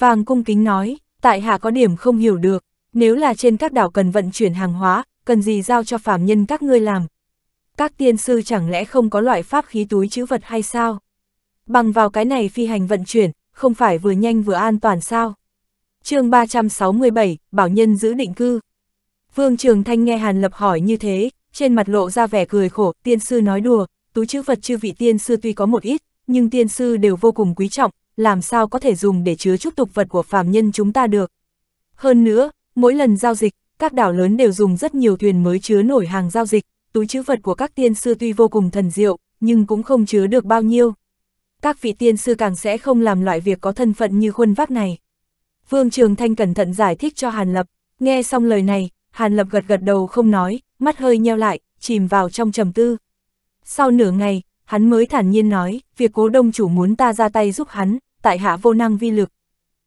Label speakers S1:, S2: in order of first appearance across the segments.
S1: Vàng cung kính nói, tại hạ có điểm không hiểu được, nếu là trên các đảo cần vận chuyển hàng hóa, cần gì giao cho phàm nhân các ngươi làm. Các tiên sư chẳng lẽ không có loại pháp khí túi chữ vật hay sao? Bằng vào cái này phi hành vận chuyển, không phải vừa nhanh vừa an toàn sao? chương 367, Bảo Nhân giữ định cư. Vương Trường Thanh nghe Hàn Lập hỏi như thế, trên mặt lộ ra vẻ cười khổ, tiên sư nói đùa, túi chữ vật chư vị tiên sư tuy có một ít, nhưng tiên sư đều vô cùng quý trọng, làm sao có thể dùng để chứa chút tục vật của phàm nhân chúng ta được. Hơn nữa, mỗi lần giao dịch, các đảo lớn đều dùng rất nhiều thuyền mới chứa nổi hàng giao dịch, túi chữ vật của các tiên sư tuy vô cùng thần diệu, nhưng cũng không chứa được bao nhiêu. Các vị tiên sư càng sẽ không làm loại việc có thân phận như khuôn vác này. Vương Trường Thanh cẩn thận giải thích cho Hàn Lập, nghe xong lời này, Hàn Lập gật gật đầu không nói, mắt hơi nheo lại, chìm vào trong trầm tư. Sau nửa ngày, hắn mới thản nhiên nói, việc cố đông chủ muốn ta ra tay giúp hắn, tại hạ vô năng vi lực.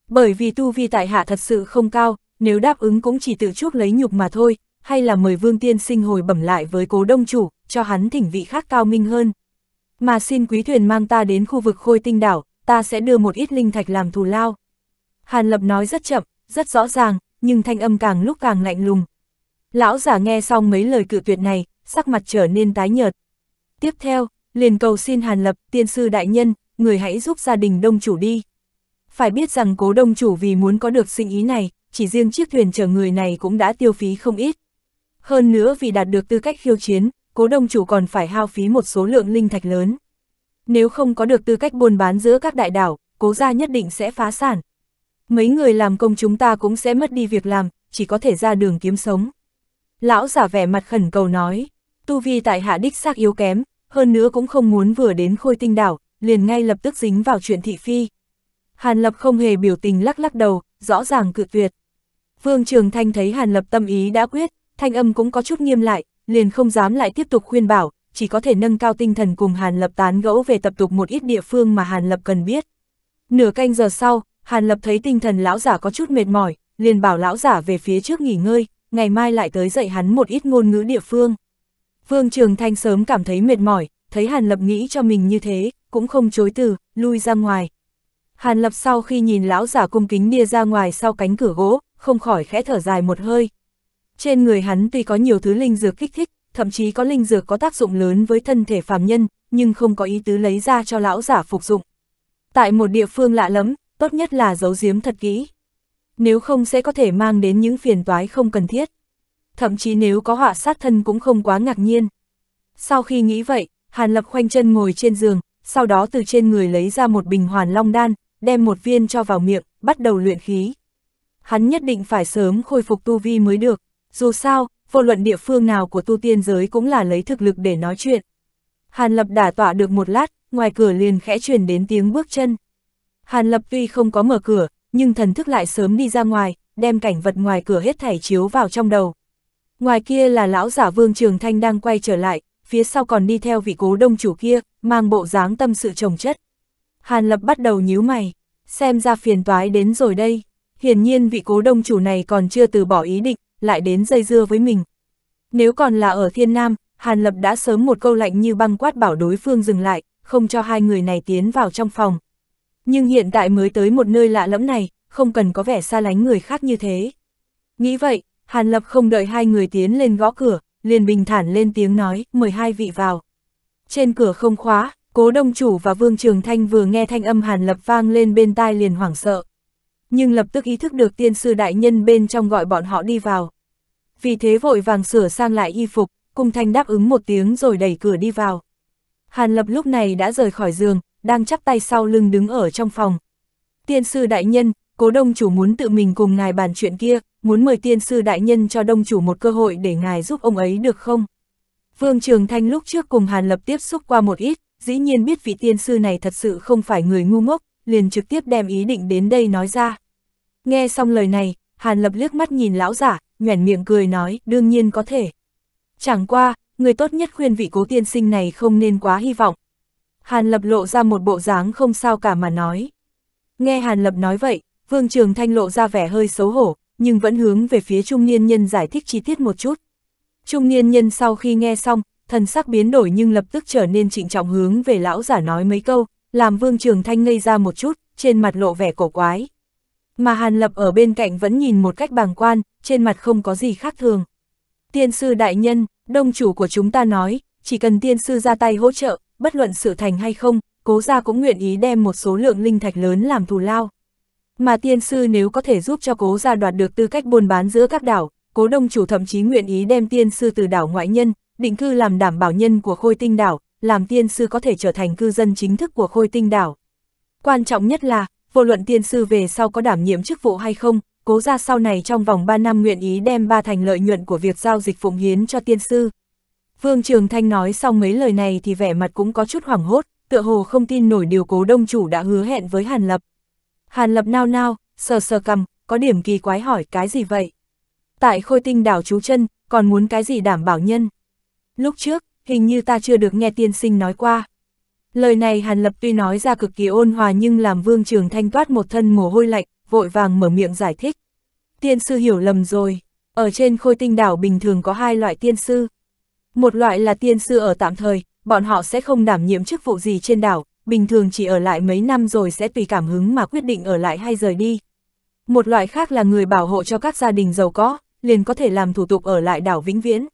S1: Bởi vì tu vi tại hạ thật sự không cao, nếu đáp ứng cũng chỉ tự chuốc lấy nhục mà thôi, hay là mời vương tiên sinh hồi bẩm lại với cố đông chủ, cho hắn thỉnh vị khác cao minh hơn. Mà xin quý thuyền mang ta đến khu vực khôi tinh đảo, ta sẽ đưa một ít linh thạch làm thù lao. Hàn Lập nói rất chậm, rất rõ ràng, nhưng thanh âm càng lúc càng lạnh lùng. Lão giả nghe xong mấy lời cự tuyệt này, sắc mặt trở nên tái nhợt. Tiếp theo, liền cầu xin Hàn Lập, tiên sư đại nhân, người hãy giúp gia đình đông chủ đi. Phải biết rằng cố đông chủ vì muốn có được sinh ý này, chỉ riêng chiếc thuyền chở người này cũng đã tiêu phí không ít. Hơn nữa vì đạt được tư cách khiêu chiến, cố đông chủ còn phải hao phí một số lượng linh thạch lớn. Nếu không có được tư cách buôn bán giữa các đại đảo, cố gia nhất định sẽ phá sản. Mấy người làm công chúng ta cũng sẽ mất đi việc làm, chỉ có thể ra đường kiếm sống. Lão giả vẻ mặt khẩn cầu nói, tu vi tại hạ đích xác yếu kém, hơn nữa cũng không muốn vừa đến khôi tinh đảo, liền ngay lập tức dính vào chuyện thị phi. Hàn Lập không hề biểu tình lắc lắc đầu, rõ ràng cự tuyệt. Vương Trường Thanh thấy Hàn Lập tâm ý đã quyết, thanh âm cũng có chút nghiêm lại, liền không dám lại tiếp tục khuyên bảo, chỉ có thể nâng cao tinh thần cùng Hàn Lập tán gẫu về tập tục một ít địa phương mà Hàn Lập cần biết. Nửa canh giờ sau, Hàn Lập thấy tinh thần lão giả có chút mệt mỏi, liền bảo lão giả về phía trước nghỉ ngơi, ngày mai lại tới dạy hắn một ít ngôn ngữ địa phương. Vương Trường Thanh sớm cảm thấy mệt mỏi, thấy Hàn Lập nghĩ cho mình như thế, cũng không chối từ, lui ra ngoài. Hàn Lập sau khi nhìn lão giả cung kính đi ra ngoài sau cánh cửa gỗ, không khỏi khẽ thở dài một hơi. Trên người hắn tuy có nhiều thứ linh dược kích thích, thậm chí có linh dược có tác dụng lớn với thân thể phàm nhân, nhưng không có ý tứ lấy ra cho lão giả phục dụng. Tại một địa phương lạ lẫm, tốt nhất là giấu giếm thật kỹ. Nếu không sẽ có thể mang đến những phiền toái không cần thiết. Thậm chí nếu có họa sát thân cũng không quá ngạc nhiên. Sau khi nghĩ vậy, Hàn Lập khoanh chân ngồi trên giường, sau đó từ trên người lấy ra một bình hoàn long đan, đem một viên cho vào miệng, bắt đầu luyện khí. Hắn nhất định phải sớm khôi phục tu vi mới được, dù sao, vô luận địa phương nào của tu tiên giới cũng là lấy thực lực để nói chuyện. Hàn Lập đả tọa được một lát, ngoài cửa liền khẽ truyền đến tiếng bước chân. Hàn Lập tuy không có mở cửa, nhưng thần thức lại sớm đi ra ngoài, đem cảnh vật ngoài cửa hết thảy chiếu vào trong đầu. Ngoài kia là lão giả Vương Trường Thanh đang quay trở lại, phía sau còn đi theo vị cố đông chủ kia, mang bộ dáng tâm sự trồng chất. Hàn Lập bắt đầu nhíu mày, xem ra phiền toái đến rồi đây. Hiển nhiên vị cố đông chủ này còn chưa từ bỏ ý định, lại đến dây dưa với mình. Nếu còn là ở Thiên Nam, Hàn Lập đã sớm một câu lạnh như băng quát bảo đối phương dừng lại, không cho hai người này tiến vào trong phòng. Nhưng hiện tại mới tới một nơi lạ lẫm này, không cần có vẻ xa lánh người khác như thế. Nghĩ vậy, Hàn Lập không đợi hai người tiến lên gõ cửa, liền bình thản lên tiếng nói, mời hai vị vào. Trên cửa không khóa, cố đông chủ và vương trường thanh vừa nghe thanh âm hàn lập vang lên bên tai liền hoảng sợ. Nhưng lập tức ý thức được tiên sư đại nhân bên trong gọi bọn họ đi vào. Vì thế vội vàng sửa sang lại y phục, cung thanh đáp ứng một tiếng rồi đẩy cửa đi vào. Hàn lập lúc này đã rời khỏi giường, đang chắp tay sau lưng đứng ở trong phòng. Tiên sư đại nhân, cố đông chủ muốn tự mình cùng ngài bàn chuyện kia, muốn mời tiên sư đại nhân cho đông chủ một cơ hội để ngài giúp ông ấy được không? Vương Trường Thanh lúc trước cùng Hàn Lập tiếp xúc qua một ít, dĩ nhiên biết vị tiên sư này thật sự không phải người ngu ngốc, liền trực tiếp đem ý định đến đây nói ra. Nghe xong lời này, Hàn Lập liếc mắt nhìn lão giả, nhoẻn miệng cười nói, đương nhiên có thể. Chẳng qua, người tốt nhất khuyên vị cố tiên sinh này không nên quá hy vọng. Hàn Lập lộ ra một bộ dáng không sao cả mà nói. Nghe Hàn Lập nói vậy, Vương Trường Thanh lộ ra vẻ hơi xấu hổ, nhưng vẫn hướng về phía trung niên nhân giải thích chi tiết một chút. Trung niên nhân sau khi nghe xong, thần sắc biến đổi nhưng lập tức trở nên trịnh trọng hướng về lão giả nói mấy câu, làm Vương Trường Thanh ngây ra một chút, trên mặt lộ vẻ cổ quái. Mà Hàn Lập ở bên cạnh vẫn nhìn một cách bàng quan, trên mặt không có gì khác thường. Tiên sư đại nhân, đông chủ của chúng ta nói, chỉ cần tiên sư ra tay hỗ trợ, bất luận sự thành hay không, cố gia cũng nguyện ý đem một số lượng linh thạch lớn làm thù lao. Mà tiên sư nếu có thể giúp cho cố gia đoạt được tư cách buôn bán giữa các đảo, cố đông chủ thậm chí nguyện ý đem tiên sư từ đảo ngoại nhân, định cư làm đảm bảo nhân của khôi tinh đảo, làm tiên sư có thể trở thành cư dân chính thức của khôi tinh đảo. Quan trọng nhất là, vô luận tiên sư về sau có đảm nhiệm chức vụ hay không, cố gia sau này trong vòng 3 năm nguyện ý đem ba thành lợi nhuận của việc giao dịch phụng hiến cho tiên sư. Vương Trường Thanh nói xong mấy lời này thì vẻ mặt cũng có chút hoảng hốt, tựa hồ không tin nổi điều cố đông chủ đã hứa hẹn với Hàn Lập. Hàn Lập nao nao, sờ sờ cầm, có điểm kỳ quái hỏi cái gì vậy? Tại khôi tinh đảo chú chân, còn muốn cái gì đảm bảo nhân? Lúc trước, hình như ta chưa được nghe tiên sinh nói qua. Lời này Hàn Lập tuy nói ra cực kỳ ôn hòa nhưng làm Vương Trường Thanh toát một thân mồ hôi lạnh, vội vàng mở miệng giải thích. Tiên sư hiểu lầm rồi, ở trên khôi tinh đảo bình thường có hai loại tiên sư. Một loại là tiên sư ở tạm thời, bọn họ sẽ không đảm nhiệm chức vụ gì trên đảo, bình thường chỉ ở lại mấy năm rồi sẽ tùy cảm hứng mà quyết định ở lại hay rời đi. Một loại khác là người bảo hộ cho các gia đình giàu có, liền có thể làm thủ tục ở lại đảo vĩnh viễn.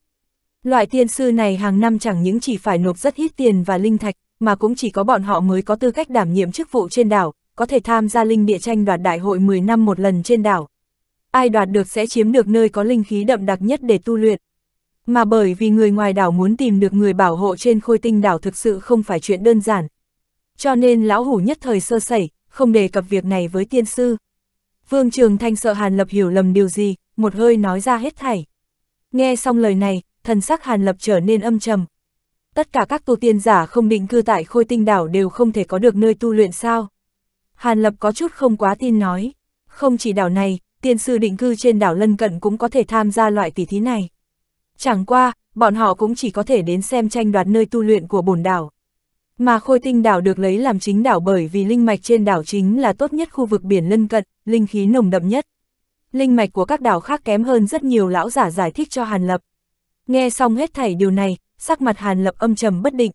S1: Loại tiên sư này hàng năm chẳng những chỉ phải nộp rất ít tiền và linh thạch, mà cũng chỉ có bọn họ mới có tư cách đảm nhiệm chức vụ trên đảo, có thể tham gia linh địa tranh đoạt đại hội 10 năm một lần trên đảo. Ai đoạt được sẽ chiếm được nơi có linh khí đậm đặc nhất để tu luyện. Mà bởi vì người ngoài đảo muốn tìm được người bảo hộ trên khôi tinh đảo thực sự không phải chuyện đơn giản, cho nên lão hủ nhất thời sơ sẩy, không đề cập việc này với tiên sư. Vương Trường Thanh sợ Hàn Lập hiểu lầm điều gì, một hơi nói ra hết thảy. Nghe xong lời này, thần sắc Hàn Lập trở nên âm trầm. Tất cả các tu tiên giả không định cư tại khôi tinh đảo đều không thể có được nơi tu luyện sao. Hàn Lập có chút không quá tin nói. Không chỉ đảo này, tiên sư định cư trên đảo lân cận cũng có thể tham gia loại tỷ thí này. Chẳng qua, bọn họ cũng chỉ có thể đến xem tranh đoạt nơi tu luyện của bồn đảo. Mà khôi tinh đảo được lấy làm chính đảo bởi vì linh mạch trên đảo chính là tốt nhất khu vực biển lân cận, linh khí nồng đậm nhất. Linh mạch của các đảo khác kém hơn rất nhiều lão giả giải thích cho Hàn Lập. Nghe xong hết thảy điều này, sắc mặt Hàn Lập âm trầm bất định.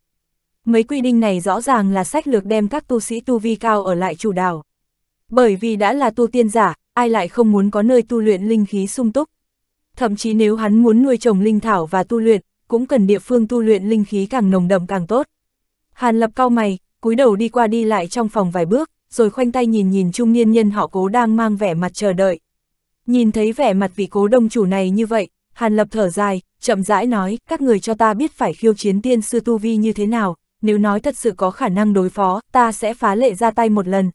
S1: Mấy quy định này rõ ràng là sách lược đem các tu sĩ tu vi cao ở lại chủ đảo. Bởi vì đã là tu tiên giả, ai lại không muốn có nơi tu luyện linh khí sung túc. Thậm chí nếu hắn muốn nuôi trồng linh thảo và tu luyện, cũng cần địa phương tu luyện linh khí càng nồng đậm càng tốt. Hàn Lập cao mày, cúi đầu đi qua đi lại trong phòng vài bước, rồi khoanh tay nhìn nhìn trung niên nhân họ cố đang mang vẻ mặt chờ đợi. Nhìn thấy vẻ mặt vị cố đông chủ này như vậy, Hàn Lập thở dài, chậm rãi nói, các người cho ta biết phải khiêu chiến tiên sư Tu Vi như thế nào, nếu nói thật sự có khả năng đối phó, ta sẽ phá lệ ra tay một lần.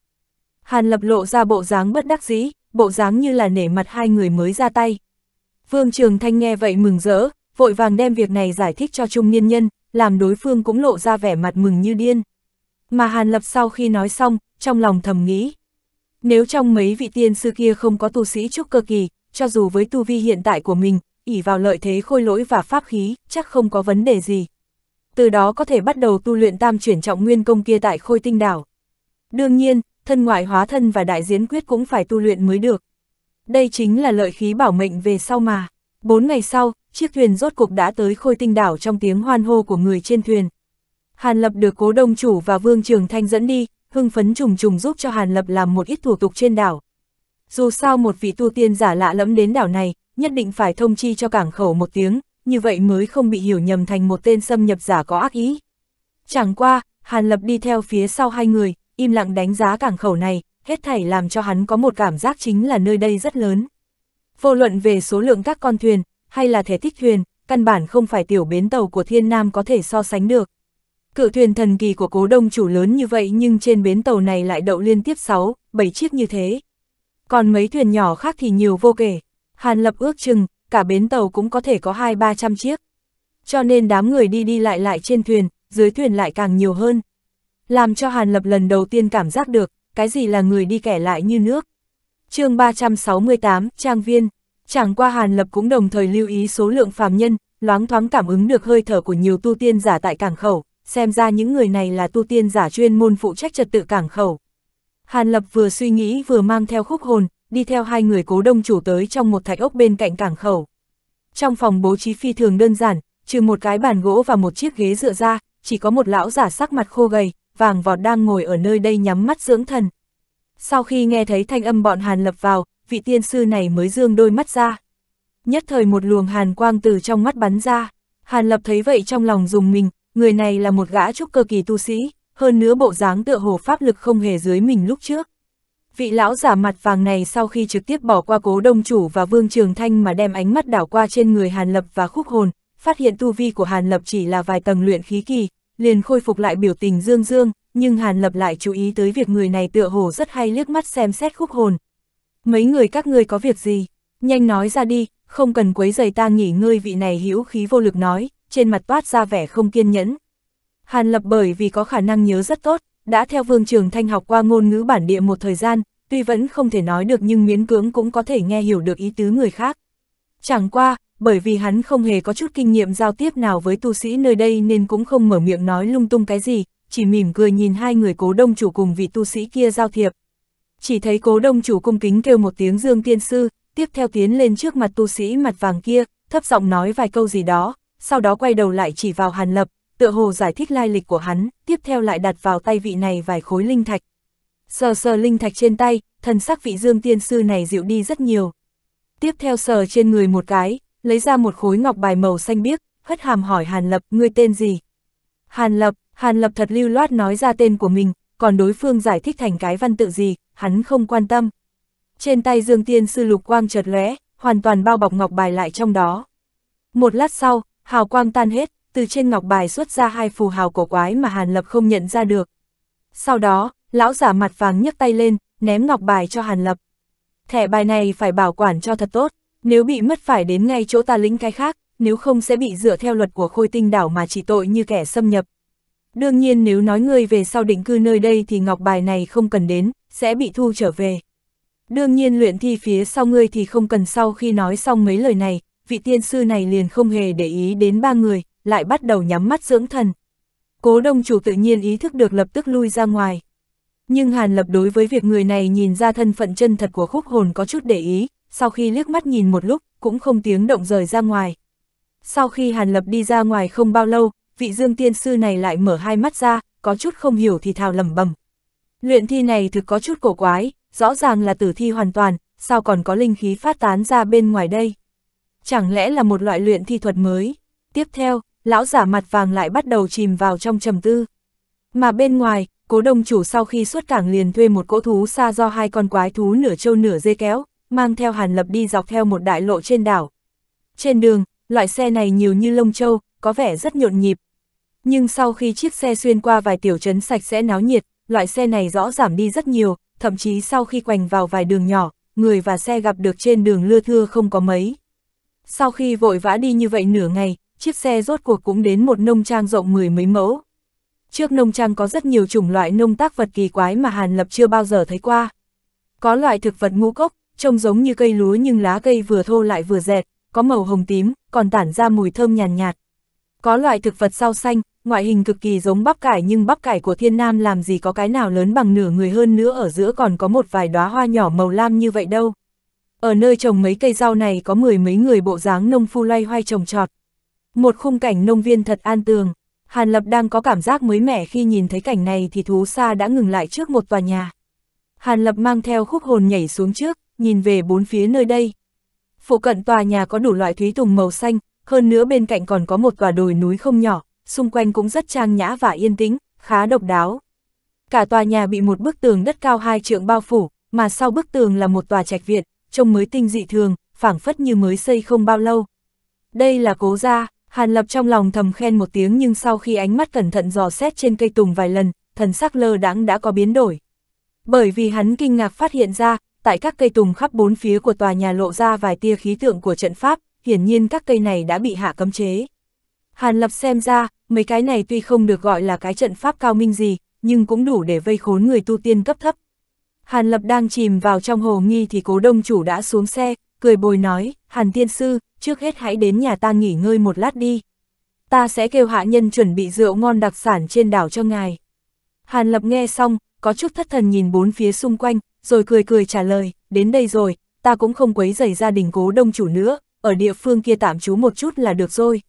S1: Hàn Lập lộ ra bộ dáng bất đắc dĩ, bộ dáng như là nể mặt hai người mới ra tay. Vương Trường Thanh nghe vậy mừng rỡ, vội vàng đem việc này giải thích cho trung niên nhân, làm đối phương cũng lộ ra vẻ mặt mừng như điên. Mà Hàn Lập sau khi nói xong, trong lòng thầm nghĩ. Nếu trong mấy vị tiên sư kia không có tu sĩ trúc cơ kỳ, cho dù với tu vi hiện tại của mình, ỉ vào lợi thế khôi lỗi và pháp khí, chắc không có vấn đề gì. Từ đó có thể bắt đầu tu luyện tam chuyển trọng nguyên công kia tại khôi tinh đảo. Đương nhiên, thân ngoại hóa thân và đại diễn quyết cũng phải tu luyện mới được. Đây chính là lợi khí bảo mệnh về sau mà. Bốn ngày sau, chiếc thuyền rốt cục đã tới khôi tinh đảo trong tiếng hoan hô của người trên thuyền. Hàn Lập được cố đông chủ và Vương Trường Thanh dẫn đi, hưng phấn trùng trùng giúp cho Hàn Lập làm một ít thủ tục trên đảo. Dù sao một vị tu tiên giả lạ lẫm đến đảo này, nhất định phải thông chi cho cảng khẩu một tiếng, như vậy mới không bị hiểu nhầm thành một tên xâm nhập giả có ác ý. Chẳng qua, Hàn Lập đi theo phía sau hai người, im lặng đánh giá cảng khẩu này, hết thảy làm cho hắn có một cảm giác chính là nơi đây rất lớn. Vô luận về số lượng các con thuyền, hay là thể tích thuyền, căn bản không phải tiểu bến tàu của thiên nam có thể so sánh được. Cự thuyền thần kỳ của cố đông chủ lớn như vậy nhưng trên bến tàu này lại đậu liên tiếp 6, 7 chiếc như thế. Còn mấy thuyền nhỏ khác thì nhiều vô kể. Hàn lập ước chừng, cả bến tàu cũng có thể có 2-300 chiếc. Cho nên đám người đi đi lại lại trên thuyền, dưới thuyền lại càng nhiều hơn. Làm cho Hàn lập lần đầu tiên cảm giác được, cái gì là người đi kẻ lại như nước. chương 368, Trang Viên Chẳng qua Hàn Lập cũng đồng thời lưu ý số lượng phàm nhân, loáng thoáng cảm ứng được hơi thở của nhiều tu tiên giả tại cảng khẩu, xem ra những người này là tu tiên giả chuyên môn phụ trách trật tự cảng khẩu. Hàn Lập vừa suy nghĩ vừa mang theo khúc hồn, đi theo hai người cố đông chủ tới trong một thạch ốc bên cạnh cảng khẩu. Trong phòng bố trí phi thường đơn giản, trừ một cái bàn gỗ và một chiếc ghế dựa ra, chỉ có một lão giả sắc mặt khô gầy, vàng vọt đang ngồi ở nơi đây nhắm mắt dưỡng thần. Sau khi nghe thấy thanh âm bọn Hàn Lập vào, vị tiên sư này mới dương đôi mắt ra. Nhất thời một luồng hàn quang từ trong mắt bắn ra, hàn lập thấy vậy trong lòng dùng mình, người này là một gã trúc cơ kỳ tu sĩ, hơn nữa bộ dáng tựa hồ pháp lực không hề dưới mình lúc trước. Vị lão giả mặt vàng này sau khi trực tiếp bỏ qua cố đông chủ và vương trường thanh mà đem ánh mắt đảo qua trên người hàn lập và khúc hồn, phát hiện tu vi của hàn lập chỉ là vài tầng luyện khí kỳ, liền khôi phục lại biểu tình dương dương, nhưng Hàn Lập lại chú ý tới việc người này tựa hồ rất hay liếc mắt xem xét khúc hồn, mấy người các ngươi có việc gì, nhanh nói ra đi, không cần quấy giày ta nghỉ ngơi vị này hữu khí vô lực nói, trên mặt toát ra vẻ không kiên nhẫn. Hàn Lập bởi vì có khả năng nhớ rất tốt, đã theo Vương Trường Thanh học qua ngôn ngữ bản địa một thời gian, tuy vẫn không thể nói được nhưng miễn cưỡng cũng có thể nghe hiểu được ý tứ người khác. Chẳng qua, bởi vì hắn không hề có chút kinh nghiệm giao tiếp nào với tu sĩ nơi đây nên cũng không mở miệng nói lung tung cái gì, chỉ mỉm cười nhìn hai người cố đông chủ cùng vị tu sĩ kia giao thiệp, chỉ thấy cố đông chủ cung kính kêu một tiếng dương tiên sư, tiếp theo tiến lên trước mặt tu sĩ mặt vàng kia, thấp giọng nói vài câu gì đó, sau đó quay đầu lại chỉ vào hàn lập, tựa hồ giải thích lai lịch của hắn, tiếp theo lại đặt vào tay vị này vài khối linh thạch. Sờ sờ linh thạch trên tay, thần sắc vị dương tiên sư này dịu đi rất nhiều. Tiếp theo sờ trên người một cái, lấy ra một khối ngọc bài màu xanh biếc, hất hàm hỏi Hàn Lập, ngươi tên gì? Hàn Lập, Hàn Lập thật lưu loát nói ra tên của mình, còn đối phương giải thích thành cái văn tự gì, hắn không quan tâm. Trên tay Dương Tiên Sư lục quang chợt lóe, hoàn toàn bao bọc ngọc bài lại trong đó. Một lát sau, hào quang tan hết, từ trên ngọc bài xuất ra hai phù hào cổ quái mà Hàn Lập không nhận ra được. Sau đó, lão giả mặt vàng nhấc tay lên, ném ngọc bài cho Hàn Lập. Thẻ bài này phải bảo quản cho thật tốt, nếu bị mất phải đến ngay chỗ ta lĩnh cái khác, nếu không sẽ bị dựa theo luật của khôi tinh đảo mà chỉ tội như kẻ xâm nhập. Đương nhiên nếu nói ngươi về sau định cư nơi đây thì ngọc bài này không cần đến, sẽ bị thu trở về. Đương nhiên luyện thi phía sau ngươi thì không cần sau khi nói xong mấy lời này, vị tiên sư này liền không hề để ý đến ba người, lại bắt đầu nhắm mắt dưỡng thần. Cố đông chủ tự nhiên ý thức được lập tức lui ra ngoài. Nhưng Hàn Lập đối với việc người này nhìn ra thân phận chân thật của khúc hồn có chút để ý, sau khi liếc mắt nhìn một lúc, cũng không tiếng động rời ra ngoài. Sau khi Hàn Lập đi ra ngoài không bao lâu, vị dương tiên sư này lại mở hai mắt ra, có chút không hiểu thì thào lẩm bẩm Luyện thi này thực có chút cổ quái, rõ ràng là tử thi hoàn toàn, sao còn có linh khí phát tán ra bên ngoài đây? Chẳng lẽ là một loại luyện thi thuật mới? Tiếp theo, lão giả mặt vàng lại bắt đầu chìm vào trong trầm tư. Mà bên ngoài, cố đông chủ sau khi xuất cảng liền thuê một cỗ thú xa do hai con quái thú nửa trâu nửa dê kéo, mang theo hàn lập đi dọc theo một đại lộ trên đảo. Trên đường, loại xe này nhiều như lông châu, có vẻ rất nhộn nhịp. Nhưng sau khi chiếc xe xuyên qua vài tiểu trấn sạch sẽ náo nhiệt, loại xe này rõ giảm đi rất nhiều, thậm chí sau khi quành vào vài đường nhỏ, người và xe gặp được trên đường lưa thưa không có mấy. Sau khi vội vã đi như vậy nửa ngày, chiếc xe rốt cuộc cũng đến một nông trang rộng mười mấy mẫu. Trước nông trang có rất nhiều chủng loại nông tác vật kỳ quái mà Hàn Lập chưa bao giờ thấy qua. Có loại thực vật ngũ cốc, trông giống như cây lúa nhưng lá cây vừa thô lại vừa dẹt, có màu hồng tím, còn tản ra mùi thơm nhàn nhạt, nhạt. Có loại thực vật rau xanh, ngoại hình cực kỳ giống bắp cải nhưng bắp cải của thiên nam làm gì có cái nào lớn bằng nửa người hơn nữa ở giữa còn có một vài đóa hoa nhỏ màu lam như vậy đâu. Ở nơi trồng mấy cây rau này có mười mấy người bộ dáng nông phu loay hoay trồng trọt. Một khung cảnh nông viên thật an tường, Hàn Lập đang có cảm giác mới mẻ khi nhìn thấy cảnh này thì thú xa đã ngừng lại trước một tòa nhà. Hàn Lập mang theo khúc hồn nhảy xuống trước, nhìn về bốn phía nơi đây. Phụ cận tòa nhà có đủ loại thúy tùng màu xanh, hơn nữa bên cạnh còn có một tòa đồi núi không nhỏ, xung quanh cũng rất trang nhã và yên tĩnh, khá độc đáo. Cả tòa nhà bị một bức tường đất cao hai trượng bao phủ, mà sau bức tường là một tòa trạch viện, trông mới tinh dị thường, phảng phất như mới xây không bao lâu. Đây là cố gia, Hàn Lập trong lòng thầm khen một tiếng nhưng sau khi ánh mắt cẩn thận dò xét trên cây tùng vài lần, thần sắc lơ đãng đã có biến đổi. Bởi vì hắn kinh ngạc phát hiện ra, tại các cây tùng khắp bốn phía của tòa nhà lộ ra vài tia khí tượng của trận pháp, hiển nhiên các cây này đã bị hạ cấm chế. Hàn Lập xem ra, mấy cái này tuy không được gọi là cái trận pháp cao minh gì, nhưng cũng đủ để vây khốn người tu tiên cấp thấp. Hàn Lập đang chìm vào trong hồ nghi thì cố đông chủ đã xuống xe, cười bồi nói, Hàn Tiên Sư, trước hết hãy đến nhà ta nghỉ ngơi một lát đi. Ta sẽ kêu hạ nhân chuẩn bị rượu ngon đặc sản trên đảo cho ngài. Hàn Lập nghe xong, có chút thất thần nhìn bốn phía xung quanh, rồi cười cười trả lời, đến đây rồi, ta cũng không quấy rầy gia đình cố đông chủ nữa, ở địa phương kia tạm trú một chút là được rồi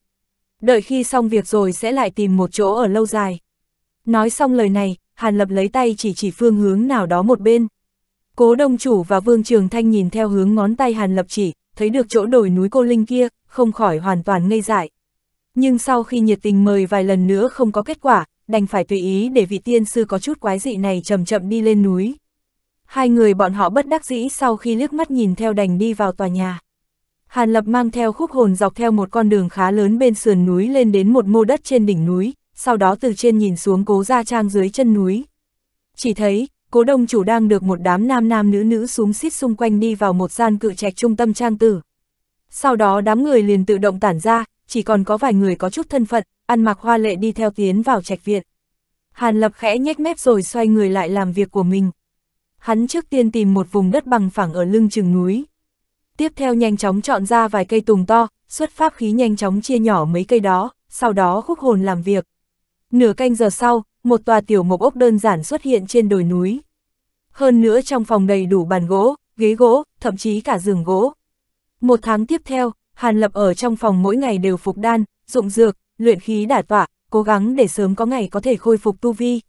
S1: đợi khi xong việc rồi sẽ lại tìm một chỗ ở lâu dài. Nói xong lời này, Hàn Lập lấy tay chỉ chỉ phương hướng nào đó một bên. Cố đông chủ và Vương Trường Thanh nhìn theo hướng ngón tay Hàn Lập chỉ, thấy được chỗ đồi núi cô Linh kia, không khỏi hoàn toàn ngây dại. Nhưng sau khi nhiệt tình mời vài lần nữa không có kết quả, đành phải tùy ý để vị tiên sư có chút quái dị này chậm chậm đi lên núi. Hai người bọn họ bất đắc dĩ sau khi liếc mắt nhìn theo đành đi vào tòa nhà. Hàn Lập mang theo khúc hồn dọc theo một con đường khá lớn bên sườn núi lên đến một mô đất trên đỉnh núi, sau đó từ trên nhìn xuống cố gia trang dưới chân núi. Chỉ thấy, cố đông chủ đang được một đám nam nam nữ nữ súng xít xung quanh đi vào một gian cự trạch trung tâm trang tử. Sau đó đám người liền tự động tản ra, chỉ còn có vài người có chút thân phận, ăn mặc hoa lệ đi theo tiến vào trạch viện. Hàn Lập khẽ nhếch mép rồi xoay người lại làm việc của mình. Hắn trước tiên tìm một vùng đất bằng phẳng ở lưng chừng núi, tiếp theo nhanh chóng chọn ra vài cây tùng to, xuất pháp khí nhanh chóng chia nhỏ mấy cây đó, sau đó khúc hồn làm việc. Nửa canh giờ sau, một tòa tiểu mộc ốc đơn giản xuất hiện trên đồi núi. Hơn nữa trong phòng đầy đủ bàn gỗ, ghế gỗ, thậm chí cả giường gỗ. Một tháng tiếp theo, Hàn Lập ở trong phòng mỗi ngày đều phục đan, dụng dược, luyện khí đả tọa, cố gắng để sớm có ngày có thể khôi phục tu vi.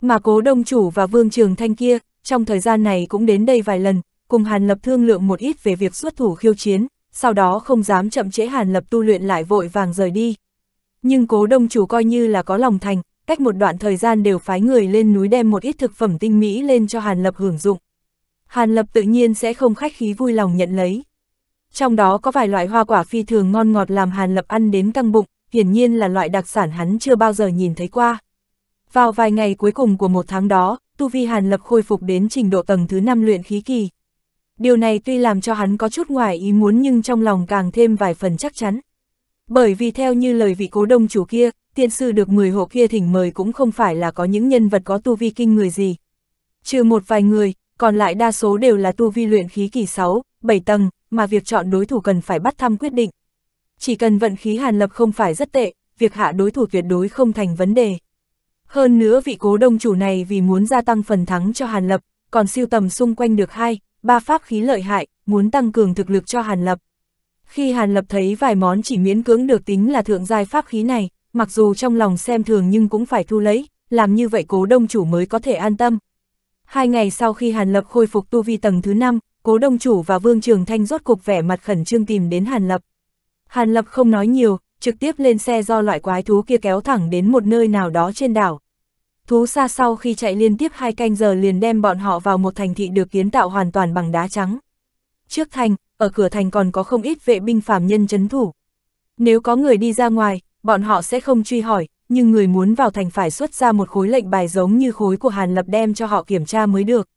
S1: Mà cố đông chủ và vương trường thanh kia, trong thời gian này cũng đến đây vài lần, cùng Hàn Lập thương lượng một ít về việc xuất thủ khiêu chiến, sau đó không dám chậm trễ Hàn Lập tu luyện lại vội vàng rời đi. Nhưng cố đông chủ coi như là có lòng thành, cách một đoạn thời gian đều phái người lên núi đem một ít thực phẩm tinh mỹ lên cho Hàn Lập hưởng dụng. Hàn Lập tự nhiên sẽ không khách khí vui lòng nhận lấy. Trong đó có vài loại hoa quả phi thường ngon ngọt làm Hàn Lập ăn đến căng bụng, hiển nhiên là loại đặc sản hắn chưa bao giờ nhìn thấy qua. Vào vài ngày cuối cùng của một tháng đó, tu vi Hàn Lập khôi phục đến trình độ tầng thứ 5 luyện khí kỳ, điều này tuy làm cho hắn có chút ngoài ý muốn nhưng trong lòng càng thêm vài phần chắc chắn. Bởi vì theo như lời vị cố đông chủ kia, tiên sư được 10 hộ kia thỉnh mời cũng không phải là có những nhân vật có tu vi kinh người gì. Trừ một vài người, còn lại đa số đều là tu vi luyện khí kỳ 6, 7 tầng, mà việc chọn đối thủ cần phải bắt thăm quyết định. Chỉ cần vận khí hàn lập không phải rất tệ, việc hạ đối thủ tuyệt đối không thành vấn đề. Hơn nữa vị cố đông chủ này vì muốn gia tăng phần thắng cho hàn lập, còn siêu tầm xung quanh được hai, ba pháp khí lợi hại, muốn tăng cường thực lực cho Hàn Lập. Khi Hàn Lập thấy vài món chỉ miễn cưỡng được tính là thượng giai pháp khí này, mặc dù trong lòng xem thường nhưng cũng phải thu lấy, làm như vậy cố đông chủ mới có thể an tâm. Hai ngày sau khi Hàn Lập khôi phục tu vi tầng thứ 5, cố đông chủ và Vương Trường Thanh rốt cục vẻ mặt khẩn trương tìm đến Hàn Lập. Hàn Lập không nói nhiều, trực tiếp lên xe do loại quái thú kia kéo thẳng đến một nơi nào đó trên đảo. Thú xa sau khi chạy liên tiếp hai canh giờ liền đem bọn họ vào một thành thị được kiến tạo hoàn toàn bằng đá trắng. Trước thành, ở cửa thành còn có không ít vệ binh phàm nhân chấn thủ. Nếu có người đi ra ngoài, bọn họ sẽ không truy hỏi, nhưng người muốn vào thành phải xuất ra một khối lệnh bài giống như khối của Hàn Lập đem cho họ kiểm tra mới được.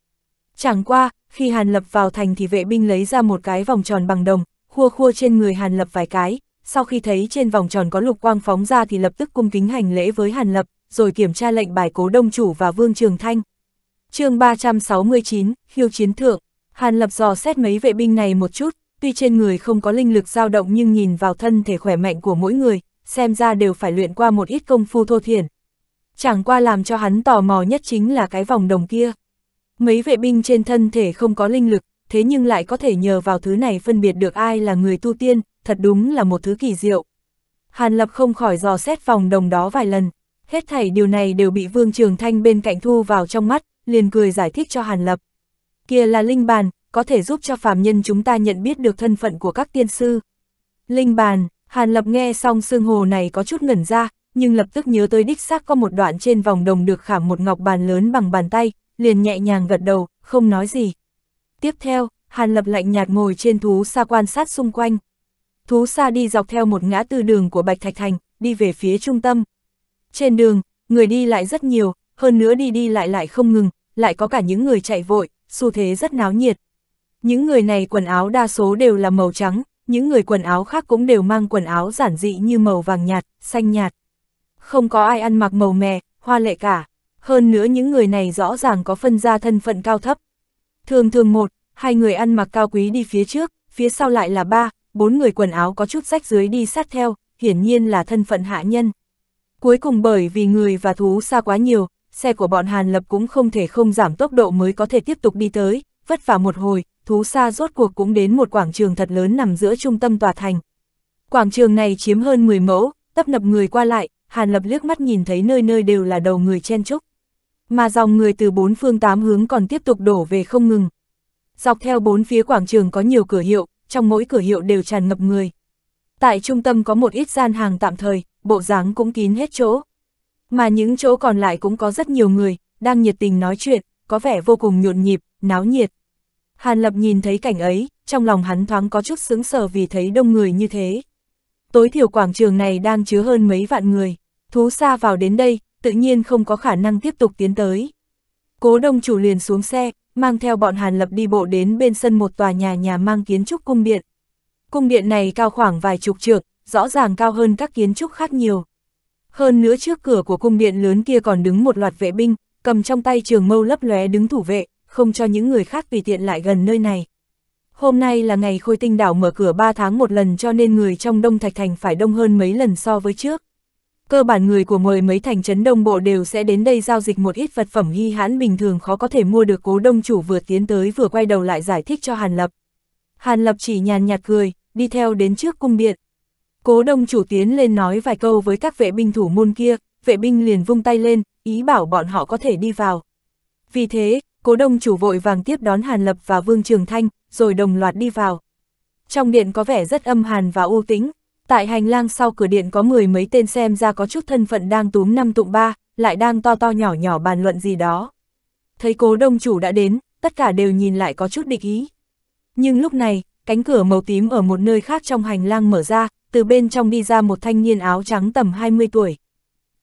S1: Chẳng qua, khi Hàn Lập vào thành thì vệ binh lấy ra một cái vòng tròn bằng đồng, khua khua trên người Hàn Lập vài cái, sau khi thấy trên vòng tròn có lục quang phóng ra thì lập tức cung kính hành lễ với Hàn Lập rồi kiểm tra lệnh bài cố đông chủ và Vương Trường Thanh. chương 369, khiêu chiến thượng, Hàn Lập dò xét mấy vệ binh này một chút, tuy trên người không có linh lực dao động nhưng nhìn vào thân thể khỏe mạnh của mỗi người, xem ra đều phải luyện qua một ít công phu thô thiển. Chẳng qua làm cho hắn tò mò nhất chính là cái vòng đồng kia. Mấy vệ binh trên thân thể không có linh lực, thế nhưng lại có thể nhờ vào thứ này phân biệt được ai là người tu tiên, thật đúng là một thứ kỳ diệu. Hàn Lập không khỏi dò xét vòng đồng đó vài lần, hết thảy điều này đều bị Vương Trường Thanh bên cạnh thu vào trong mắt, liền cười giải thích cho Hàn Lập. Kia là linh bàn, có thể giúp cho phàm nhân chúng ta nhận biết được thân phận của các tiên sư. Linh bàn, Hàn Lập nghe xong xương hồ này có chút ngẩn ra, nhưng lập tức nhớ tới đích xác có một đoạn trên vòng đồng được khảm một ngọc bàn lớn bằng bàn tay, liền nhẹ nhàng gật đầu, không nói gì. Tiếp theo, Hàn Lập lạnh nhạt ngồi trên thú xa quan sát xung quanh. Thú xa đi dọc theo một ngã tư đường của Bạch Thạch Thành, đi về phía trung tâm, trên đường, người đi lại rất nhiều, hơn nữa đi đi lại lại không ngừng, lại có cả những người chạy vội, xu thế rất náo nhiệt. Những người này quần áo đa số đều là màu trắng, những người quần áo khác cũng đều mang quần áo giản dị như màu vàng nhạt, xanh nhạt. Không có ai ăn mặc màu mè, hoa lệ cả. Hơn nữa những người này rõ ràng có phân ra thân phận cao thấp. Thường thường một, hai người ăn mặc cao quý đi phía trước, phía sau lại là ba, bốn người quần áo có chút rách dưới đi sát theo, hiển nhiên là thân phận hạ nhân. Cuối cùng bởi vì người và thú xa quá nhiều, xe của bọn Hàn Lập cũng không thể không giảm tốc độ mới có thể tiếp tục đi tới, vất vả một hồi, thú xa rốt cuộc cũng đến một quảng trường thật lớn nằm giữa trung tâm tòa thành. Quảng trường này chiếm hơn 10 mẫu, tấp nập người qua lại, Hàn Lập liếc mắt nhìn thấy nơi nơi đều là đầu người chen trúc. Mà dòng người từ bốn phương tám hướng còn tiếp tục đổ về không ngừng. Dọc theo bốn phía quảng trường có nhiều cửa hiệu, trong mỗi cửa hiệu đều tràn ngập người. Tại trung tâm có một ít gian hàng tạm thời, bộ dáng cũng kín hết chỗ. Mà những chỗ còn lại cũng có rất nhiều người, đang nhiệt tình nói chuyện, có vẻ vô cùng nhộn nhịp, náo nhiệt. Hàn Lập nhìn thấy cảnh ấy, trong lòng hắn thoáng có chút sướng sờ vì thấy đông người như thế. Tối thiểu quảng trường này đang chứa hơn mấy vạn người, thú xa vào đến đây, tự nhiên không có khả năng tiếp tục tiến tới. Cố đông chủ liền xuống xe, mang theo bọn Hàn Lập đi bộ đến bên sân một tòa nhà nhà mang kiến trúc cung điện. Cung điện này cao khoảng vài chục trượng, rõ ràng cao hơn các kiến trúc khác nhiều. Hơn nữa trước cửa của cung điện lớn kia còn đứng một loạt vệ binh, cầm trong tay trường mâu lấp lóe đứng thủ vệ, không cho những người khác tùy tiện lại gần nơi này. Hôm nay là ngày khôi tinh đảo mở cửa 3 tháng một lần cho nên người trong Đông Thạch Thành phải đông hơn mấy lần so với trước. Cơ bản người của mười mấy thành trấn đông bộ đều sẽ đến đây giao dịch một ít vật phẩm ghi hãn bình thường khó có thể mua được cố đông chủ vừa tiến tới vừa quay đầu lại giải thích cho Hàn Lập. Hàn Lập chỉ nhàn nhạt cười, đi theo đến trước cung điện. Cố đông chủ tiến lên nói vài câu với các vệ binh thủ môn kia, vệ binh liền vung tay lên, ý bảo bọn họ có thể đi vào. Vì thế, cố đông chủ vội vàng tiếp đón Hàn Lập và Vương Trường Thanh, rồi đồng loạt đi vào. Trong điện có vẻ rất âm hàn và u tĩnh, tại hành lang sau cửa điện có mười mấy tên xem ra có chút thân phận đang túm năm tụng ba, lại đang to to nhỏ nhỏ bàn luận gì đó. Thấy cố đông chủ đã đến, tất cả đều nhìn lại có chút địch ý. Nhưng lúc này, cánh cửa màu tím ở một nơi khác trong hành lang mở ra, từ bên trong đi ra một thanh niên áo trắng tầm 20 tuổi.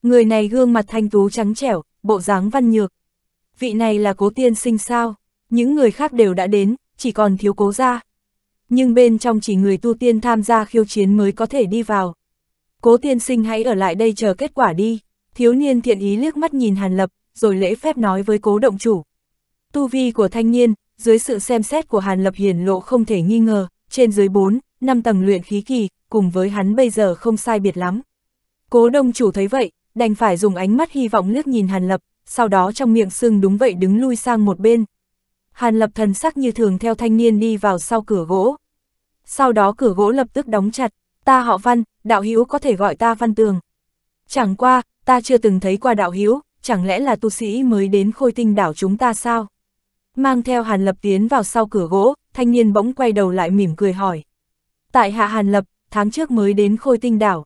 S1: Người này gương mặt thanh tú trắng trẻo, bộ dáng văn nhược. Vị này là cố tiên sinh sao, những người khác đều đã đến, chỉ còn thiếu cố ra. Nhưng bên trong chỉ người tu tiên tham gia khiêu chiến mới có thể đi vào. Cố tiên sinh hãy ở lại đây chờ kết quả đi, thiếu niên thiện ý liếc mắt nhìn Hàn Lập, rồi lễ phép nói với cố động chủ. Tu vi của thanh niên, dưới sự xem xét của Hàn Lập hiển lộ không thể nghi ngờ, trên dưới 4, 5 tầng luyện khí kỳ, cùng với hắn bây giờ không sai biệt lắm. Cố đông chủ thấy vậy, đành phải dùng ánh mắt hy vọng liếc nhìn Hàn Lập, sau đó trong miệng sưng đúng vậy đứng lui sang một bên. Hàn Lập thần sắc như thường theo thanh niên đi vào sau cửa gỗ. Sau đó cửa gỗ lập tức đóng chặt, ta họ văn, đạo hữu có thể gọi ta văn tường. Chẳng qua, ta chưa từng thấy qua đạo hữu chẳng lẽ là tu sĩ mới đến khôi tinh đảo chúng ta sao? Mang theo Hàn Lập tiến vào sau cửa gỗ, thanh niên bỗng quay đầu lại mỉm cười hỏi. Tại Hạ Hàn Lập, tháng trước mới đến khôi tinh đảo.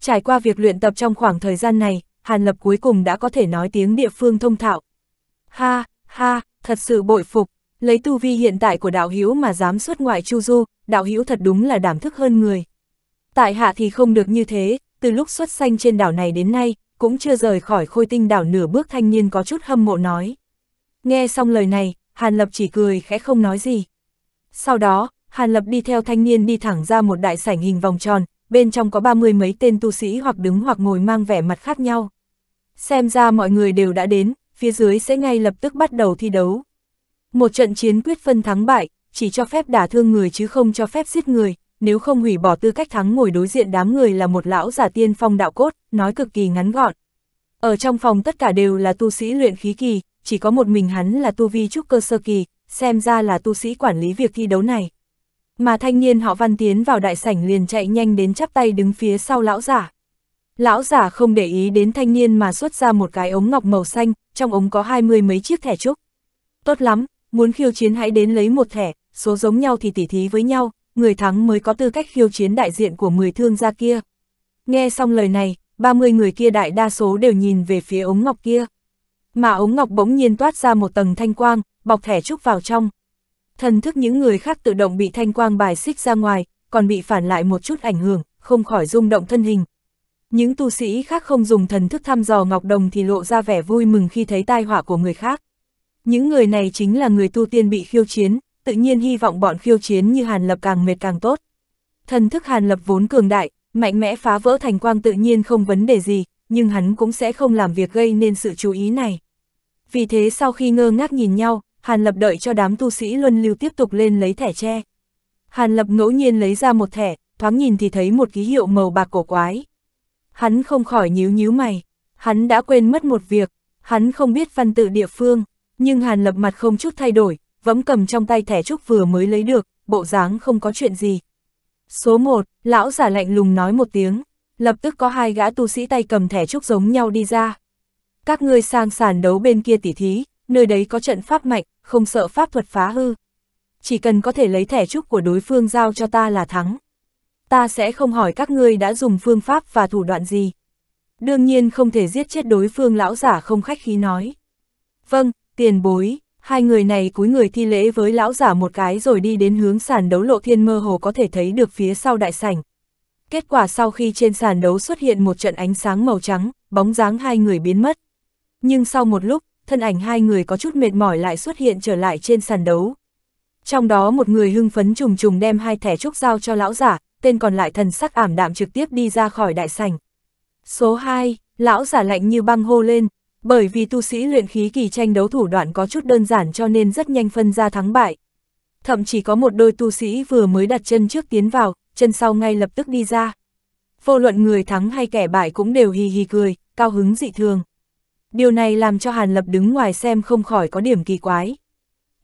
S1: Trải qua việc luyện tập trong khoảng thời gian này, Hàn Lập cuối cùng đã có thể nói tiếng địa phương thông thạo. Ha, ha, thật sự bội phục, lấy tu vi hiện tại của đạo hữu mà dám xuất ngoại chu du, đạo hữu thật đúng là đảm thức hơn người. Tại hạ thì không được như thế, từ lúc xuất sanh trên đảo này đến nay, cũng chưa rời khỏi khôi tinh đảo nửa bước thanh niên có chút hâm mộ nói. Nghe xong lời này, Hàn Lập chỉ cười khẽ không nói gì. Sau đó, Hàn Lập đi theo thanh niên đi thẳng ra một đại sảnh hình vòng tròn, bên trong có ba mươi mấy tên tu sĩ hoặc đứng hoặc ngồi mang vẻ mặt khác nhau. Xem ra mọi người đều đã đến, phía dưới sẽ ngay lập tức bắt đầu thi đấu. Một trận chiến quyết phân thắng bại, chỉ cho phép đả thương người chứ không cho phép giết người, nếu không hủy bỏ tư cách thắng ngồi đối diện đám người là một lão giả tiên phong đạo cốt, nói cực kỳ ngắn gọn. Ở trong phòng tất cả đều là tu sĩ luyện khí kỳ, chỉ có một mình hắn là tu vi trúc cơ sơ kỳ, xem ra là tu sĩ quản lý việc thi đấu này. Mà thanh niên họ văn tiến vào đại sảnh liền chạy nhanh đến chắp tay đứng phía sau lão giả. Lão giả không để ý đến thanh niên mà xuất ra một cái ống ngọc màu xanh, trong ống có hai mươi mấy chiếc thẻ trúc. Tốt lắm, muốn khiêu chiến hãy đến lấy một thẻ, số giống nhau thì tỉ thí với nhau, người thắng mới có tư cách khiêu chiến đại diện của mười thương gia kia. Nghe xong lời này, 30 người kia đại đa số đều nhìn về phía ống ngọc kia. Mà ống ngọc bỗng nhiên toát ra một tầng thanh quang, bọc thẻ trúc vào trong. Thần thức những người khác tự động bị thanh quang bài xích ra ngoài, còn bị phản lại một chút ảnh hưởng, không khỏi rung động thân hình. Những tu sĩ khác không dùng thần thức thăm dò Ngọc Đồng thì lộ ra vẻ vui mừng khi thấy tai họa của người khác. Những người này chính là người tu tiên bị khiêu chiến, tự nhiên hy vọng bọn khiêu chiến như Hàn Lập càng mệt càng tốt. Thần thức Hàn Lập vốn cường đại, mạnh mẽ phá vỡ thành quang tự nhiên không vấn đề gì, nhưng hắn cũng sẽ không làm việc gây nên sự chú ý này. Vì thế sau khi ngơ ngác nhìn nhau, Hàn Lập đợi cho đám tu sĩ luân lưu tiếp tục lên lấy thẻ tre. Hàn Lập ngẫu nhiên lấy ra một thẻ, thoáng nhìn thì thấy một ký hiệu màu bạc cổ quái. Hắn không khỏi nhíu nhíu mày, hắn đã quên mất một việc, hắn không biết văn tự địa phương, nhưng Hàn Lập mặt không chút thay đổi, vẫn cầm trong tay thẻ trúc vừa mới lấy được, bộ dáng không có chuyện gì. Số 1, lão giả lạnh lùng nói một tiếng, lập tức có hai gã tu sĩ tay cầm thẻ trúc giống nhau đi ra. Các ngươi sang sàn đấu bên kia tỉ thí, nơi đấy có trận pháp mạnh, không sợ pháp thuật phá hư. Chỉ cần có thể lấy thẻ trúc của đối phương giao cho ta là thắng. Ta sẽ không hỏi các ngươi đã dùng phương pháp và thủ đoạn gì. Đương nhiên không thể giết chết đối phương lão giả không khách khí nói. Vâng, tiền bối, hai người này cúi người thi lễ với lão giả một cái rồi đi đến hướng sàn đấu lộ thiên mơ hồ có thể thấy được phía sau đại sảnh. Kết quả sau khi trên sàn đấu xuất hiện một trận ánh sáng màu trắng, bóng dáng hai người biến mất. Nhưng sau một lúc, thân ảnh hai người có chút mệt mỏi lại xuất hiện trở lại trên sàn đấu. Trong đó một người hưng phấn trùng trùng đem hai thẻ trúc giao cho lão giả, tên còn lại thần sắc ảm đạm trực tiếp đi ra khỏi đại sảnh. Số 2, lão giả lạnh như băng hô lên, bởi vì tu sĩ luyện khí kỳ tranh đấu thủ đoạn có chút đơn giản cho nên rất nhanh phân ra thắng bại. Thậm chí có một đôi tu sĩ vừa mới đặt chân trước tiến vào, chân sau ngay lập tức đi ra. Vô luận người thắng hay kẻ bại cũng đều hì hì cười, cao hứng dị thường. Điều này làm cho Hàn Lập đứng ngoài xem không khỏi có điểm kỳ quái.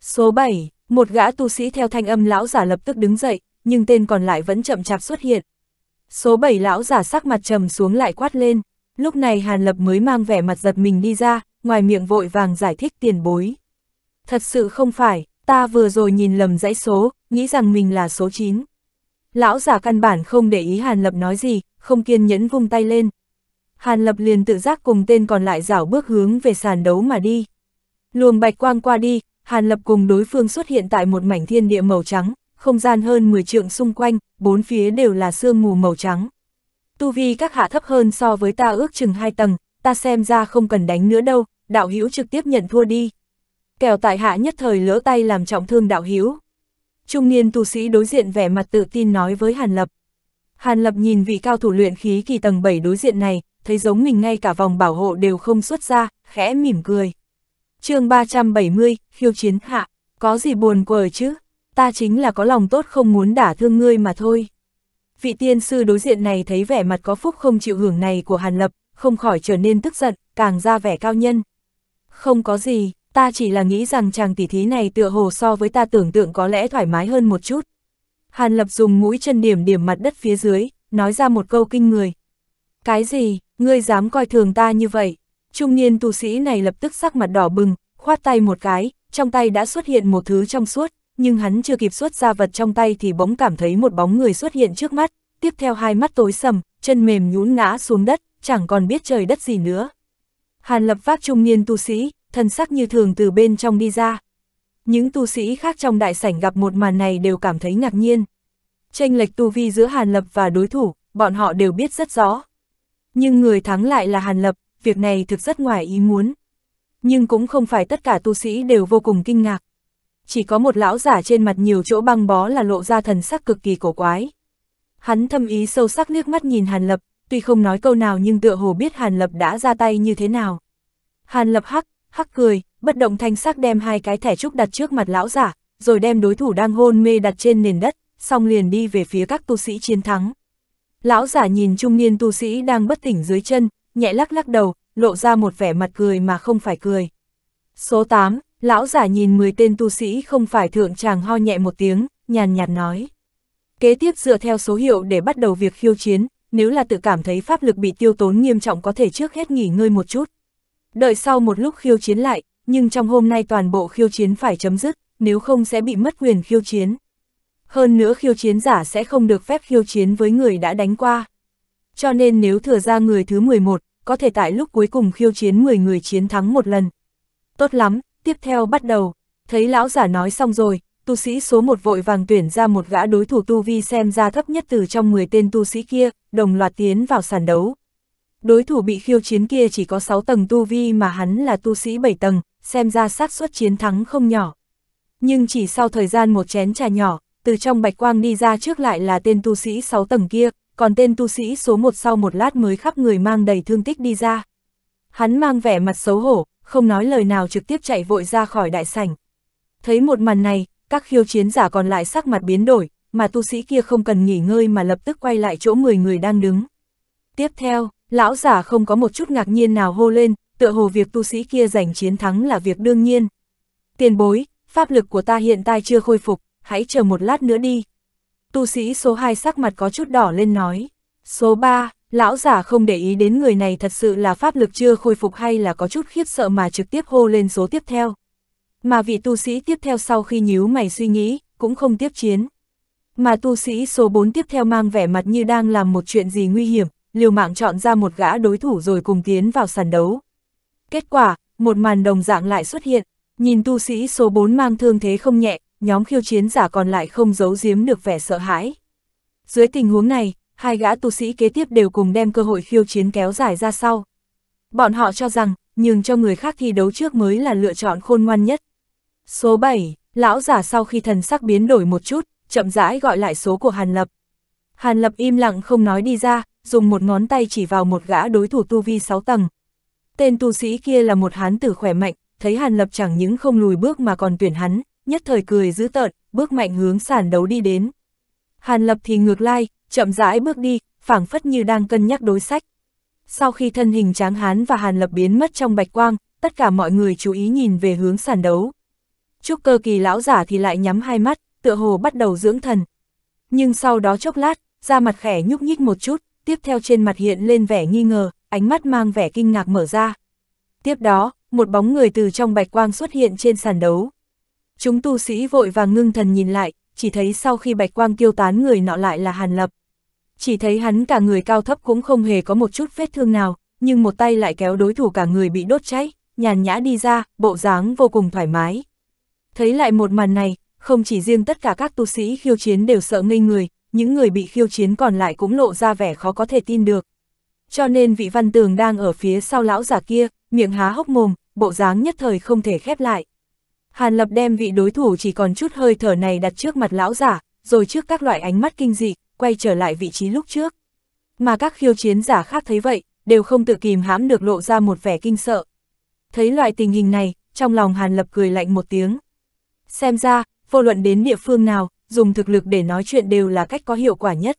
S1: Số 7, một gã tu sĩ theo thanh âm lão giả lập tức đứng dậy, nhưng tên còn lại vẫn chậm chạp xuất hiện. Số 7 lão giả sắc mặt trầm xuống lại quát lên, lúc này Hàn Lập mới mang vẻ mặt giật mình đi ra, ngoài miệng vội vàng giải thích tiền bối. Thật sự không phải, ta vừa rồi nhìn lầm dãy số, nghĩ rằng mình là số 9. Lão giả căn bản không để ý Hàn Lập nói gì, không kiên nhẫn vung tay lên, Hàn Lập liền tự giác cùng tên còn lại rảo bước hướng về sàn đấu mà đi. Luồng bạch quang qua đi, Hàn Lập cùng đối phương xuất hiện tại một mảnh thiên địa màu trắng, không gian hơn 10 trượng xung quanh, bốn phía đều là sương mù màu trắng. Tu vi các hạ thấp hơn so với ta ước chừng hai tầng, ta xem ra không cần đánh nữa đâu, đạo hữu trực tiếp nhận thua đi. Kẻo tại hạ nhất thời lỡ tay làm trọng thương đạo hữu. Trung niên tu sĩ đối diện vẻ mặt tự tin nói với Hàn Lập. Hàn Lập nhìn vị cao thủ luyện khí kỳ tầng 7 đối diện này, thấy giống mình ngay cả vòng bảo hộ đều không xuất ra, khẽ mỉm cười. chương 370, khiêu chiến hạ, có gì buồn quờ chứ, ta chính là có lòng tốt không muốn đả thương ngươi mà thôi. Vị tiên sư đối diện này thấy vẻ mặt có phúc không chịu hưởng này của Hàn Lập, không khỏi trở nên tức giận, càng ra vẻ cao nhân. Không có gì, ta chỉ là nghĩ rằng chàng tỷ thí này tựa hồ so với ta tưởng tượng có lẽ thoải mái hơn một chút. Hàn Lập dùng mũi chân điểm điểm mặt đất phía dưới, nói ra một câu kinh người. Cái gì, Ngươi dám coi thường ta như vậy. Trung niên tu sĩ này lập tức sắc mặt đỏ bừng, khoát tay một cái, trong tay đã xuất hiện một thứ trong suốt, nhưng hắn chưa kịp xuất ra vật trong tay thì bỗng cảm thấy một bóng người xuất hiện trước mắt, tiếp theo hai mắt tối sầm, chân mềm nhũn ngã xuống đất, chẳng còn biết trời đất gì nữa. Hàn lập vác trung niên tu sĩ, thân sắc như thường từ bên trong đi ra. Những tu sĩ khác trong đại sảnh gặp một màn này đều cảm thấy ngạc nhiên. Tranh lệch tu vi giữa Hàn lập và đối thủ, bọn họ đều biết rất rõ. Nhưng người thắng lại là Hàn Lập, việc này thực rất ngoài ý muốn. Nhưng cũng không phải tất cả tu sĩ đều vô cùng kinh ngạc. Chỉ có một lão giả trên mặt nhiều chỗ băng bó là lộ ra thần sắc cực kỳ cổ quái. Hắn thâm ý sâu sắc liếc mắt nhìn Hàn Lập, tuy không nói câu nào nhưng tựa hồ biết Hàn Lập đã ra tay như thế nào. Hàn Lập hắc, hắc cười, bất động thanh sắc đem hai cái thẻ trúc đặt trước mặt lão giả, rồi đem đối thủ đang hôn mê đặt trên nền đất, xong liền đi về phía các tu sĩ chiến thắng. Lão giả nhìn trung niên tu sĩ đang bất tỉnh dưới chân, nhẹ lắc lắc đầu, lộ ra một vẻ mặt cười mà không phải cười. Số 8, lão giả nhìn 10 tên tu sĩ không phải thượng chàng ho nhẹ một tiếng, nhàn nhạt nói. Kế tiếp dựa theo số hiệu để bắt đầu việc khiêu chiến, nếu là tự cảm thấy pháp lực bị tiêu tốn nghiêm trọng có thể trước hết nghỉ ngơi một chút. Đợi sau một lúc khiêu chiến lại, nhưng trong hôm nay toàn bộ khiêu chiến phải chấm dứt, nếu không sẽ bị mất quyền khiêu chiến hơn nữa khiêu chiến giả sẽ không được phép khiêu chiến với người đã đánh qua. Cho nên nếu thừa ra người thứ 11, có thể tại lúc cuối cùng khiêu chiến 10 người chiến thắng một lần. Tốt lắm, tiếp theo bắt đầu. Thấy lão giả nói xong rồi, tu sĩ số 1 vội vàng tuyển ra một gã đối thủ tu vi xem ra thấp nhất từ trong 10 tên tu sĩ kia, đồng loạt tiến vào sàn đấu. Đối thủ bị khiêu chiến kia chỉ có 6 tầng tu vi mà hắn là tu sĩ 7 tầng, xem ra xác suất chiến thắng không nhỏ. Nhưng chỉ sau thời gian một chén trà nhỏ, từ trong bạch quang đi ra trước lại là tên tu sĩ 6 tầng kia, còn tên tu sĩ số 1 sau một lát mới khắp người mang đầy thương tích đi ra. Hắn mang vẻ mặt xấu hổ, không nói lời nào trực tiếp chạy vội ra khỏi đại sảnh. Thấy một màn này, các khiêu chiến giả còn lại sắc mặt biến đổi, mà tu sĩ kia không cần nghỉ ngơi mà lập tức quay lại chỗ 10 người đang đứng. Tiếp theo, lão giả không có một chút ngạc nhiên nào hô lên, tựa hồ việc tu sĩ kia giành chiến thắng là việc đương nhiên. Tiền bối, pháp lực của ta hiện tại chưa khôi phục, hãy chờ một lát nữa đi. Tu sĩ số 2 sắc mặt có chút đỏ lên nói. Số 3, lão giả không để ý đến người này thật sự là pháp lực chưa khôi phục hay là có chút khiếp sợ mà trực tiếp hô lên số tiếp theo. Mà vị tu sĩ tiếp theo sau khi nhíu mày suy nghĩ, cũng không tiếp chiến. Mà tu sĩ số 4 tiếp theo mang vẻ mặt như đang làm một chuyện gì nguy hiểm, liều mạng chọn ra một gã đối thủ rồi cùng tiến vào sàn đấu. Kết quả, một màn đồng dạng lại xuất hiện, nhìn tu sĩ số 4 mang thương thế không nhẹ, nhóm khiêu chiến giả còn lại không giấu giếm được vẻ sợ hãi. Dưới tình huống này, hai gã tu sĩ kế tiếp đều cùng đem cơ hội khiêu chiến kéo dài ra sau. Bọn họ cho rằng, nhường cho người khác thi đấu trước mới là lựa chọn khôn ngoan nhất. Số 7, lão giả sau khi thần sắc biến đổi một chút, chậm rãi gọi lại số của Hàn Lập. Hàn Lập im lặng không nói đi ra, dùng một ngón tay chỉ vào một gã đối thủ tu vi 6 tầng. Tên tu sĩ kia là một hán tử khỏe mạnh, thấy Hàn Lập chẳng những không lùi bước mà còn tuyển hắn, nhất thời cười dữ tợn, bước mạnh hướng sàn đấu đi đến. Hàn Lập thì ngược lai, chậm rãi bước đi, phảng phất như đang cân nhắc đối sách. Sau khi thân hình tráng hán và Hàn Lập biến mất trong bạch quang, tất cả mọi người chú ý nhìn về hướng sàn đấu. Trúc cơ kỳ lão giả thì lại nhắm hai mắt, tựa hồ bắt đầu dưỡng thần. Nhưng sau đó chốc lát, da mặt khẽ nhúc nhích một chút, tiếp theo trên mặt hiện lên vẻ nghi ngờ, ánh mắt mang vẻ kinh ngạc mở ra. Tiếp đó, một bóng người từ trong bạch quang xuất hiện trên sàn đấu. Chúng tu sĩ vội vàng ngưng thần nhìn lại, chỉ thấy sau khi bạch quang tiêu tán người nọ lại là Hàn Lập. Chỉ thấy hắn cả người cao thấp cũng không hề có một chút vết thương nào, nhưng một tay lại kéo đối thủ cả người bị đốt cháy, nhàn nhã đi ra, bộ dáng vô cùng thoải mái. Thấy lại một màn này, không chỉ riêng tất cả các tu sĩ khiêu chiến đều sợ ngây người, những người bị khiêu chiến còn lại cũng lộ ra vẻ khó có thể tin được. Cho nên vị văn tường đang ở phía sau lão giả kia, miệng há hốc mồm, bộ dáng nhất thời không thể khép lại. Hàn Lập đem vị đối thủ chỉ còn chút hơi thở này đặt trước mặt lão giả, rồi trước các loại ánh mắt kinh dị, quay trở lại vị trí lúc trước. Mà các khiêu chiến giả khác thấy vậy, đều không tự kìm hãm được lộ ra một vẻ kinh sợ. Thấy loại tình hình này, trong lòng Hàn Lập cười lạnh một tiếng. Xem ra, vô luận đến địa phương nào, dùng thực lực để nói chuyện đều là cách có hiệu quả nhất.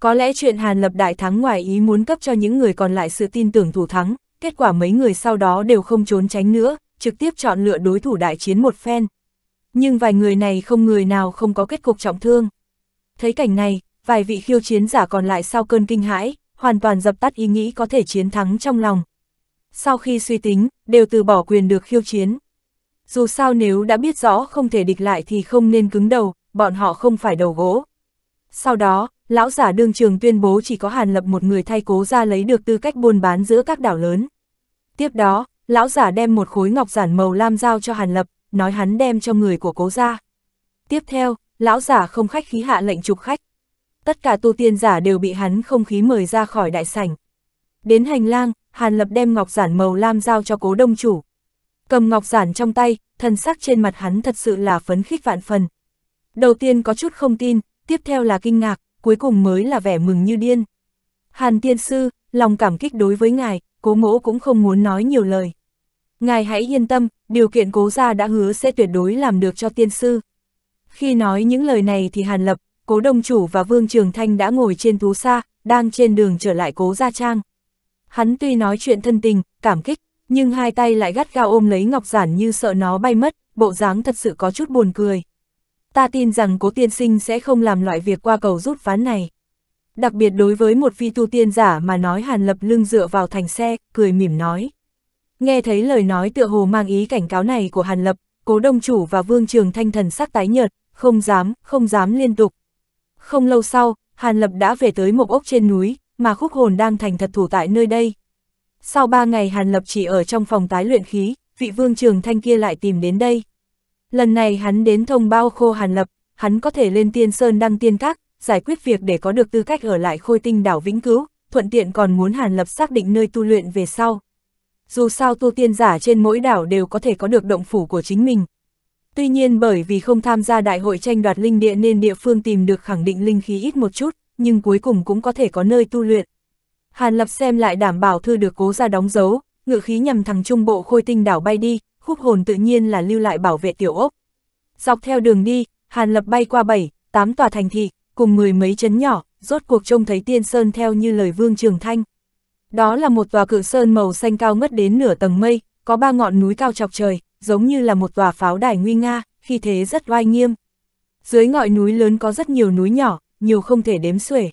S1: Có lẽ chuyện Hàn Lập đại thắng ngoài ý muốn cấp cho những người còn lại sự tin tưởng thủ thắng, kết quả mấy người sau đó đều không trốn tránh nữa, trực tiếp chọn lựa đối thủ đại chiến một phen. Nhưng vài người này không người nào không có kết cục trọng thương. Thấy cảnh này, vài vị khiêu chiến giả còn lại sau cơn kinh hãi, hoàn toàn dập tắt ý nghĩ có thể chiến thắng trong lòng. Sau khi suy tính, đều từ bỏ quyền được khiêu chiến. Dù sao nếu đã biết rõ không thể địch lại thì không nên cứng đầu, bọn họ không phải đầu gỗ. Sau đó, lão giả đương trường tuyên bố chỉ có Hàn Lập một người thay cố ra lấy được tư cách buôn bán giữa các đảo lớn. Tiếp đó, lão giả đem một khối ngọc giản màu lam giao cho Hàn Lập, nói hắn đem cho người của cố gia. Tiếp theo, lão giả không khách khí hạ lệnh trục khách. Tất cả tu tiên giả đều bị hắn không khí mời ra khỏi đại sảnh. Đến hành lang, Hàn Lập đem ngọc giản màu lam giao cho cố đông chủ. Cầm ngọc giản trong tay, thần sắc trên mặt hắn thật sự là phấn khích vạn phần. Đầu tiên có chút không tin, tiếp theo là kinh ngạc, cuối cùng mới là vẻ mừng như điên. Hàn tiên sư, lòng cảm kích đối với ngài, cố mỗ cũng không muốn nói nhiều lời. Ngài hãy yên tâm, điều kiện cố gia đã hứa sẽ tuyệt đối làm được cho tiên sư. Khi nói những lời này thì Hàn Lập, cố đông chủ và Vương Trường Thanh đã ngồi trên thú xa, đang trên đường trở lại cố gia trang. Hắn tuy nói chuyện thân tình, cảm kích, nhưng hai tay lại gắt gao ôm lấy ngọc giản như sợ nó bay mất, bộ dáng thật sự có chút buồn cười. Ta tin rằng cố tiên sinh sẽ không làm loại việc qua cầu rút ván này. Đặc biệt đối với một phi tu tiên giả mà nói Hàn Lập lưng dựa vào thành xe, cười mỉm nói. Nghe thấy lời nói tựa hồ mang ý cảnh cáo này của Hàn Lập, cố đông chủ và vương trường thanh thần sắc tái nhợt, không dám, không dám liên tục. Không lâu sau, Hàn Lập đã về tới một ốc trên núi, mà khúc hồn đang thành thật thủ tại nơi đây. Sau ba ngày Hàn Lập chỉ ở trong phòng tái luyện khí, vị vương trường thanh kia lại tìm đến đây. Lần này hắn đến thông bao khô Hàn Lập, hắn có thể lên tiên sơn đăng tiên các, giải quyết việc để có được tư cách ở lại khôi tinh đảo vĩnh cứu, thuận tiện còn muốn Hàn Lập xác định nơi tu luyện về sau. Dù sao tu tiên giả trên mỗi đảo đều có thể có được động phủ của chính mình. Tuy nhiên bởi vì không tham gia đại hội tranh đoạt linh địa nên địa phương tìm được khẳng định linh khí ít một chút, nhưng cuối cùng cũng có thể có nơi tu luyện. Hàn Lập xem lại đảm bảo thư được cố ra đóng dấu, ngựa khí nhằm thằng trung bộ khôi tinh đảo bay đi, khúc hồn tự nhiên là lưu lại bảo vệ tiểu ốc. Dọc theo đường đi, Hàn Lập bay qua 7, 8 tòa thành thị, cùng mười mấy chấn nhỏ, rốt cuộc trông thấy tiên sơn theo như lời Vương Trường Thanh. Đó là một tòa cự sơn màu xanh cao ngất đến nửa tầng mây, có ba ngọn núi cao chọc trời, giống như là một tòa pháo đài nguy nga, khi thế rất oai nghiêm. Dưới ngọn núi lớn có rất nhiều núi nhỏ, nhiều không thể đếm xuể.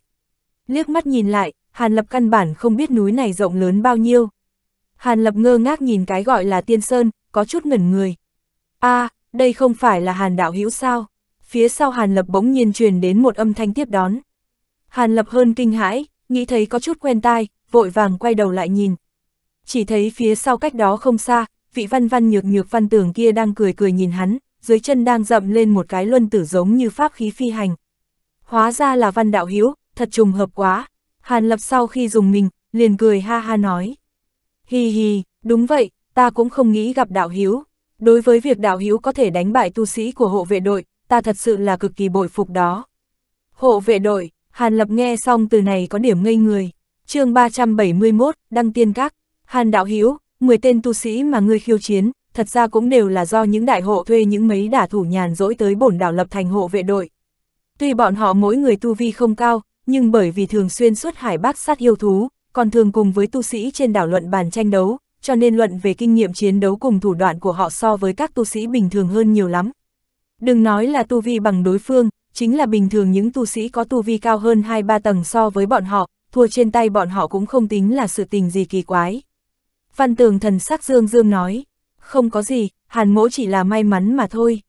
S1: Liếc mắt nhìn lại, Hàn Lập căn bản không biết núi này rộng lớn bao nhiêu. Hàn Lập ngơ ngác nhìn cái gọi là tiên sơn, có chút ngẩn người. a à, đây không phải là Hàn Đạo Hữu sao? phía sau Hàn Lập bỗng nhiên truyền đến một âm thanh tiếp đón. Hàn Lập hơn kinh hãi, nghĩ thấy có chút quen tai, vội vàng quay đầu lại nhìn. Chỉ thấy phía sau cách đó không xa, vị văn văn nhược nhược văn tưởng kia đang cười cười nhìn hắn, dưới chân đang dậm lên một cái luân tử giống như pháp khí phi hành. Hóa ra là văn đạo hiếu, thật trùng hợp quá. Hàn Lập sau khi dùng mình, liền cười ha ha nói. Hi hi, đúng vậy, ta cũng không nghĩ gặp đạo hiếu. Đối với việc đạo hiếu có thể đánh bại tu sĩ của hộ vệ đội, ta thật sự là cực kỳ bội phục đó. Hộ vệ đội, Hàn Lập nghe xong từ này có điểm ngây người. chương 371, Đăng Tiên Các, Hàn Đạo Hiếu, 10 tên tu sĩ mà ngươi khiêu chiến, thật ra cũng đều là do những đại hộ thuê những mấy đả thủ nhàn dỗi tới bổn đảo lập thành hộ vệ đội. Tuy bọn họ mỗi người tu vi không cao, nhưng bởi vì thường xuyên xuất hải bác sát yêu thú, còn thường cùng với tu sĩ trên đảo luận bàn tranh đấu, cho nên luận về kinh nghiệm chiến đấu cùng thủ đoạn của họ so với các tu sĩ bình thường hơn nhiều lắm, Đừng nói là tu vi bằng đối phương, chính là bình thường những tu sĩ có tu vi cao hơn 2-3 tầng so với bọn họ, thua trên tay bọn họ cũng không tính là sự tình gì kỳ quái. Văn tường thần sắc dương dương nói, không có gì, hàn mỗ chỉ là may mắn mà thôi.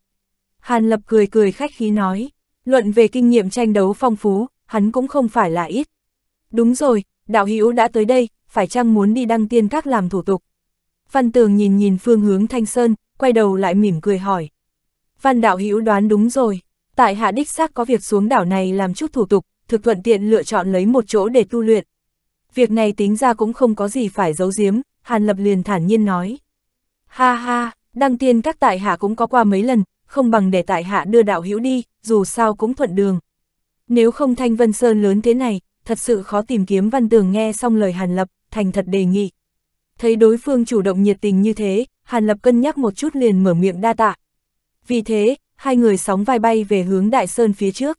S1: Hàn lập cười cười khách khí nói, luận về kinh nghiệm tranh đấu phong phú, hắn cũng không phải là ít. Đúng rồi, đạo hữu đã tới đây, phải chăng muốn đi đăng tiên các làm thủ tục? Văn tường nhìn nhìn phương hướng thanh sơn, quay đầu lại mỉm cười hỏi, Văn đạo hữu đoán đúng rồi, tại hạ đích xác có việc xuống đảo này làm chút thủ tục, thực thuận tiện lựa chọn lấy một chỗ để tu luyện. Việc này tính ra cũng không có gì phải giấu giếm, Hàn Lập liền thản nhiên nói. Ha ha, đăng tiên các tại hạ cũng có qua mấy lần, không bằng để tại hạ đưa đạo hữu đi, dù sao cũng thuận đường. Nếu không Thanh Vân Sơn lớn thế này, thật sự khó tìm kiếm văn tường nghe xong lời Hàn Lập, thành thật đề nghị. Thấy đối phương chủ động nhiệt tình như thế, Hàn Lập cân nhắc một chút liền mở miệng đa tạ, vì thế, hai người sóng vai bay về hướng Đại Sơn phía trước.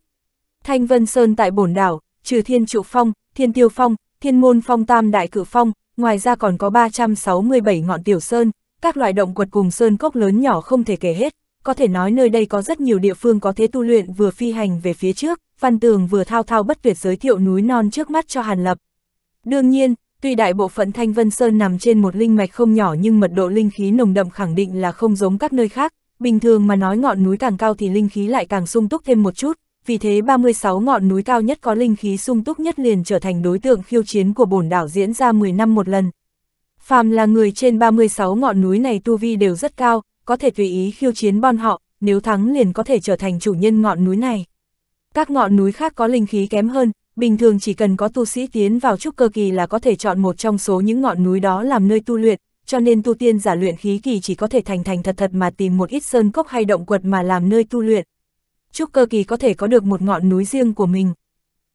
S1: Thanh Vân Sơn tại bổn đảo, trừ Thiên Trụ Phong, Thiên Tiêu Phong, Thiên Môn Phong Tam Đại Cử Phong, ngoài ra còn có 367 ngọn tiểu sơn, các loại động quật cùng sơn cốc lớn nhỏ không thể kể hết. Có thể nói nơi đây có rất nhiều địa phương có thế tu luyện vừa phi hành về phía trước, Văn Tường vừa thao thao bất tuyệt giới thiệu núi non trước mắt cho Hàn Lập. Đương nhiên, Tuy đại bộ phận Thanh Vân Sơn nằm trên một linh mạch không nhỏ nhưng mật độ linh khí nồng đậm khẳng định là không giống các nơi khác, Bình thường mà nói ngọn núi càng cao thì linh khí lại càng sung túc thêm một chút, vì thế 36 ngọn núi cao nhất có linh khí sung túc nhất liền trở thành đối tượng khiêu chiến của bổn đảo diễn ra 10 năm một lần. Phàm là người trên 36 ngọn núi này tu vi đều rất cao, có thể tùy ý khiêu chiến bọn họ, nếu thắng liền có thể trở thành chủ nhân ngọn núi này. Các ngọn núi khác có linh khí kém hơn, bình thường chỉ cần có tu sĩ tiến vào trúc cơ kỳ là có thể chọn một trong số những ngọn núi đó làm nơi tu luyện, cho nên tu tiên giả luyện khí kỳ chỉ có thể thành thành thật thật mà tìm một ít sơn cốc hay động quật mà làm nơi tu luyện. Trúc cơ kỳ có thể có được một ngọn núi riêng của mình.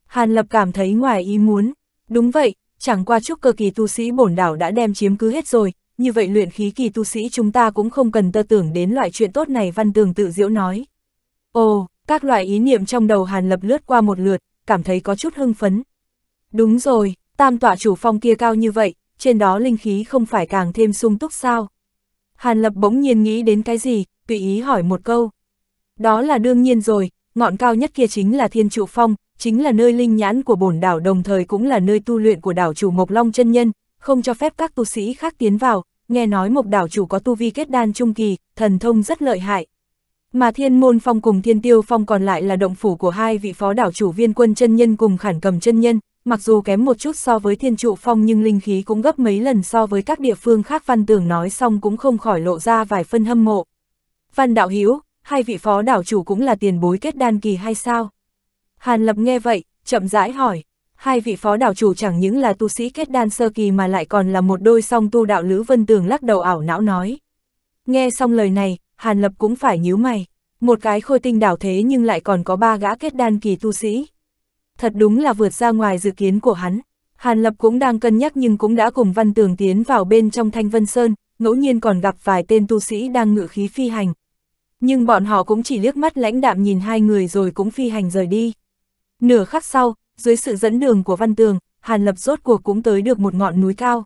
S1: Hàn Lập cảm thấy ngoài ý muốn. Đúng vậy, chẳng qua trúc cơ kỳ tu sĩ bổn đảo đã đem chiếm cứ hết rồi, như vậy luyện khí kỳ tu sĩ chúng ta cũng không cần tơ tưởng đến loại chuyện tốt này văn tường tự diễu nói. Ồ, các loại ý niệm trong đầu Hàn Lập lướt qua một lượt, cảm thấy có chút hưng phấn. Đúng rồi, tam tọa chủ phong kia cao như vậy, trên đó linh khí không phải càng thêm sung túc sao? Hàn Lập bỗng nhiên nghĩ đến cái gì, tùy ý hỏi một câu. Đó là đương nhiên rồi, ngọn cao nhất kia chính là Thiên Trụ Phong, chính là nơi linh nhãn của bổn đảo đồng thời cũng là nơi tu luyện của đảo chủ Mộc Long chân nhân, không cho phép các tu sĩ khác tiến vào, nghe nói Mộc đảo chủ có tu vi kết đan trung kỳ, thần thông rất lợi hại. Mà Thiên Môn Phong cùng Thiên Tiêu Phong còn lại là động phủ của hai vị phó đảo chủ viên quân chân nhân cùng khản cầm chân nhân, mặc dù kém một chút so với thiên trụ phong nhưng linh khí cũng gấp mấy lần so với các địa phương khác văn tưởng nói xong cũng không khỏi lộ ra vài phân hâm mộ. Văn đạo hiếu hai vị phó đảo chủ cũng là tiền bối kết đan kỳ hay sao? Hàn Lập nghe vậy, chậm rãi hỏi, hai vị phó đảo chủ chẳng những là tu sĩ kết đan sơ kỳ mà lại còn là một đôi song tu đạo Lữ Vân Tường lắc đầu ảo não nói. Nghe xong lời này, Hàn Lập cũng phải nhíu mày, một cái khôi tinh đảo thế nhưng lại còn có ba gã kết đan kỳ tu sĩ thật đúng là vượt ra ngoài dự kiến của hắn. Hàn Lập cũng đang cân nhắc nhưng cũng đã cùng Văn Tường tiến vào bên trong Thanh Vân Sơn, ngẫu nhiên còn gặp vài tên tu sĩ đang ngự khí phi hành. Nhưng bọn họ cũng chỉ liếc mắt lãnh đạm nhìn hai người rồi cũng phi hành rời đi. Nửa khắc sau, dưới sự dẫn đường của Văn Tường, Hàn Lập rốt cuộc cũng tới được một ngọn núi cao.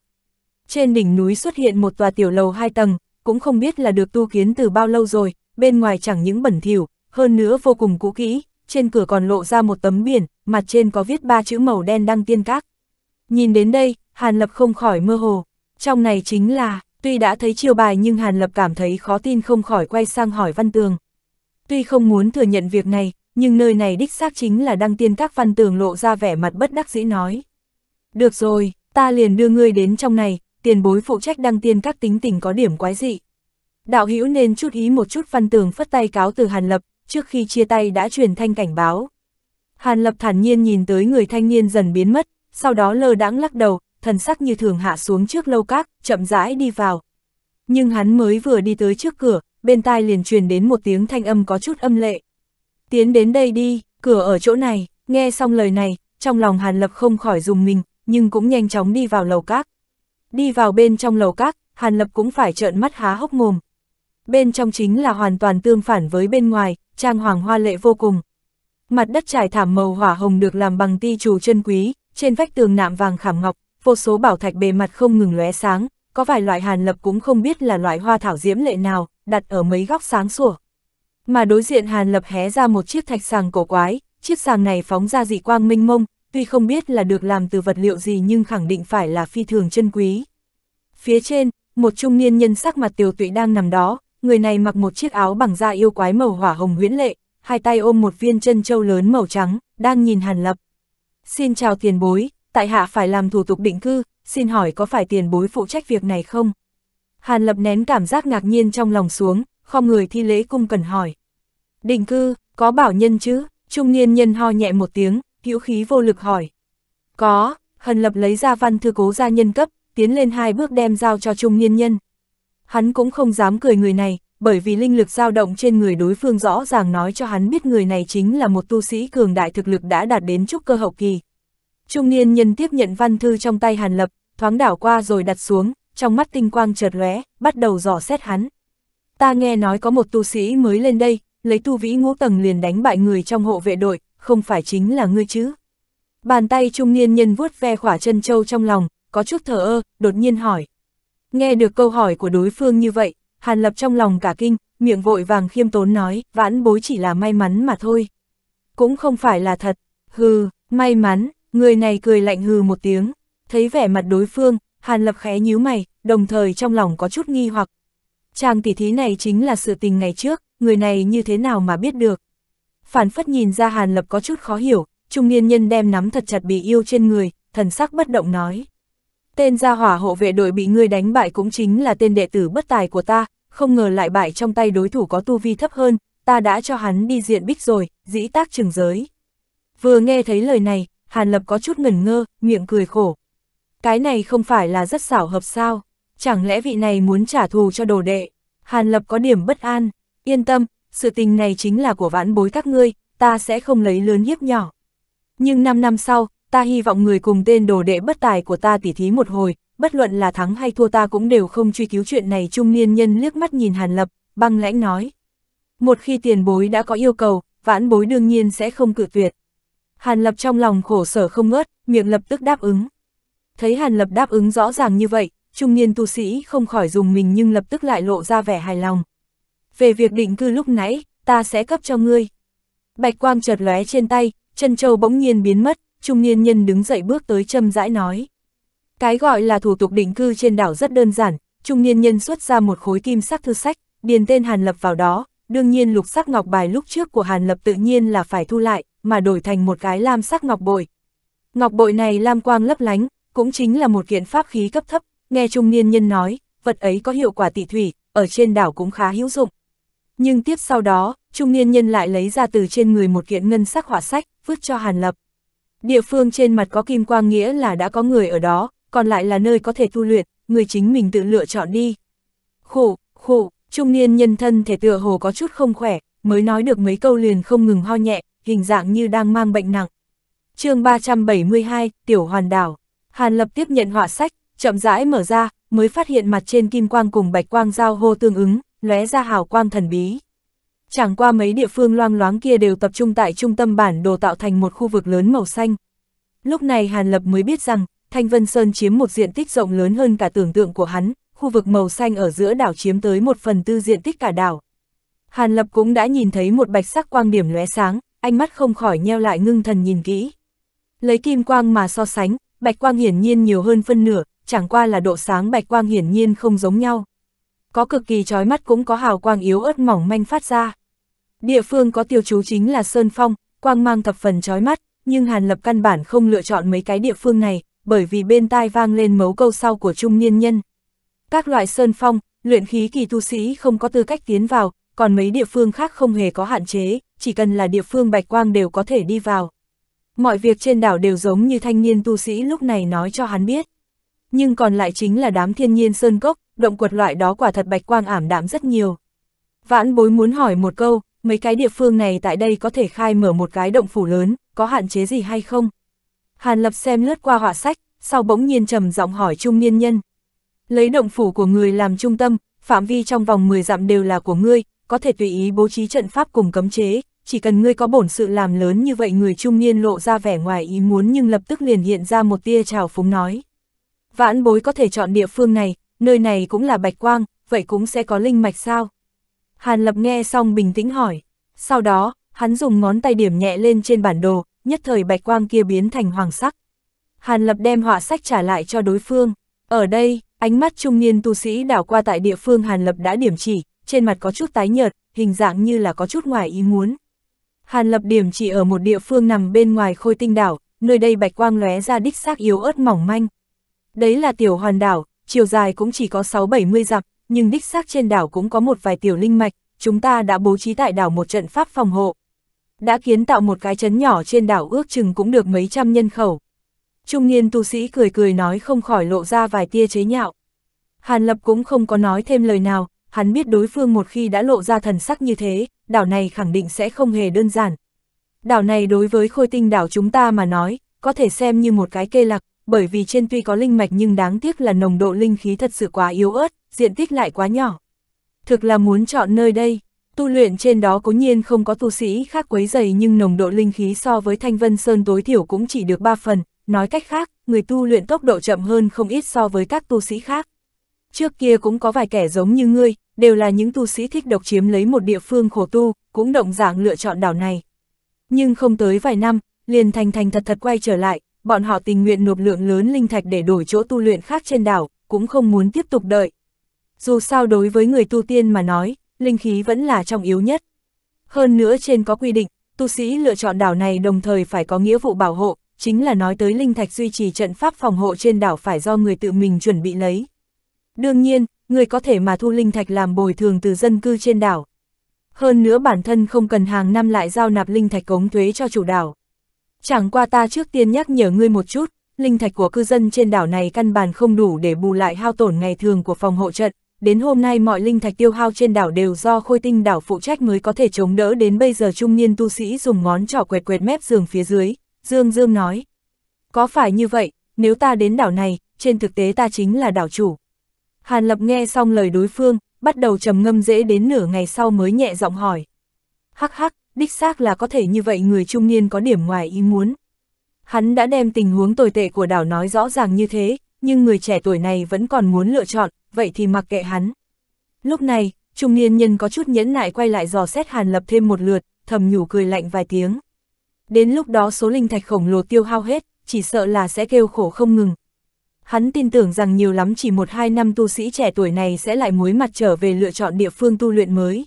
S1: Trên đỉnh núi xuất hiện một tòa tiểu lầu hai tầng, cũng không biết là được tu kiến từ bao lâu rồi, bên ngoài chẳng những bẩn thỉu, hơn nữa vô cùng cũ kỹ, trên cửa còn lộ ra một tấm biển, mặt trên có viết ba chữ màu đen đăng tiên các. Nhìn đến đây, Hàn Lập không khỏi mơ hồ, trong này chính là, tuy đã thấy chiêu bài nhưng Hàn Lập cảm thấy khó tin không khỏi quay sang hỏi Văn Tường. Tuy không muốn thừa nhận việc này, nhưng nơi này đích xác chính là đăng tiên các Văn Tường lộ ra vẻ mặt bất đắc dĩ nói. Được rồi, ta liền đưa ngươi đến trong này, tiền bối phụ trách đăng tiên các tính tình có điểm quái dị. Đạo hữu nên chút ý một chút Văn Tường phất tay cáo từ Hàn Lập, trước khi chia tay đã truyền thanh cảnh báo, Hàn Lập thản nhiên nhìn tới người thanh niên dần biến mất, sau đó lơ đãng lắc đầu, thần sắc như thường hạ xuống trước lâu các, chậm rãi đi vào. Nhưng hắn mới vừa đi tới trước cửa, bên tai liền truyền đến một tiếng thanh âm có chút âm lệ. Tiến đến đây đi, cửa ở chỗ này, nghe xong lời này, trong lòng Hàn Lập không khỏi dùng mình, nhưng cũng nhanh chóng đi vào lầu các. Đi vào bên trong lầu các, Hàn Lập cũng phải trợn mắt há hốc mồm. Bên trong chính là hoàn toàn tương phản với bên ngoài, trang hoàng hoa lệ vô cùng, mặt đất trải thảm màu hỏa hồng được làm bằng ti trù chân quý, trên vách tường nạm vàng khảm ngọc, vô số bảo thạch bề mặt không ngừng lóe sáng, có vài loại hàn lập cũng không biết là loại hoa thảo diễm lệ nào, đặt ở mấy góc sáng sủa. Mà đối diện hàn lập hé ra một chiếc thạch sàng cổ quái, chiếc sàng này phóng ra dị quang minh mông, tuy không biết là được làm từ vật liệu gì nhưng khẳng định phải là phi thường chân quý. Phía trên, một trung niên nhân sắc mặt tiều tụy đang nằm đó, người này mặc một chiếc áo bằng da yêu quái màu hỏa hồng huyễn lệ, hai tay ôm một viên chân châu lớn màu trắng, đang nhìn Hàn Lập. Xin chào tiền bối, tại hạ phải làm thủ tục định cư, xin hỏi có phải tiền bối phụ trách việc này không? Hàn Lập nén cảm giác ngạc nhiên trong lòng xuống, không người thi lễ cung cần hỏi. Định cư, có bảo nhân chứ? Trung niên nhân ho nhẹ một tiếng, hữu khí vô lực hỏi. Có, Hàn Lập lấy ra văn thư cố gia nhân cấp, tiến lên hai bước đem giao cho trung niên nhân. Hắn cũng không dám cười người này, bởi vì linh lực dao động trên người đối phương rõ ràng nói cho hắn biết người này chính là một tu sĩ cường đại thực lực đã đạt đến trúc cơ hậu kỳ. Trung niên nhân tiếp nhận văn thư trong tay Hàn Lập, thoáng đảo qua rồi đặt xuống, trong mắt tinh quang chợt lóe, bắt đầu dò xét hắn. Ta nghe nói có một tu sĩ mới lên đây, lấy tu vĩ ngũ tầng liền đánh bại người trong hộ vệ đội, không phải chính là ngươi chứ? Bàn tay trung niên nhân vuốt ve khỏa chân châu trong lòng, có chút thờ ơ, đột nhiên hỏi. Nghe được câu hỏi của đối phương như vậy, Hàn Lập trong lòng cả kinh, miệng vội vàng khiêm tốn nói, vãn bối chỉ là may mắn mà thôi. Cũng không phải là thật, hừ, may mắn, người này cười lạnh hừ một tiếng, thấy vẻ mặt đối phương, Hàn Lập khẽ nhíu mày, đồng thời trong lòng có chút nghi hoặc. Chàng tỷ thí này chính là sự tình ngày trước, người này như thế nào mà biết được. Phản phất nhìn ra Hàn Lập có chút khó hiểu, trung niên nhân đem nắm thật chặt bị yêu trên người, thần sắc bất động nói tên gia hỏa hộ vệ đội bị ngươi đánh bại cũng chính là tên đệ tử bất tài của ta, không ngờ lại bại trong tay đối thủ có tu vi thấp hơn, ta đã cho hắn đi diện bích rồi, dĩ tác trường giới. Vừa nghe thấy lời này, Hàn Lập có chút ngẩn ngơ, miệng cười khổ. Cái này không phải là rất xảo hợp sao, chẳng lẽ vị này muốn trả thù cho đồ đệ. Hàn Lập có điểm bất an, yên tâm, sự tình này chính là của vãn bối các ngươi, ta sẽ không lấy lớn hiếp nhỏ. Nhưng 5 năm sau, ta hy vọng người cùng tên đồ đệ bất tài của ta tỉ thí một hồi, bất luận là thắng hay thua ta cũng đều không truy cứu chuyện này trung niên nhân liếc mắt nhìn Hàn Lập, băng lãnh nói. Một khi tiền bối đã có yêu cầu, vãn bối đương nhiên sẽ không cự tuyệt. Hàn Lập trong lòng khổ sở không ngớt, miệng lập tức đáp ứng. Thấy Hàn Lập đáp ứng rõ ràng như vậy, trung niên tu sĩ không khỏi dùng mình nhưng lập tức lại lộ ra vẻ hài lòng. Về việc định cư lúc nãy, ta sẽ cấp cho ngươi. Bạch quang chợt lóe trên tay, chân châu bỗng nhiên biến mất, trung niên nhân đứng dậy bước tới châm rãi nói. Cái gọi là thủ tục định cư trên đảo rất đơn giản, trung niên nhân xuất ra một khối kim sắc thư sách, điền tên Hàn Lập vào đó, đương nhiên lục sắc ngọc bài lúc trước của Hàn Lập tự nhiên là phải thu lại, mà đổi thành một cái lam sắc ngọc bội. Ngọc bội này lam quang lấp lánh, cũng chính là một kiện pháp khí cấp thấp, nghe trung niên nhân nói, vật ấy có hiệu quả tị thủy, ở trên đảo cũng khá hữu dụng. Nhưng tiếp sau đó, trung niên nhân lại lấy ra từ trên người một kiện ngân sắc hỏa sách, vứt cho Hàn Lập. Địa phương trên mặt có kim quang nghĩa là đã có người ở đó, còn lại là nơi có thể tu luyện, người chính mình tự lựa chọn đi. Khổ, khổ, trung niên nhân thân thể tựa hồ có chút không khỏe, mới nói được mấy câu liền không ngừng ho nhẹ, hình dạng như đang mang bệnh nặng. chương 372, Tiểu Hoàn Đảo. Hàn Lập tiếp nhận họa sách, chậm rãi mở ra, mới phát hiện mặt trên kim quang cùng bạch quang giao hô tương ứng, lóe ra hào quang thần bí chẳng qua mấy địa phương loang loáng kia đều tập trung tại trung tâm bản đồ tạo thành một khu vực lớn màu xanh. Lúc này Hàn Lập mới biết rằng, Thanh Vân Sơn chiếm một diện tích rộng lớn hơn cả tưởng tượng của hắn, khu vực màu xanh ở giữa đảo chiếm tới một phần tư diện tích cả đảo. Hàn Lập cũng đã nhìn thấy một bạch sắc quang điểm lóe sáng, ánh mắt không khỏi nheo lại ngưng thần nhìn kỹ. Lấy kim quang mà so sánh, bạch quang hiển nhiên nhiều hơn phân nửa, chẳng qua là độ sáng bạch quang hiển nhiên không giống nhau. Có cực kỳ trói mắt cũng có hào quang yếu ớt mỏng manh phát ra. Địa phương có tiêu chú chính là Sơn Phong, quang mang thập phần chói mắt, nhưng Hàn Lập căn bản không lựa chọn mấy cái địa phương này, bởi vì bên tai vang lên mấu câu sau của trung niên nhân. Các loại Sơn Phong, luyện khí kỳ tu sĩ không có tư cách tiến vào, còn mấy địa phương khác không hề có hạn chế, chỉ cần là địa phương Bạch Quang đều có thể đi vào. Mọi việc trên đảo đều giống như thanh niên tu sĩ lúc này nói cho hắn biết. Nhưng còn lại chính là đám thiên nhiên sơn cốc, động quật loại đó quả thật Bạch Quang ảm đạm rất nhiều. Vãn bối muốn hỏi một câu, mấy cái địa phương này tại đây có thể khai mở một cái động phủ lớn, có hạn chế gì hay không? Hàn Lập xem lướt qua họa sách, sau bỗng nhiên trầm giọng hỏi trung niên nhân. Lấy động phủ của người làm trung tâm, phạm vi trong vòng 10 dặm đều là của ngươi, có thể tùy ý bố trí trận pháp cùng cấm chế, chỉ cần ngươi có bổn sự làm lớn như vậy người trung niên lộ ra vẻ ngoài ý muốn nhưng lập tức liền hiện ra một tia trào phúng nói. Vãn bối có thể chọn địa phương này, nơi này cũng là bạch quang, vậy cũng sẽ có linh mạch sao? Hàn Lập nghe xong bình tĩnh hỏi. Sau đó, hắn dùng ngón tay điểm nhẹ lên trên bản đồ, nhất thời bạch quang kia biến thành hoàng sắc. Hàn Lập đem họa sách trả lại cho đối phương. Ở đây, ánh mắt trung niên tu sĩ đảo qua tại địa phương Hàn Lập đã điểm chỉ, trên mặt có chút tái nhợt, hình dạng như là có chút ngoài ý muốn. Hàn Lập điểm chỉ ở một địa phương nằm bên ngoài khôi tinh đảo, nơi đây bạch quang lóe ra đích xác yếu ớt mỏng manh. Đấy là tiểu hoàn đảo, chiều dài cũng chỉ có 6-70 dặm, nhưng đích xác trên đảo cũng có một vài tiểu linh mạch, chúng ta đã bố trí tại đảo một trận pháp phòng hộ. Đã kiến tạo một cái trấn nhỏ trên đảo ước chừng cũng được mấy trăm nhân khẩu. Trung niên tu sĩ cười cười nói không khỏi lộ ra vài tia chế nhạo. Hàn Lập cũng không có nói thêm lời nào, hắn biết đối phương một khi đã lộ ra thần sắc như thế, đảo này khẳng định sẽ không hề đơn giản. Đảo này đối với khôi tinh đảo chúng ta mà nói, có thể xem như một cái cây lạc bởi vì trên tuy có linh mạch nhưng đáng tiếc là nồng độ linh khí thật sự quá yếu ớt, diện tích lại quá nhỏ. Thực là muốn chọn nơi đây, tu luyện trên đó cố nhiên không có tu sĩ khác quấy dày nhưng nồng độ linh khí so với Thanh Vân Sơn tối thiểu cũng chỉ được 3 phần, nói cách khác, người tu luyện tốc độ chậm hơn không ít so với các tu sĩ khác. Trước kia cũng có vài kẻ giống như ngươi, đều là những tu sĩ thích độc chiếm lấy một địa phương khổ tu, cũng động dạng lựa chọn đảo này. Nhưng không tới vài năm, liền thành thành thật thật quay trở lại, bọn họ tình nguyện nộp lượng lớn linh thạch để đổi chỗ tu luyện khác trên đảo, cũng không muốn tiếp tục đợi. Dù sao đối với người tu tiên mà nói, linh khí vẫn là trong yếu nhất. Hơn nữa trên có quy định, tu sĩ lựa chọn đảo này đồng thời phải có nghĩa vụ bảo hộ, chính là nói tới linh thạch duy trì trận pháp phòng hộ trên đảo phải do người tự mình chuẩn bị lấy. Đương nhiên, người có thể mà thu linh thạch làm bồi thường từ dân cư trên đảo. Hơn nữa bản thân không cần hàng năm lại giao nạp linh thạch cống thuế cho chủ đảo. Chẳng qua ta trước tiên nhắc nhở ngươi một chút, linh thạch của cư dân trên đảo này căn bản không đủ để bù lại hao tổn ngày thường của phòng hộ trận. Đến hôm nay mọi linh thạch tiêu hao trên đảo đều do khôi tinh đảo phụ trách mới có thể chống đỡ đến bây giờ trung niên tu sĩ dùng ngón trỏ quẹt quẹt mép giường phía dưới. Dương Dương nói, có phải như vậy, nếu ta đến đảo này, trên thực tế ta chính là đảo chủ. Hàn Lập nghe xong lời đối phương, bắt đầu trầm ngâm dễ đến nửa ngày sau mới nhẹ giọng hỏi. Hắc hắc, đích xác là có thể như vậy người trung niên có điểm ngoài ý muốn. Hắn đã đem tình huống tồi tệ của đảo nói rõ ràng như thế, nhưng người trẻ tuổi này vẫn còn muốn lựa chọn, vậy thì mặc kệ hắn. Lúc này, trung niên nhân có chút nhẫn nại quay lại dò xét Hàn Lập thêm một lượt, thầm nhủ cười lạnh vài tiếng. Đến lúc đó số linh thạch khổng lồ tiêu hao hết, chỉ sợ là sẽ kêu khổ không ngừng. Hắn tin tưởng rằng nhiều lắm chỉ một hai năm tu sĩ trẻ tuổi này sẽ lại muối mặt trở về lựa chọn địa phương tu luyện mới.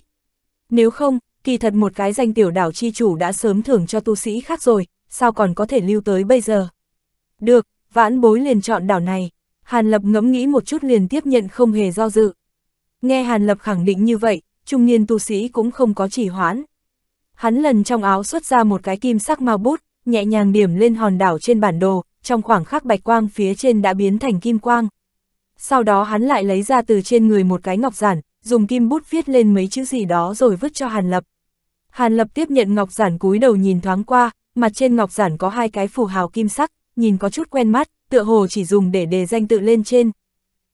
S1: Nếu không, kỳ thật một cái danh tiểu đảo chi chủ đã sớm thưởng cho tu sĩ khác rồi, sao còn có thể lưu tới bây giờ. Được, vãn bối liền chọn đảo này, Hàn Lập ngẫm nghĩ một chút liền tiếp nhận không hề do dự. Nghe Hàn Lập khẳng định như vậy, trung niên tu sĩ cũng không có chỉ hoãn. Hắn lần trong áo xuất ra một cái kim sắc mau bút, nhẹ nhàng điểm lên hòn đảo trên bản đồ, trong khoảng khắc bạch quang phía trên đã biến thành kim quang. Sau đó hắn lại lấy ra từ trên người một cái ngọc giản, dùng kim bút viết lên mấy chữ gì đó rồi vứt cho Hàn Lập. Hàn Lập tiếp nhận ngọc giản cúi đầu nhìn thoáng qua, mặt trên ngọc giản có hai cái phù hào kim sắc, nhìn có chút quen mắt, tựa hồ chỉ dùng để đề danh tự lên trên.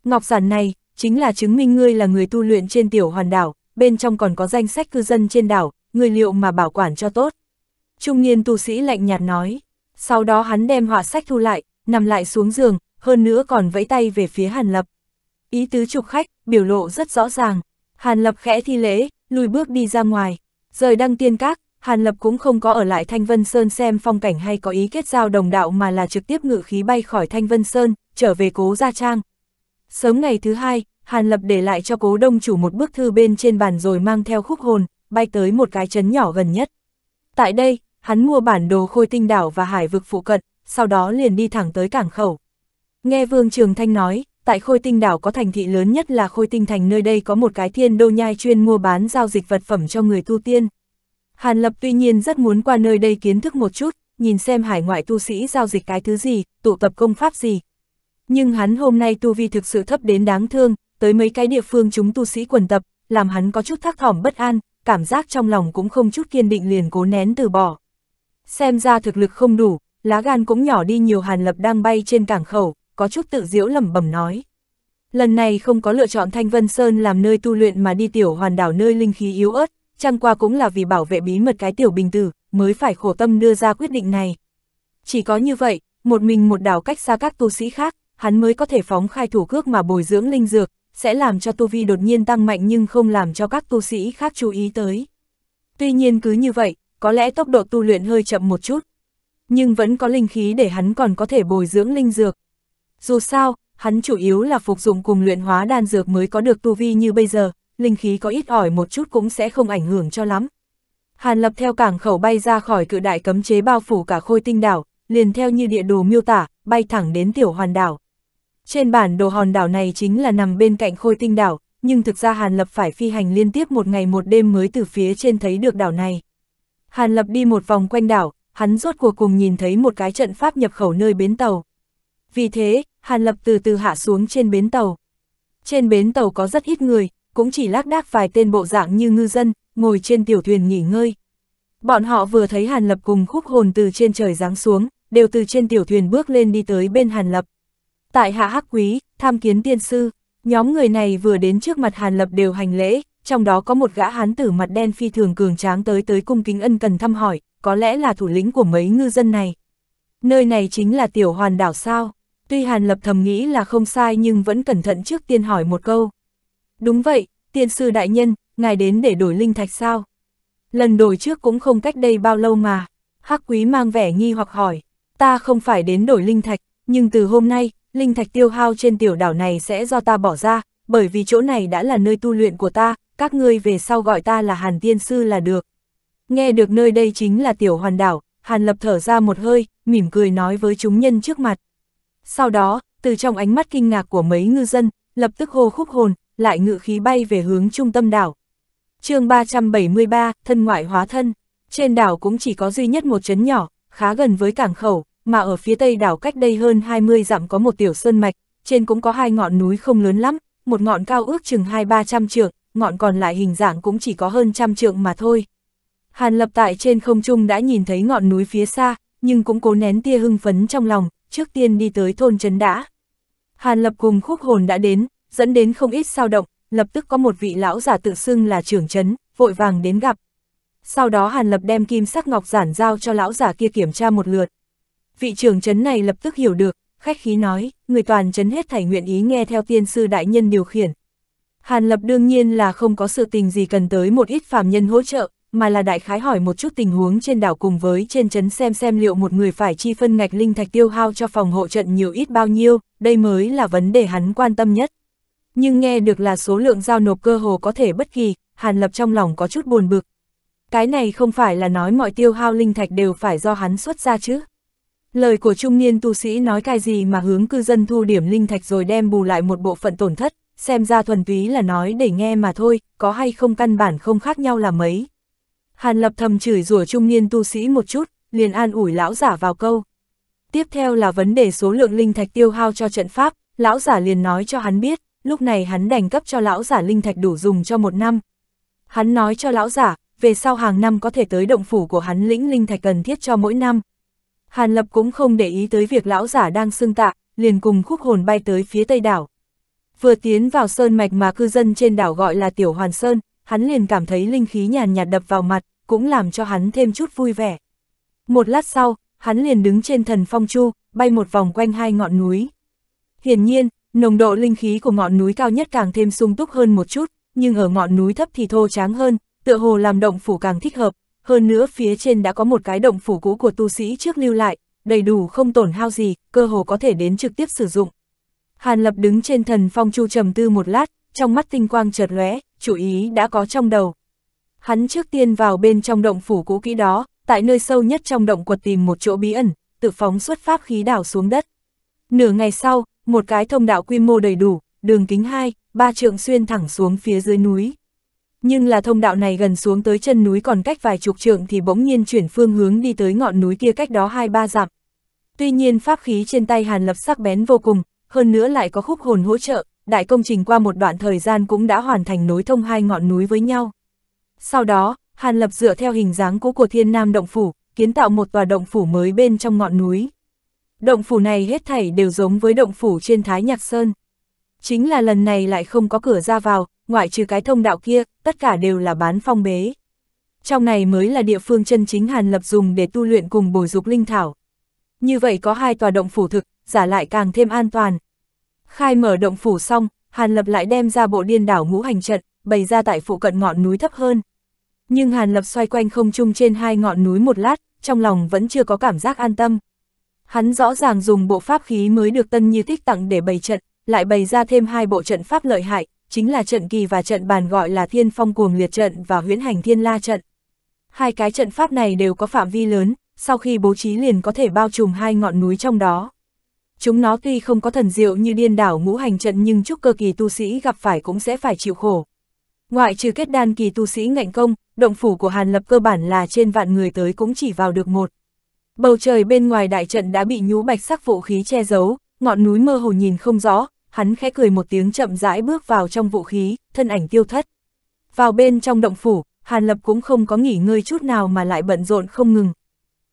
S1: Ngọc giản này, chính là chứng minh ngươi là người tu luyện trên tiểu hoàn đảo, bên trong còn có danh sách cư dân trên đảo, người liệu mà bảo quản cho tốt. Trung niên tu sĩ lạnh nhạt nói, sau đó hắn đem họa sách thu lại, nằm lại xuống giường, hơn nữa còn vẫy tay về phía Hàn Lập. Ý tứ trục khách, biểu lộ rất rõ ràng. Hàn Lập khẽ thi lễ, lùi bước đi ra ngoài. Rời đăng tiên các, Hàn Lập cũng không có ở lại Thanh Vân Sơn xem phong cảnh hay có ý kết giao đồng đạo mà là trực tiếp ngự khí bay khỏi Thanh Vân Sơn, trở về cố Gia Trang. Sớm ngày thứ hai, Hàn Lập để lại cho cố đông chủ một bức thư bên trên bàn rồi mang theo khúc hồn, bay tới một cái trấn nhỏ gần nhất. Tại đây, hắn mua bản đồ khôi tinh đảo và hải vực phụ cận, sau đó liền đi thẳng tới cảng khẩu. Nghe Vương Trường Thanh nói, tại Khôi Tinh đảo có thành thị lớn nhất là Khôi Tinh Thành nơi đây có một cái thiên đô nhai chuyên mua bán giao dịch vật phẩm cho người tu tiên. Hàn Lập tuy nhiên rất muốn qua nơi đây kiến thức một chút, nhìn xem hải ngoại tu sĩ giao dịch cái thứ gì, tụ tập công pháp gì. Nhưng hắn hôm nay tu vi thực sự thấp đến đáng thương, tới mấy cái địa phương chúng tu sĩ quần tập, làm hắn có chút thắc thỏm bất an, cảm giác trong lòng cũng không chút kiên định liền cố nén từ bỏ. Xem ra thực lực không đủ, lá gan cũng nhỏ đi nhiều Hàn Lập đang bay trên cảng khẩu, có chút tự diễu lẩm bẩm nói. Lần này không có lựa chọn Thanh Vân Sơn làm nơi tu luyện mà đi tiểu hoàn đảo nơi linh khí yếu ớt, chăng qua cũng là vì bảo vệ bí mật cái tiểu bình tử, mới phải khổ tâm đưa ra quyết định này. Chỉ có như vậy, một mình một đảo cách xa các tu sĩ khác, hắn mới có thể phóng khai thủ cước mà bồi dưỡng linh dược, sẽ làm cho tu vi đột nhiên tăng mạnh nhưng không làm cho các tu sĩ khác chú ý tới. Tuy nhiên cứ như vậy, có lẽ tốc độ tu luyện hơi chậm một chút, nhưng vẫn có linh khí để hắn còn có thể bồi dưỡng linh dược, dù sao, hắn chủ yếu là phục dụng cùng luyện hóa đan dược mới có được tu vi như bây giờ, linh khí có ít ỏi một chút cũng sẽ không ảnh hưởng cho lắm. Hàn Lập theo cảng khẩu bay ra khỏi cự đại cấm chế bao phủ cả khôi tinh đảo, liền theo như địa đồ miêu tả, bay thẳng đến tiểu hoàn đảo. Trên bản đồ hòn đảo này chính là nằm bên cạnh khôi tinh đảo, nhưng thực ra Hàn Lập phải phi hành liên tiếp một ngày một đêm mới từ phía trên thấy được đảo này. Hàn Lập đi một vòng quanh đảo, hắn rốt cuộc cùng nhìn thấy một cái trận pháp nhập khẩu nơi bến tàu. Vì thế, Hàn Lập từ từ hạ xuống trên bến tàu. Trên bến tàu có rất ít người, cũng chỉ lác đác vài tên bộ dạng như ngư dân, ngồi trên tiểu thuyền nghỉ ngơi. Bọn họ vừa thấy Hàn Lập cùng khúc hồn từ trên trời giáng xuống, đều từ trên tiểu thuyền bước lên đi tới bên Hàn Lập. Tại Hạ Hắc Quý, tham kiến tiên sư, nhóm người này vừa đến trước mặt Hàn Lập đều hành lễ, trong đó có một gã hán tử mặt đen phi thường cường tráng tới tới cung kính ân cần thăm hỏi, có lẽ là thủ lĩnh của mấy ngư dân này. Nơi này chính là tiểu hoàn đảo sao? Tuy Hàn Lập thầm nghĩ là không sai nhưng vẫn cẩn thận trước tiên hỏi một câu. Đúng vậy, tiên sư đại nhân, ngài đến để đổi linh thạch sao? Lần đổi trước cũng không cách đây bao lâu mà. Hắc quý mang vẻ nghi hoặc hỏi, ta không phải đến đổi linh thạch, nhưng từ hôm nay, linh thạch tiêu hao trên tiểu đảo này sẽ do ta bỏ ra, bởi vì chỗ này đã là nơi tu luyện của ta, các ngươi về sau gọi ta là Hàn Tiên Sư là được. Nghe được nơi đây chính là tiểu hoàn đảo, Hàn Lập thở ra một hơi, mỉm cười nói với chúng nhân trước mặt. Sau đó, từ trong ánh mắt kinh ngạc của mấy ngư dân, lập tức hô khúc hồn, lại ngự khí bay về hướng trung tâm đảo. chương 373, thân ngoại hóa thân. Trên đảo cũng chỉ có duy nhất một chấn nhỏ, khá gần với cảng khẩu, mà ở phía tây đảo cách đây hơn 20 dặm có một tiểu sơn mạch, trên cũng có hai ngọn núi không lớn lắm, một ngọn cao ước chừng hai ba trăm trượng, ngọn còn lại hình dạng cũng chỉ có hơn trăm trượng mà thôi. Hàn lập tại trên không trung đã nhìn thấy ngọn núi phía xa, nhưng cũng cố nén tia hưng phấn trong lòng, trước tiên đi tới thôn trấn đã. Hàn Lập cùng khúc hồn đã đến, dẫn đến không ít sao động, lập tức có một vị lão giả tự xưng là trưởng trấn, vội vàng đến gặp. Sau đó Hàn Lập đem kim sắc ngọc giản giao cho lão giả kia kiểm tra một lượt. Vị trưởng trấn này lập tức hiểu được, khách khí nói, người toàn trấn hết thảy nguyện ý nghe theo tiên sư đại nhân điều khiển. Hàn Lập đương nhiên là không có sự tình gì cần tới một ít phàm nhân hỗ trợ, mà là đại khái hỏi một chút tình huống trên đảo cùng với trên chấn xem xem liệu một người phải chi phân ngạch linh thạch tiêu hao cho phòng hộ trận nhiều ít bao nhiêu, đây mới là vấn đề hắn quan tâm nhất. Nhưng nghe được là số lượng giao nộp cơ hồ có thể bất kỳ, Hàn Lập trong lòng có chút buồn bực. Cái này không phải là nói mọi tiêu hao linh thạch đều phải do hắn xuất ra chứ. Lời của trung niên tu sĩ nói cái gì mà hướng cư dân thu điểm linh thạch rồi đem bù lại một bộ phận tổn thất, xem ra thuần túy là nói để nghe mà thôi, có hay không căn bản không khác nhau là mấy, Hàn Lập thầm chửi rủa trung niên tu sĩ một chút, liền an ủi lão giả vào câu. Tiếp theo là vấn đề số lượng linh thạch tiêu hao cho trận pháp, lão giả liền nói cho hắn biết, lúc này hắn đành cấp cho lão giả linh thạch đủ dùng cho một năm. Hắn nói cho lão giả, về sau hàng năm có thể tới động phủ của hắn lĩnh linh thạch cần thiết cho mỗi năm. Hàn Lập cũng không để ý tới việc lão giả đang xưng tạ, liền cùng khúc hồn bay tới phía tây đảo. Vừa tiến vào sơn mạch mà cư dân trên đảo gọi là Tiểu Hoàn Sơn, hắn liền cảm thấy linh khí nhàn nhạt đập vào mặt, cũng làm cho hắn thêm chút vui vẻ. Một lát sau, hắn liền đứng trên thần phong chu, bay một vòng quanh hai ngọn núi. Hiển nhiên, nồng độ linh khí của ngọn núi cao nhất càng thêm sung túc hơn một chút, nhưng ở ngọn núi thấp thì thô tráng hơn, tựa hồ làm động phủ càng thích hợp, hơn nữa phía trên đã có một cái động phủ cũ của tu sĩ trước lưu lại, đầy đủ không tổn hao gì, cơ hồ có thể đến trực tiếp sử dụng. Hàn Lập đứng trên thần phong chu trầm tư một lát, trong mắt tinh quang chợt lóe, chủ ý đã có trong đầu. Hắn trước tiên vào bên trong động phủ cũ kỹ đó, tại nơi sâu nhất trong động quật tìm một chỗ bí ẩn, tự phóng xuất pháp khí đảo xuống đất. Nửa ngày sau, một cái thông đạo quy mô đầy đủ, đường kính 2, 3 trượng xuyên thẳng xuống phía dưới núi. Nhưng là thông đạo này gần xuống tới chân núi còn cách vài chục trượng thì bỗng nhiên chuyển phương hướng đi tới ngọn núi kia cách đó 2-3 dặm. Tuy nhiên pháp khí trên tay Hàn Lập sắc bén vô cùng, hơn nữa lại có khúc hồn hỗ trợ, đại công trình qua một đoạn thời gian cũng đã hoàn thành nối thông hai ngọn núi với nhau. Sau đó, Hàn Lập dựa theo hình dáng cũ của Thiên Nam Động Phủ, kiến tạo một tòa động phủ mới bên trong ngọn núi. Động phủ này hết thảy đều giống với động phủ trên Thái Nhạc Sơn. Chính là lần này lại không có cửa ra vào, ngoại trừ cái thông đạo kia, tất cả đều là bán phong bế. Trong này mới là địa phương chân chính Hàn Lập dùng để tu luyện cùng bồi dục linh thảo. Như vậy có hai tòa động phủ thực, giả lại càng thêm an toàn. Khai mở động phủ xong, Hàn Lập lại đem ra bộ điên đảo ngũ hành trận, bày ra tại phụ cận ngọn núi thấp hơn. Nhưng Hàn Lập xoay quanh không chung trên hai ngọn núi một lát, trong lòng vẫn chưa có cảm giác an tâm. Hắn rõ ràng dùng bộ pháp khí mới được Tân Như thích tặng để bày trận, lại bày ra thêm hai bộ trận pháp lợi hại, chính là trận kỳ và trận bàn gọi là Thiên Phong Cuồng Liệt Trận và Huyễn Hành Thiên La Trận. Hai cái trận pháp này đều có phạm vi lớn, sau khi bố trí liền có thể bao trùm hai ngọn núi trong đó. Chúng nó tuy không có thần diệu như điên đảo ngũ hành trận nhưng chúc cơ kỳ tu sĩ gặp phải cũng sẽ phải chịu khổ. Ngoại trừ kết đan kỳ tu sĩ ngạnh công, động phủ của Hàn Lập cơ bản là trên vạn người tới cũng chỉ vào được một. Bầu trời bên ngoài đại trận đã bị nhú bạch sắc vũ khí che giấu, ngọn núi mơ hồ nhìn không rõ, hắn khẽ cười một tiếng chậm rãi bước vào trong vũ khí, thân ảnh tiêu thất. Vào bên trong động phủ, Hàn Lập cũng không có nghỉ ngơi chút nào mà lại bận rộn không ngừng.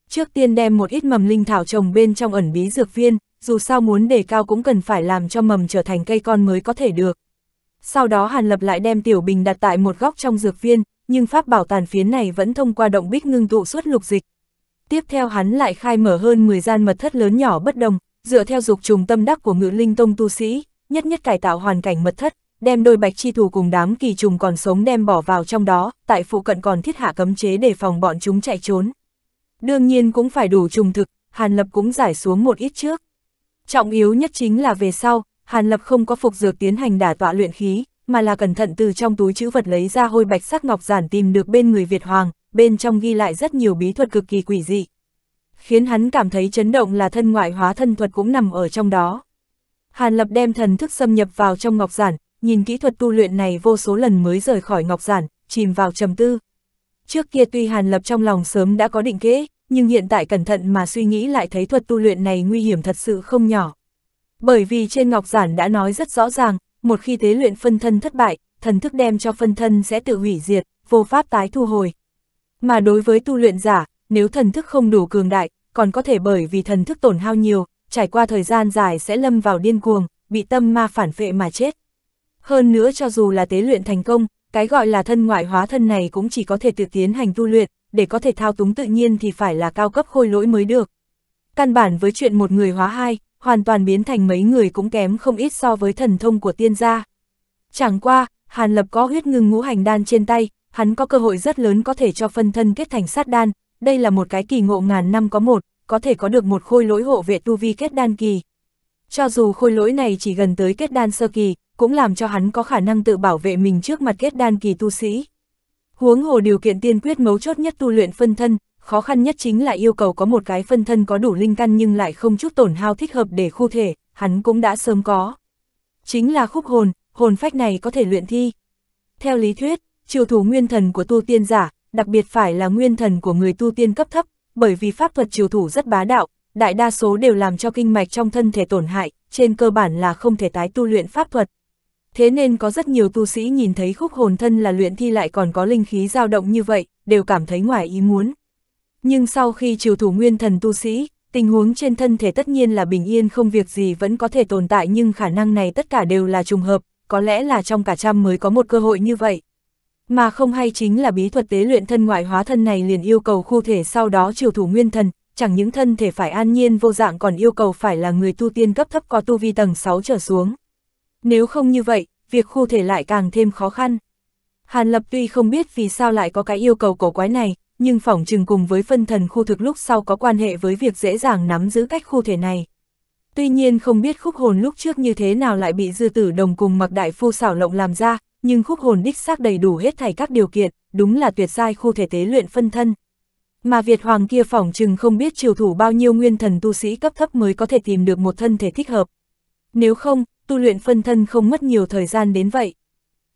S1: Trước tiên đem một ít mầm linh thảo trồng bên trong ẩn bí dược viên, dù sao muốn đề cao cũng cần phải làm cho mầm trở thành cây con mới có thể được. Sau đó Hàn Lập lại đem Tiểu Bình đặt tại một góc trong dược viên, nhưng pháp bảo tàn phiến này vẫn thông qua động bích ngưng tụ suốt lục dịch. Tiếp theo hắn lại khai mở hơn 10 gian mật thất lớn nhỏ bất đồng, dựa theo dục trùng tâm đắc của ngự linh tông tu sĩ, nhất nhất cải tạo hoàn cảnh mật thất, đem đôi bạch chi thủ cùng đám kỳ trùng còn sống đem bỏ vào trong đó, tại phụ cận còn thiết hạ cấm chế để phòng bọn chúng chạy trốn. Đương nhiên cũng phải đủ trùng thực, Hàn Lập cũng giải xuống một ít trước. Trọng yếu nhất chính là về sau, Hàn Lập không có phục dược tiến hành đả tọa luyện khí, mà là cẩn thận từ trong túi chữ vật lấy ra hôi bạch sắc ngọc giản tìm được bên người Việt Hoàng, bên trong ghi lại rất nhiều bí thuật cực kỳ quỷ dị. Khiến hắn cảm thấy chấn động là thân ngoại hóa thân thuật cũng nằm ở trong đó. Hàn Lập đem thần thức xâm nhập vào trong ngọc giản, nhìn kỹ thuật tu luyện này vô số lần mới rời khỏi ngọc giản, chìm vào trầm tư. Trước kia tuy Hàn Lập trong lòng sớm đã có định kế, nhưng hiện tại cẩn thận mà suy nghĩ lại thấy thuật tu luyện này nguy hiểm thật sự không nhỏ. Bởi vì trên ngọc giản đã nói rất rõ ràng, một khi tế luyện phân thân thất bại, thần thức đem cho phân thân sẽ tự hủy diệt, vô pháp tái thu hồi. Mà đối với tu luyện giả, nếu thần thức không đủ cường đại, còn có thể bởi vì thần thức tổn hao nhiều, trải qua thời gian dài sẽ lâm vào điên cuồng, bị tâm ma phản phệ mà chết. Hơn nữa cho dù là tế luyện thành công, cái gọi là thân ngoại hóa thân này cũng chỉ có thể tự tiến hành tu luyện, để có thể thao túng tự nhiên thì phải là cao cấp khôi lỗi mới được. Căn bản với chuyện một người hóa hai, hoàn toàn biến thành mấy người cũng kém không ít so với thần thông của tiên gia. Chẳng qua, Hàn Lập có huyết ngưng ngũ hành đan trên tay, hắn có cơ hội rất lớn có thể cho phân thân kết thành sát đan, đây là một cái kỳ ngộ ngàn năm có một, có thể có được một khôi lỗi hộ vệ tu vi kết đan kỳ. Cho dù khôi lỗi này chỉ gần tới kết đan sơ kỳ, cũng làm cho hắn có khả năng tự bảo vệ mình trước mặt kết đan kỳ tu sĩ. Huống hồ điều kiện tiên quyết mấu chốt nhất tu luyện phân thân, khó khăn nhất chính là yêu cầu có một cái phân thân có đủ linh căn nhưng lại không chút tổn hao thích hợp để khu thể, hắn cũng đã sớm có. Chính là khúc hồn, hồn phách này có thể luyện thi. Theo lý thuyết, triều thủ nguyên thần của tu tiên giả, đặc biệt phải là nguyên thần của người tu tiên cấp thấp, bởi vì pháp thuật triều thủ rất bá đạo, đại đa số đều làm cho kinh mạch trong thân thể tổn hại, trên cơ bản là không thể tái tu luyện pháp thuật. Thế nên có rất nhiều tu sĩ nhìn thấy khúc hồn thân là luyện thi lại còn có linh khí dao động như vậy, đều cảm thấy ngoài ý muốn. Nhưng sau khi triều thủ nguyên thần tu sĩ, tình huống trên thân thể tất nhiên là bình yên không việc gì vẫn có thể tồn tại nhưng khả năng này tất cả đều là trùng hợp, có lẽ là trong cả trăm mới có một cơ hội như vậy. Mà không hay chính là bí thuật tế luyện thân ngoại hóa thân này liền yêu cầu khu thể sau đó triều thủ nguyên thần, chẳng những thân thể phải an nhiên vô dạng còn yêu cầu phải là người tu tiên cấp thấp có tu vi tầng 6 trở xuống. Nếu không như vậy, việc khu thể lại càng thêm khó khăn. Hàn Lập tuy không biết vì sao lại có cái yêu cầu cổ quái này, nhưng phỏng chừng cùng với phân thần khu thực lúc sau có quan hệ với việc dễ dàng nắm giữ cách khu thể này. Tuy nhiên không biết khúc hồn lúc trước như thế nào lại bị dư tử đồng cùng mặc đại phu xảo lộng làm ra, nhưng khúc hồn đích xác đầy đủ hết thảy các điều kiện, đúng là tuyệt giai khu thể tế luyện phân thân. Mà Việt Hoàng kia phỏng chừng không biết triều thủ bao nhiêu nguyên thần tu sĩ cấp thấp mới có thể tìm được một thân thể thích hợp. Nếu không, tu luyện phân thân không mất nhiều thời gian đến vậy.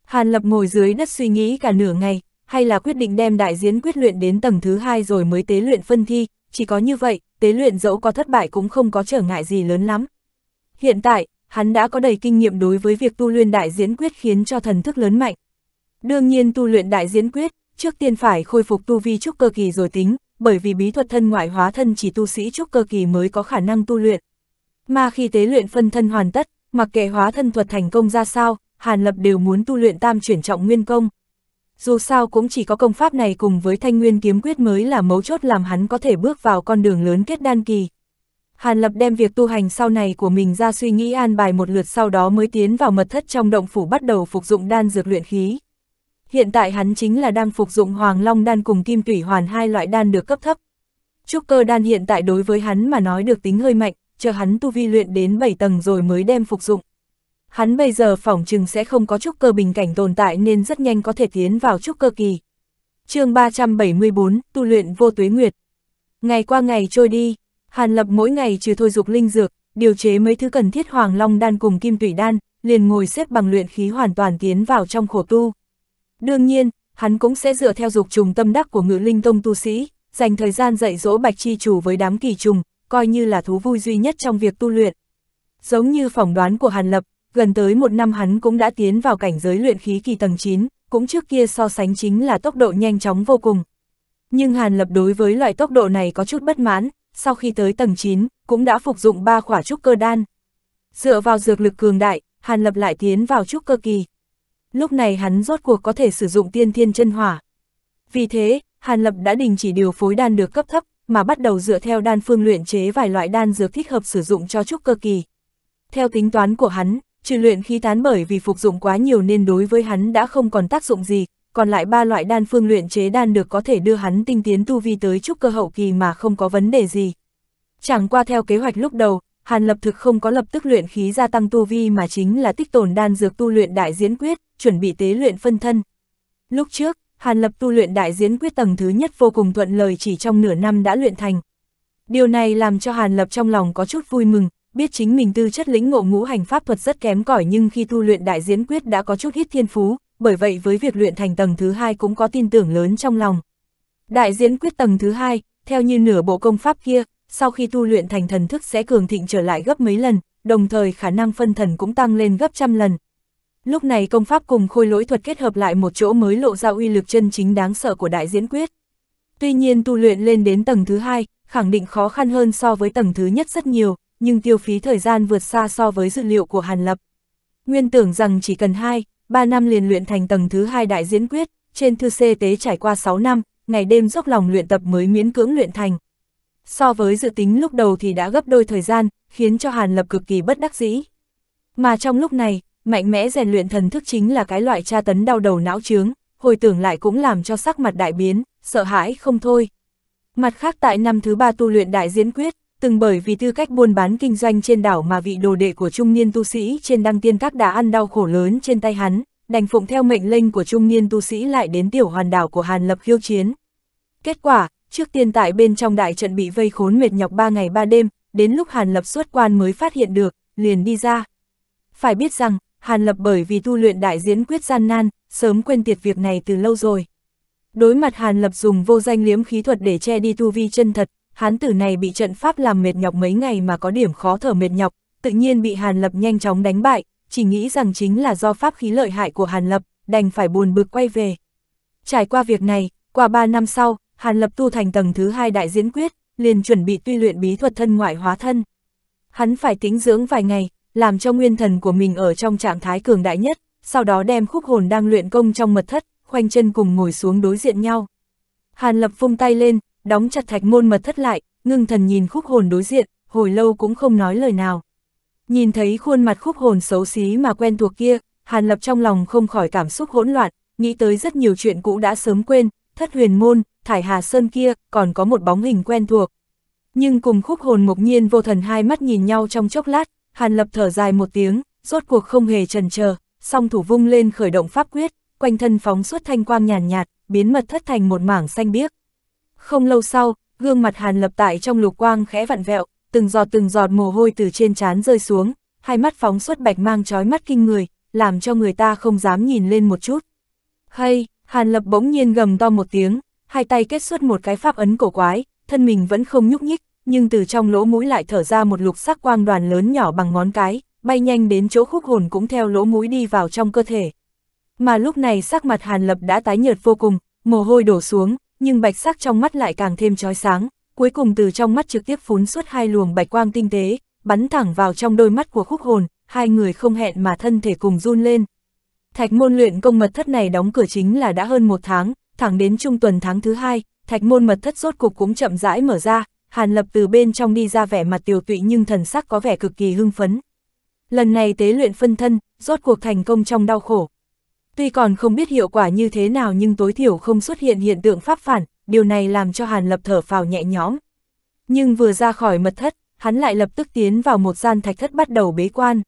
S1: Hàn Lập ngồi dưới đất suy nghĩ cả nửa ngày, hay là quyết định đem đại diễn quyết luyện đến tầng thứ hai rồi mới tế luyện phân thi, chỉ có như vậy, tế luyện dẫu có thất bại cũng không có trở ngại gì lớn lắm. Hiện tại, hắn đã có đầy kinh nghiệm đối với việc tu luyện đại diễn quyết khiến cho thần thức lớn mạnh. Đương nhiên tu luyện đại diễn quyết, trước tiên phải khôi phục tu vi trúc cơ kỳ rồi tính, bởi vì bí thuật thân ngoại hóa thân chỉ tu sĩ trúc cơ kỳ mới có khả năng tu luyện. Mà khi tế luyện phân thân hoàn tất, mặc kệ hóa thân thuật thành công ra sao, Hàn Lập đều muốn tu luyện tam chuyển trọng nguyên công, dù sao cũng chỉ có công pháp này cùng với thanh nguyên kiếm quyết mới là mấu chốt làm hắn có thể bước vào con đường lớn kết đan kỳ. Hàn Lập đem việc tu hành sau này của mình ra suy nghĩ an bài một lượt sau đó mới tiến vào mật thất trong động phủ bắt đầu phục dụng đan dược luyện khí. Hiện tại hắn chính là đang phục dụng Hoàng Long đan cùng Kim Tủy Hoàn hai loại đan được cấp thấp. Trúc cơ đan hiện tại đối với hắn mà nói được tính hơi mạnh, chờ hắn tu vi luyện đến 7 tầng rồi mới đem phục dụng hắn bây giờ phỏng chừng sẽ không có trúc cơ bình cảnh tồn tại nên rất nhanh có thể tiến vào trúc cơ kỳ. chương 374, tu luyện vô tuế nguyệt. Ngày qua ngày trôi đi, Hàn Lập mỗi ngày trừ thôi dục linh dược, điều chế mấy thứ cần thiết hoàng long đan cùng kim tủy đan, liền ngồi xếp bằng luyện khí hoàn toàn tiến vào trong khổ tu. Đương nhiên, hắn cũng sẽ dựa theo dục trùng tâm đắc của ngự linh tông tu sĩ, dành thời gian dạy dỗ bạch chi chủ với đám kỳ trùng, coi như là thú vui duy nhất trong việc tu luyện. Giống như phỏng đoán của Hàn Lập, gần tới một năm hắn cũng đã tiến vào cảnh giới luyện khí kỳ tầng 9, cũng trước kia so sánh chính là tốc độ nhanh chóng vô cùng. Nhưng Hàn Lập đối với loại tốc độ này có chút bất mãn, sau khi tới tầng 9, cũng đã phục dụng ba khỏa trúc cơ đan. Dựa vào dược lực cường đại, Hàn Lập lại tiến vào trúc cơ kỳ. Lúc này hắn rốt cuộc có thể sử dụng tiên thiên chân hỏa. Vì thế, Hàn Lập đã đình chỉ điều phối đan được cấp thấp, mà bắt đầu dựa theo đan phương luyện chế vài loại đan dược thích hợp sử dụng cho trúc cơ kỳ. Theo tính toán của hắn, trừ luyện khí tán bởi vì phục dụng quá nhiều nên đối với hắn đã không còn tác dụng gì, còn lại ba loại đan phương luyện chế đan được có thể đưa hắn tinh tiến tu vi tới trúc cơ hậu kỳ mà không có vấn đề gì. Chẳng qua theo kế hoạch lúc đầu, Hàn lập thực không có lập tức luyện khí gia tăng tu vi mà chính là tích tồn đan dược tu luyện đại diễn quyết, chuẩn bị tế luyện phân thân. Lúc trước, Hàn lập tu luyện đại diễn quyết tầng thứ nhất vô cùng thuận lời chỉ trong nửa năm đã luyện thành. Điều này làm cho Hàn lập trong lòng có chút vui mừng, biết chính mình tư chất lĩnh ngộ ngũ hành pháp thuật rất kém cỏi nhưng khi tu luyện đại diễn quyết đã có chút ít thiên phú, bởi vậy với việc luyện thành tầng thứ hai cũng có tin tưởng lớn trong lòng. Đại diễn quyết tầng thứ hai, theo như nửa bộ công pháp kia, sau khi tu luyện thành thần thức sẽ cường thịnh trở lại gấp mấy lần, đồng thời khả năng phân thần cũng tăng lên gấp trăm lần. Lúc này công pháp cùng khôi lỗi thuật kết hợp lại một chỗ mới lộ ra uy lực chân chính đáng sợ của đại diễn quyết. Tuy nhiên tu luyện lên đến tầng thứ hai, khẳng định khó khăn hơn so với tầng thứ nhất rất nhiều, nhưng tiêu phí thời gian vượt xa so với dự liệu của Hàn Lập. Nguyên tưởng rằng chỉ cần 2, 3 năm liền luyện thành tầng thứ hai đại diễn quyết, trên thư xê tế trải qua 6 năm, ngày đêm dốc lòng luyện tập mới miễn cưỡng luyện thành. So với dự tính lúc đầu thì đã gấp đôi thời gian, khiến cho Hàn Lập cực kỳ bất đắc dĩ. Mà trong lúc này, mạnh mẽ rèn luyện thần thức chính là cái loại tra tấn đau đầu não trướng, hồi tưởng lại cũng làm cho sắc mặt đại biến, sợ hãi không thôi. Mặt khác tại năm thứ ba tu luyện đại diễn quyết, từng bởi vì tư cách buôn bán kinh doanh trên đảo mà vị đồ đệ của trung niên tu sĩ trên đăng tiên các đã ăn đau khổ lớn trên tay hắn, đành phụng theo mệnh lệnh của trung niên tu sĩ lại đến tiểu hoàn đảo của Hàn Lập khiêu chiến. Kết quả, trước tiên tại bên trong đại trận bị vây khốn mệt nhọc ba ngày ba đêm, đến lúc Hàn Lập xuất quan mới phát hiện được, liền đi ra. Phải biết rằng, Hàn Lập bởi vì tu luyện đại diễn quyết gian nan, sớm quên tiệt việc này từ lâu rồi. Đối mặt Hàn Lập dùng vô danh liếm khí thuật để che đi tu vi chân thật, hán tử này bị trận pháp làm mệt nhọc mấy ngày mà có điểm khó thở mệt nhọc, tự nhiên bị Hàn Lập nhanh chóng đánh bại, chỉ nghĩ rằng chính là do pháp khí lợi hại của Hàn Lập, đành phải buồn bực quay về. Trải qua việc này, qua 3 năm sau, Hàn Lập tu thành tầng thứ 2 đại diễn quyết, liền chuẩn bị tuy luyện bí thuật thân ngoại hóa thân. Hắn phải tính dưỡng vài ngày, làm cho nguyên thần của mình ở trong trạng thái cường đại nhất, sau đó đem khúc hồn đang luyện công trong mật thất, khoanh chân cùng ngồi xuống đối diện nhau. Hàn Lập vung tay lên, đóng chặt thạch môn mật thất lại, ngưng thần nhìn khúc hồn đối diện, hồi lâu cũng không nói lời nào. Nhìn thấy khuôn mặt khúc hồn xấu xí mà quen thuộc kia, Hàn Lập trong lòng không khỏi cảm xúc hỗn loạn, nghĩ tới rất nhiều chuyện cũ đã sớm quên, thất huyền môn, thải hà sơn kia, còn có một bóng hình quen thuộc. Nhưng cùng khúc hồn mục nhiên vô thần hai mắt nhìn nhau trong chốc lát, Hàn Lập thở dài một tiếng, rốt cuộc không hề trần chờ, song thủ vung lên khởi động pháp quyết, quanh thân phóng suốt thanh quang nhàn nhạt, nhạt, biến mật thất thành một mảng xanh biếc. Không lâu sau, gương mặt Hàn Lập tại trong lục quang khẽ vặn vẹo, từng giọt từng giọt mồ hôi từ trên trán rơi xuống, hai mắt phóng xuất bạch mang chói mắt kinh người, làm cho người ta không dám nhìn lên một chút. Hay, Hàn Lập bỗng nhiên gầm to một tiếng, hai tay kết xuất một cái pháp ấn cổ quái, thân mình vẫn không nhúc nhích, nhưng từ trong lỗ mũi lại thở ra một lục sắc quang đoàn lớn nhỏ bằng ngón cái, bay nhanh đến chỗ khúc hồn cũng theo lỗ mũi đi vào trong cơ thể. Mà lúc này sắc mặt Hàn Lập đã tái nhợt vô cùng, mồ hôi đổ xuống, nhưng bạch sắc trong mắt lại càng thêm trói sáng, cuối cùng từ trong mắt trực tiếp phún suốt hai luồng bạch quang tinh tế, bắn thẳng vào trong đôi mắt của khúc hồn, hai người không hẹn mà thân thể cùng run lên. Thạch môn luyện công mật thất này đóng cửa chính là đã hơn một tháng, thẳng đến trung tuần tháng thứ hai, thạch môn mật thất rốt cục cũng chậm rãi mở ra, hàn lập từ bên trong đi ra vẻ mặt tiều tụy nhưng thần sắc có vẻ cực kỳ hưng phấn. Lần này tế luyện phân thân, rốt cuộc thành công trong đau khổ. Tuy còn không biết hiệu quả như thế nào nhưng tối thiểu không xuất hiện hiện tượng pháp phản, điều này làm cho Hàn Lập thở phào nhẹ nhõm. Nhưng vừa ra khỏi mật thất, hắn lại lập tức tiến vào một gian thạch thất bắt đầu bế quan.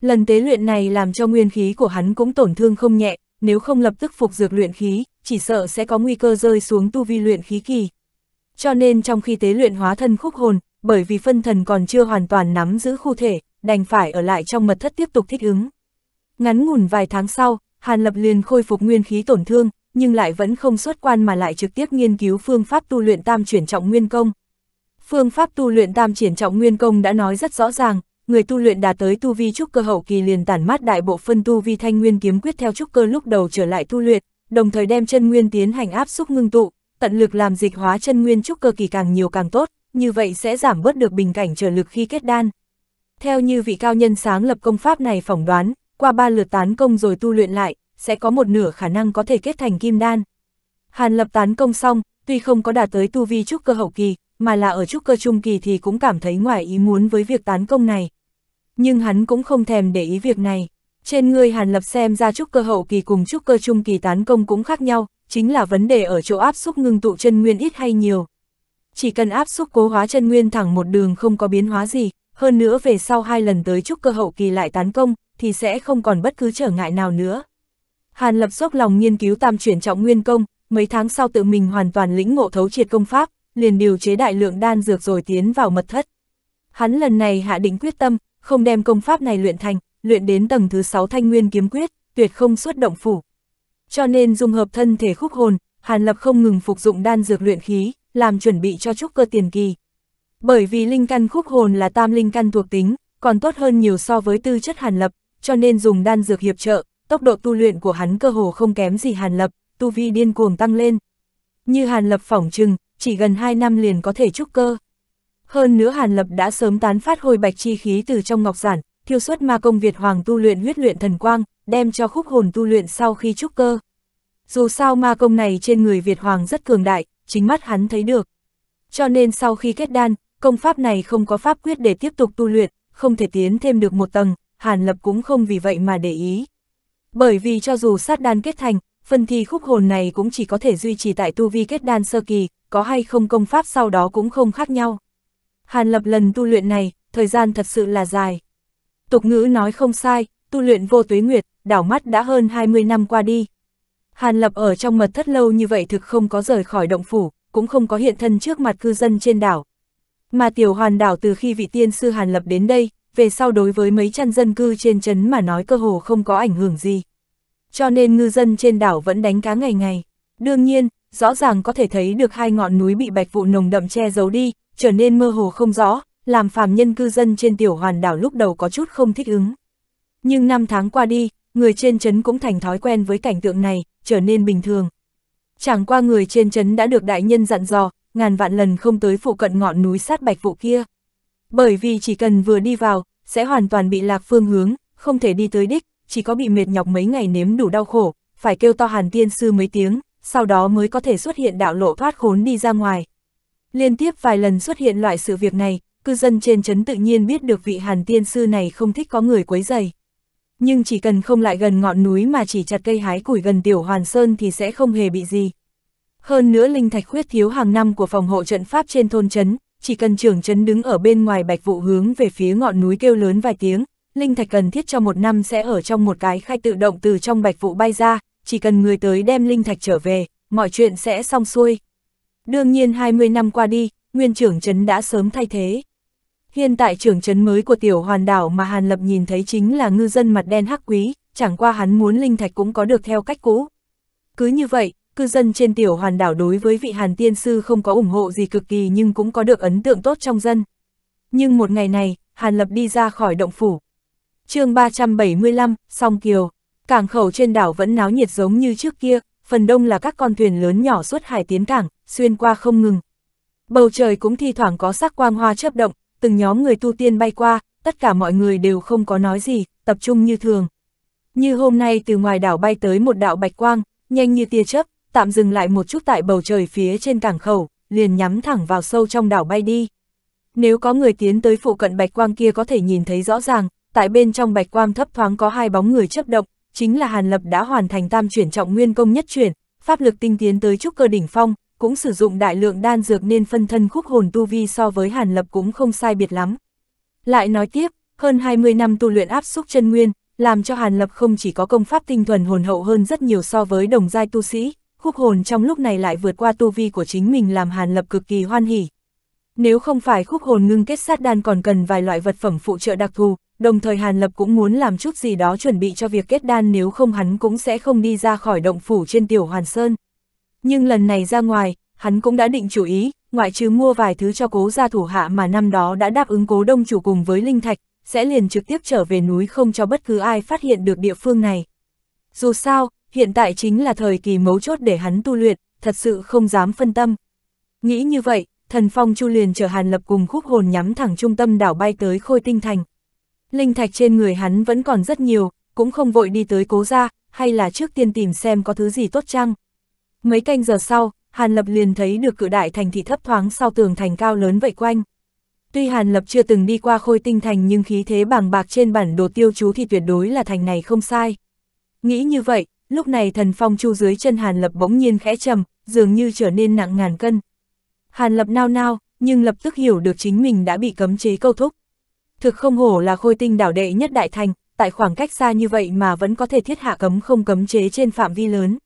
S1: Lần tế luyện này làm cho nguyên khí của hắn cũng tổn thương không nhẹ, nếu không lập tức phục dược luyện khí, chỉ sợ sẽ có nguy cơ rơi xuống tu vi luyện khí kỳ. Cho nên trong khi tế luyện hóa thân khúc hồn, bởi vì phân thần còn chưa hoàn toàn nắm giữ khu thể, đành phải ở lại trong mật thất tiếp tục thích ứng. Ngắn ngủn vài tháng sau, Hàn Lập liền khôi phục nguyên khí tổn thương, nhưng lại vẫn không xuất quan mà lại trực tiếp nghiên cứu phương pháp tu luyện tam chuyển trọng nguyên công. Phương pháp tu luyện tam chuyển trọng nguyên công đã nói rất rõ ràng, người tu luyện đạt tới tu vi trúc cơ hậu kỳ liền tản mát đại bộ phân tu vi thanh nguyên kiếm quyết theo trúc cơ lúc đầu trở lại tu luyện, đồng thời đem chân nguyên tiến hành áp xúc ngưng tụ, tận lực làm dịch hóa chân nguyên trúc cơ kỳ càng nhiều càng tốt, như vậy sẽ giảm bớt được bình cảnh trở lực khi kết đan. Theo như vị cao nhân sáng lập công pháp này phỏng đoán, qua ba lượt tán công rồi tu luyện lại, sẽ có một nửa khả năng có thể kết thành kim đan. Hàn lập tán công xong, tuy không có đạt tới tu vi trúc cơ hậu kỳ, mà là ở trúc cơ trung kỳ thì cũng cảm thấy ngoài ý muốn với việc tán công này. Nhưng hắn cũng không thèm để ý việc này. Trên người Hàn Lập xem ra trúc cơ hậu kỳ cùng trúc cơ trung kỳ tán công cũng khác nhau, chính là vấn đề ở chỗ áp xúc ngưng tụ chân nguyên ít hay nhiều. Chỉ cần áp xúc cố hóa chân nguyên thẳng một đường không có biến hóa gì, hơn nữa về sau hai lần tới trúc cơ hậu kỳ lại tán công, thì sẽ không còn bất cứ trở ngại nào nữa. Hàn Lập dốc lòng nghiên cứu tam chuyển trọng nguyên công, mấy tháng sau tự mình hoàn toàn lĩnh ngộ thấu triệt công pháp, liền điều chế đại lượng đan dược rồi tiến vào mật thất. Hắn lần này hạ định quyết tâm, không đem công pháp này luyện thành, luyện đến tầng thứ 6 thanh nguyên kiếm quyết, tuyệt không xuất động phủ. Cho nên dung hợp thân thể khúc hồn, Hàn Lập không ngừng phục dụng đan dược luyện khí, làm chuẩn bị cho trúc cơ tiền kỳ. Bởi vì linh căn khúc hồn là tam linh căn thuộc tính, còn tốt hơn nhiều so với tư chất Hàn Lập, cho nên dùng đan dược hiệp trợ, tốc độ tu luyện của hắn cơ hồ không kém gì Hàn Lập, tu vi điên cuồng tăng lên. Như Hàn Lập phỏng trừng, chỉ gần 2 năm liền có thể trúc cơ. Hơn nữa Hàn Lập đã sớm tán phát hồi bạch chi khí từ trong ngọc giản, thiêu xuất ma công Việt Hoàng tu luyện huyết luyện thần quang, đem cho khúc hồn tu luyện sau khi trúc cơ. Dù sao ma công này trên người Việt Hoàng rất cường đại, chính mắt hắn thấy được. Cho nên sau khi kết đan, công pháp này không có pháp quyết để tiếp tục tu luyện, không thể tiến thêm được một tầng, Hàn Lập cũng không vì vậy mà để ý. Bởi vì cho dù sát đan kết thành, phần thi khúc hồn này cũng chỉ có thể duy trì tại tu vi kết đan sơ kỳ, có hay không công pháp sau đó cũng không khác nhau. Hàn Lập lần tu luyện này, thời gian thật sự là dài. Tục ngữ nói không sai, tu luyện vô tuế nguyệt, đảo mắt đã hơn 20 năm qua đi. Hàn Lập ở trong mật thất lâu như vậy thực không có rời khỏi động phủ, cũng không có hiện thân trước mặt cư dân trên đảo. Mà tiểu hoàn đảo từ khi vị tiên sư Hàn Lập đến đây, về sau đối với mấy chăn dân cư trên chấn mà nói cơ hồ không có ảnh hưởng gì. Cho nên ngư dân trên đảo vẫn đánh cá ngày ngày. Đương nhiên, rõ ràng có thể thấy được hai ngọn núi bị bạch vụ nồng đậm che giấu đi, trở nên mơ hồ không rõ, làm phàm nhân cư dân trên tiểu hoàn đảo lúc đầu có chút không thích ứng. Nhưng năm tháng qua đi, người trên chấn cũng thành thói quen với cảnh tượng này, trở nên bình thường. Chẳng qua người trên chấn đã được đại nhân dặn dò, ngàn vạn lần không tới phụ cận ngọn núi sát bạch vụ kia. Bởi vì chỉ cần vừa đi vào, sẽ hoàn toàn bị lạc phương hướng, không thể đi tới đích, chỉ có bị mệt nhọc mấy ngày nếm đủ đau khổ, phải kêu to hàn tiên sư mấy tiếng, sau đó mới có thể xuất hiện đạo lộ thoát khốn đi ra ngoài. Liên tiếp vài lần xuất hiện loại sự việc này, cư dân trên chấn tự nhiên biết được vị hàn tiên sư này không thích có người quấy dày. Nhưng chỉ cần không lại gần ngọn núi mà chỉ chặt cây hái củi gần tiểu hoàn sơn thì sẽ không hề bị gì. Hơn nữa linh thạch khuyết thiếu hàng năm của phòng hộ trận pháp trên thôn chấn, chỉ cần trưởng chấn đứng ở bên ngoài bạch vụ hướng về phía ngọn núi kêu lớn vài tiếng, linh thạch cần thiết cho một năm sẽ ở trong một cái khai tự động từ trong bạch vụ bay ra, chỉ cần người tới đem linh thạch trở về, mọi chuyện sẽ xong xuôi. Đương nhiên 20 năm qua đi, nguyên trưởng chấn đã sớm thay thế. Hiện tại trưởng chấn mới của tiểu hoàn đảo mà Hàn Lập nhìn thấy chính là ngư dân mặt đen hắc quý, chẳng qua hắn muốn linh thạch cũng có được theo cách cũ. Cứ như vậy, cư dân trên tiểu hoàn đảo đối với vị Hàn Tiên Sư không có ủng hộ gì cực kỳ nhưng cũng có được ấn tượng tốt trong dân. Nhưng một ngày này, Hàn Lập đi ra khỏi động phủ. chương 375, Song Kiều, cảng khẩu trên đảo vẫn náo nhiệt giống như trước kia, phần đông là các con thuyền lớn nhỏ suốt hải tiến cảng, xuyên qua không ngừng. Bầu trời cũng thi thoảng có sắc quang hoa chớp động, từng nhóm người tu tiên bay qua, tất cả mọi người đều không có nói gì, tập trung như thường. Như hôm nay từ ngoài đảo bay tới một đạo bạch quang, nhanh như tia chớp, tạm dừng lại một chút tại bầu trời phía trên cảng khẩu, liền nhắm thẳng vào sâu trong đảo bay đi. Nếu có người tiến tới phụ cận bạch quang kia có thể nhìn thấy rõ ràng, tại bên trong bạch quang thấp thoáng có hai bóng người chấp động, chính là Hàn Lập đã hoàn thành tam chuyển trọng nguyên công nhất chuyển, pháp lực tinh tiến tới trúc cơ đỉnh phong, cũng sử dụng đại lượng đan dược nên phân thân khúc hồn tu vi so với Hàn Lập cũng không sai biệt lắm. Lại nói tiếp, hơn 20 năm tu luyện áp xúc chân nguyên, làm cho Hàn Lập không chỉ có công pháp tinh thuần hồn hậu hơn rất nhiều so với đồng giai tu sĩ, húc hồn trong lúc này lại vượt qua tu vi của chính mình làm Hàn Lập cực kỳ hoan hỉ. Nếu không phải khúc hồn ngưng kết sát đan còn cần vài loại vật phẩm phụ trợ đặc thù, đồng thời Hàn Lập cũng muốn làm chút gì đó chuẩn bị cho việc kết đan nếu không hắn cũng sẽ không đi ra khỏi động phủ trên tiểu Hoàn Sơn. Nhưng lần này ra ngoài, hắn cũng đã định chủ ý, ngoại trừ mua vài thứ cho cố gia thủ hạ mà năm đó đã đáp ứng cố đông chủ cùng với Linh Thạch, sẽ liền trực tiếp trở về núi không cho bất cứ ai phát hiện được địa phương này. Dù sao, hiện tại chính là thời kỳ mấu chốt để hắn tu luyện, thật sự không dám phân tâm. Nghĩ như vậy, thần phong chu liền chở hàn lập cùng khúc hồn nhắm thẳng trung tâm đảo bay tới khôi tinh thành. Linh thạch trên người hắn vẫn còn rất nhiều, cũng không vội đi tới cố ra, hay là trước tiên tìm xem có thứ gì tốt chăng. Mấy canh giờ sau, Hàn Lập liền thấy được cự đại thành thị thấp thoáng sau tường thành cao lớn vậy quanh. Tuy Hàn Lập chưa từng đi qua khôi tinh thành nhưng khí thế bàng bạc trên bản đồ tiêu chú thì tuyệt đối là thành này không sai. Nghĩ như vậy, lúc này thần phong chu dưới chân Hàn Lập bỗng nhiên khẽ trầm, dường như trở nên nặng ngàn cân. Hàn Lập nao nao, nhưng lập tức hiểu được chính mình đã bị cấm chế câu thúc. Thực không hổ là khôi tinh đảo đệ nhất đại thành, tại khoảng cách xa như vậy mà vẫn có thể thiết hạ cấm không cấm chế trên phạm vi lớn.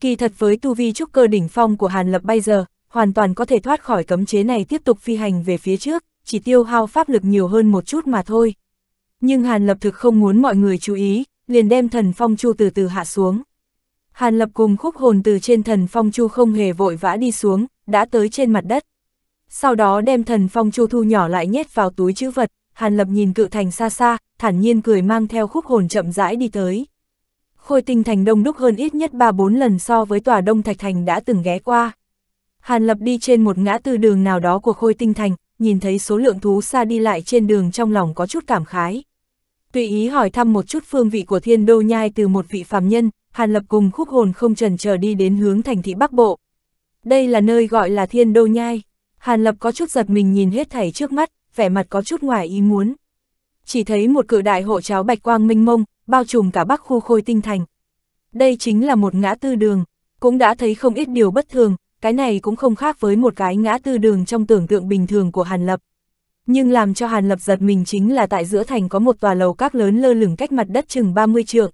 S1: Kỳ thật với tu vi trúc cơ đỉnh phong của Hàn Lập bây giờ, hoàn toàn có thể thoát khỏi cấm chế này tiếp tục phi hành về phía trước, chỉ tiêu hao pháp lực nhiều hơn một chút mà thôi. Nhưng Hàn Lập thực không muốn mọi người chú ý, liền đem thần phong chu từ từ hạ xuống. Hàn lập cùng khúc hồn từ trên thần phong chu không hề vội vã đi xuống, đã tới trên mặt đất. Sau đó đem thần phong chu thu nhỏ lại nhét vào túi chữ vật, hàn lập nhìn cự thành xa xa, thản nhiên cười mang theo khúc hồn chậm rãi đi tới. Khôi tinh thành đông đúc hơn ít nhất 3-4 lần so với tòa đông thạch thành đã từng ghé qua. Hàn lập đi trên một ngã tư đường nào đó của khôi tinh thành, nhìn thấy số lượng thú xa đi lại trên đường trong lòng có chút cảm khái tùy ý hỏi thăm một chút phương vị của thiên đô nhai từ một vị phàm nhân, Hàn Lập cùng khúc hồn không trần chờ đi đến hướng thành thị Bắc Bộ. Đây là nơi gọi là thiên đô nhai. Hàn Lập có chút giật mình nhìn hết thảy trước mắt, vẻ mặt có chút ngoài ý muốn. Chỉ thấy một cự đại hộ cháo bạch quang minh mông, bao trùm cả bắc khu khôi tinh thành. Đây chính là một ngã tư đường, cũng đã thấy không ít điều bất thường, cái này cũng không khác với một cái ngã tư đường trong tưởng tượng bình thường của Hàn Lập. Nhưng làm cho Hàn Lập giật mình chính là tại giữa thành có một tòa lầu các lớn lơ lửng cách mặt đất chừng 30 trượng.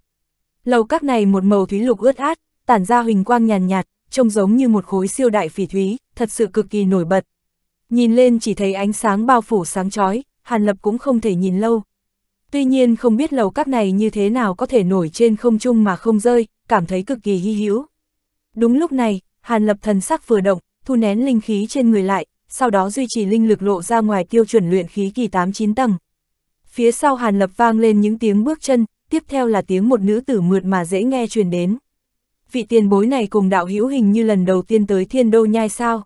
S1: Lầu các này một màu thúy lục ướt át, tản ra huỳnh quang nhàn nhạt, trông giống như một khối siêu đại phỉ thúy, thật sự cực kỳ nổi bật. Nhìn lên chỉ thấy ánh sáng bao phủ sáng chói, Hàn Lập cũng không thể nhìn lâu. Tuy nhiên không biết lầu các này như thế nào có thể nổi trên không trung mà không rơi, cảm thấy cực kỳ hy hữu. Đúng lúc này, Hàn Lập thần sắc vừa động, thu nén linh khí trên người lại, sau đó duy trì linh lực lộ ra ngoài tiêu chuẩn luyện khí kỳ 8-9 tầng. Phía sau Hàn Lập vang lên những tiếng bước chân, tiếp theo là tiếng một nữ tử mượt mà dễ nghe truyền đến. Vị tiền bối này cùng đạo hữu hình như lần đầu tiên tới thiên đô nhai sao.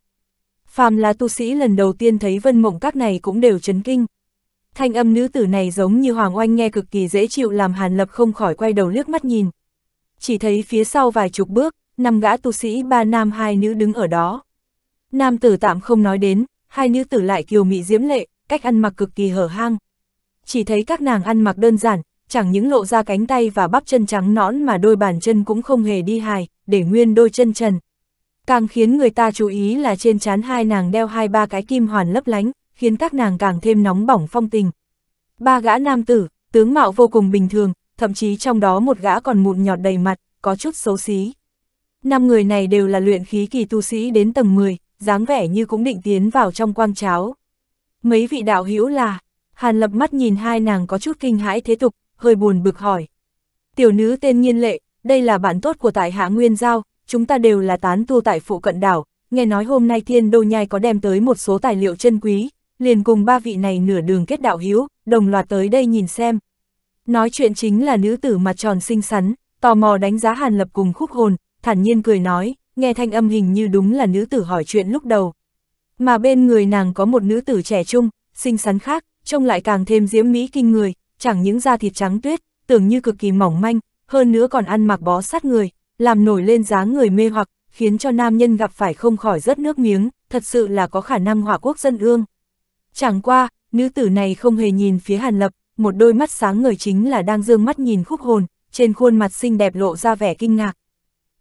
S1: Phàm là tu sĩ lần đầu tiên thấy vân mộng các này cũng đều chấn kinh. Thanh âm nữ tử này giống như Hoàng Oanh nghe cực kỳ dễ chịu làm Hàn Lập không khỏi quay đầu liếc mắt nhìn. Chỉ thấy phía sau vài chục bước, năm gã tu sĩ ba nam hai nữ đứng ở đó. Nam tử tạm không nói đến, hai nữ tử lại kiều mị diễm lệ, cách ăn mặc cực kỳ hở hang. Chỉ thấy các nàng ăn mặc đơn giản, chẳng những lộ ra cánh tay và bắp chân trắng nõn mà đôi bàn chân cũng không hề đi hài, để nguyên đôi chân trần. Càng khiến người ta chú ý là trên trán hai nàng đeo hai ba cái kim hoàn lấp lánh, khiến các nàng càng thêm nóng bỏng phong tình. Ba gã nam tử, tướng mạo vô cùng bình thường, thậm chí trong đó một gã còn mụn nhọt đầy mặt, có chút xấu xí. Năm người này đều là luyện khí kỳ tu sĩ đến tầng 10, dáng vẻ như cũng định tiến vào trong quang cháo. Mấy vị đạo hữu là, Hàn lập mắt nhìn hai nàng có chút kinh hãi thế tục, hơi buồn bực hỏi. Tiểu nữ tên Nhiên Lệ, đây là bạn tốt của tại Hạ Nguyên Giao, chúng ta đều là tán tu tại phụ cận đảo, nghe nói hôm nay thiên đô nhai có đem tới một số tài liệu chân quý, liền cùng ba vị này nửa đường kết đạo hữu đồng loạt tới đây nhìn xem. Nói chuyện chính là nữ tử mặt tròn xinh xắn, tò mò đánh giá Hàn Lập cùng khúc hồn, thản nhiên cười nói, nghe thanh âm hình như đúng là nữ tử hỏi chuyện lúc đầu. Mà bên người nàng có một nữ tử trẻ trung, xinh xắn khác, trông lại càng thêm diễm mỹ kinh người, chẳng những da thịt trắng tuyết, tưởng như cực kỳ mỏng manh, hơn nữa còn ăn mặc bó sát người, làm nổi lên dáng người mê hoặc, khiến cho nam nhân gặp phải không khỏi rớt nước miếng, thật sự là có khả năng hỏa quốc dân ương. Chẳng qua, nữ tử này không hề nhìn phía Hàn Lập, một đôi mắt sáng ngời chính là đang dương mắt nhìn khúc hồn, trên khuôn mặt xinh đẹp lộ ra vẻ kinh ngạc.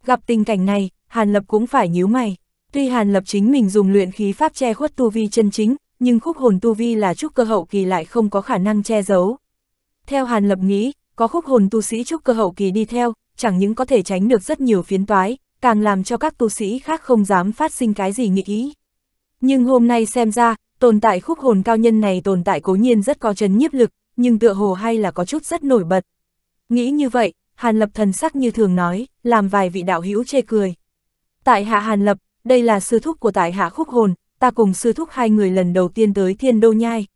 S1: Gặp tình cảnh này, Hàn Lập cũng phải nhíu mày. Tuy Hàn Lập chính mình dùng luyện khí pháp che khuất tu vi chân chính, nhưng khúc hồn tu vi là trúc cơ hậu kỳ lại không có khả năng che giấu. Theo Hàn Lập nghĩ, có khúc hồn tu sĩ trúc cơ hậu kỳ đi theo, chẳng những có thể tránh được rất nhiều phiến toái, càng làm cho các tu sĩ khác không dám phát sinh cái gì nghịch ý. Nhưng hôm nay xem ra, tồn tại khúc hồn cao nhân này tồn tại cố nhiên rất có chấn nhiếp lực, nhưng tựa hồ hay là có chút rất nổi bật. Nghĩ như vậy, Hàn Lập thần sắc như thường nói, làm vài vị đạo hữu chê cười. Tại hạ Hàn Lập, đây là sư thúc của tại hạ khúc hồn, ta cùng sư thúc hai người lần đầu tiên tới thiên đô nhai.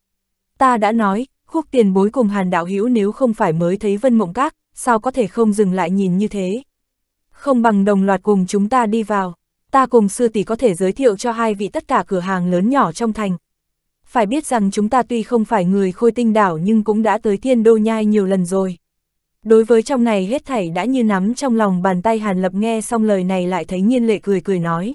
S1: Ta đã nói, khúc tiền bối cùng Hàn Đạo Hữu nếu không phải mới thấy vân mộng các, sao có thể không dừng lại nhìn như thế. Không bằng đồng loạt cùng chúng ta đi vào, ta cùng sư tỷ có thể giới thiệu cho hai vị tất cả cửa hàng lớn nhỏ trong thành. Phải biết rằng chúng ta tuy không phải người khôi tinh đảo nhưng cũng đã tới thiên đô nhai nhiều lần rồi. Đối với trong này hết thảy đã như nắm trong lòng bàn tay Hàn Lập nghe xong lời này lại thấy nhiên lệ cười cười nói.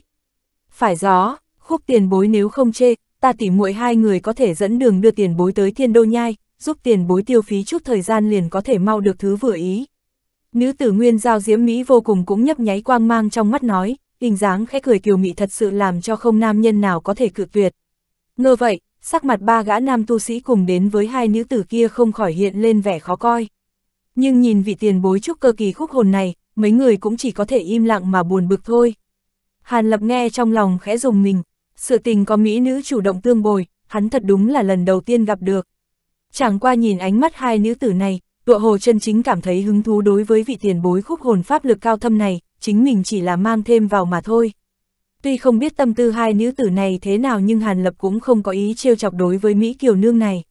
S1: Phải gió, khúc tiền bối nếu không chê, ta tỉ muội hai người có thể dẫn đường đưa tiền bối tới thiên đô nhai, giúp tiền bối tiêu phí chút thời gian liền có thể mau được thứ vừa ý. Nữ tử nguyên giao diễm Mỹ vô cùng cũng nhấp nháy quang mang trong mắt nói, hình dáng khẽ cười kiều mị thật sự làm cho không nam nhân nào có thể cự tuyệt. Ngờ vậy, sắc mặt ba gã nam tu sĩ cùng đến với hai nữ tử kia không khỏi hiện lên vẻ khó coi nhưng nhìn vị tiền bối trúc cơ kỳ khúc hồn này, mấy người cũng chỉ có thể im lặng mà buồn bực thôi. Hàn Lập nghe trong lòng khẽ rùng mình, sự tình có mỹ nữ chủ động tương bồi, hắn thật đúng là lần đầu tiên gặp được. Chẳng qua nhìn ánh mắt hai nữ tử này, tụa hồ chân chính cảm thấy hứng thú đối với vị tiền bối khúc hồn pháp lực cao thâm này, chính mình chỉ là mang thêm vào mà thôi. Tuy không biết tâm tư hai nữ tử này thế nào nhưng Hàn Lập cũng không có ý trêu chọc đối với Mỹ Kiều Nương này.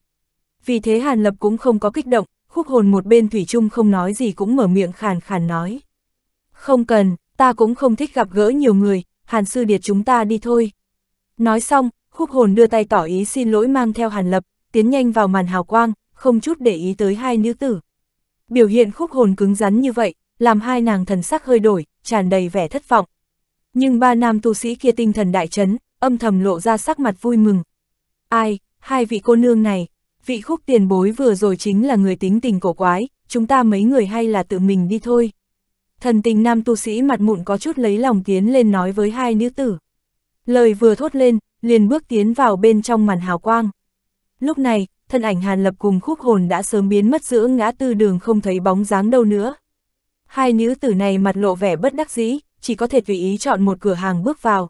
S1: Vì thế Hàn Lập cũng không có kích động, khúc hồn một bên Thủy chung không nói gì cũng mở miệng khàn khàn nói. Không cần, ta cũng không thích gặp gỡ nhiều người, Hàn Sư Điệt chúng ta đi thôi. Nói xong, khúc hồn đưa tay tỏ ý xin lỗi mang theo Hàn Lập, tiến nhanh vào màn hào quang, không chút để ý tới hai nữ tử. Biểu hiện khúc hồn cứng rắn như vậy, làm hai nàng thần sắc hơi đổi, tràn đầy vẻ thất vọng. Nhưng ba nam tu sĩ kia tinh thần đại chấn, âm thầm lộ ra sắc mặt vui mừng. Ai, hai vị cô nương này, vị khúc tiền bối vừa rồi chính là người tính tình cổ quái, chúng ta mấy người hay là tự mình đi thôi. Thần tình nam tu sĩ mặt mụn có chút lấy lòng tiến lên nói với hai nữ tử. Lời vừa thốt lên, liền bước tiến vào bên trong màn hào quang. Lúc này, thân ảnh Hàn Lập cùng khúc hồn đã sớm biến mất giữa ngã tư đường không thấy bóng dáng đâu nữa. Hai nữ tử này mặt lộ vẻ bất đắc dĩ, chỉ có thể tùy ý chọn một cửa hàng bước vào.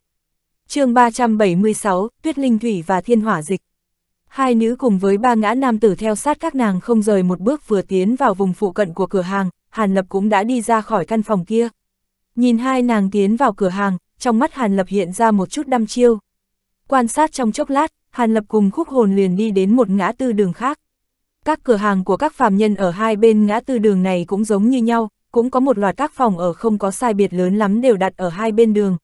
S1: chương 376, Tuyết Linh Thủy và Thiên Hỏa Dịch. Hai nữ cùng với ba ngã nam tử theo sát các nàng không rời một bước vừa tiến vào vùng phụ cận của cửa hàng, Hàn Lập cũng đã đi ra khỏi căn phòng kia. Nhìn hai nàng tiến vào cửa hàng, trong mắt Hàn Lập hiện ra một chút đăm chiêu. Quan sát trong chốc lát, Hàn Lập cùng khúc hồn liền đi đến một ngã tư đường khác. Các cửa hàng của các phàm nhân ở hai bên ngã tư đường này cũng giống như nhau, cũng có một loạt các phòng ở không có sai biệt lớn lắm đều đặt ở hai bên đường.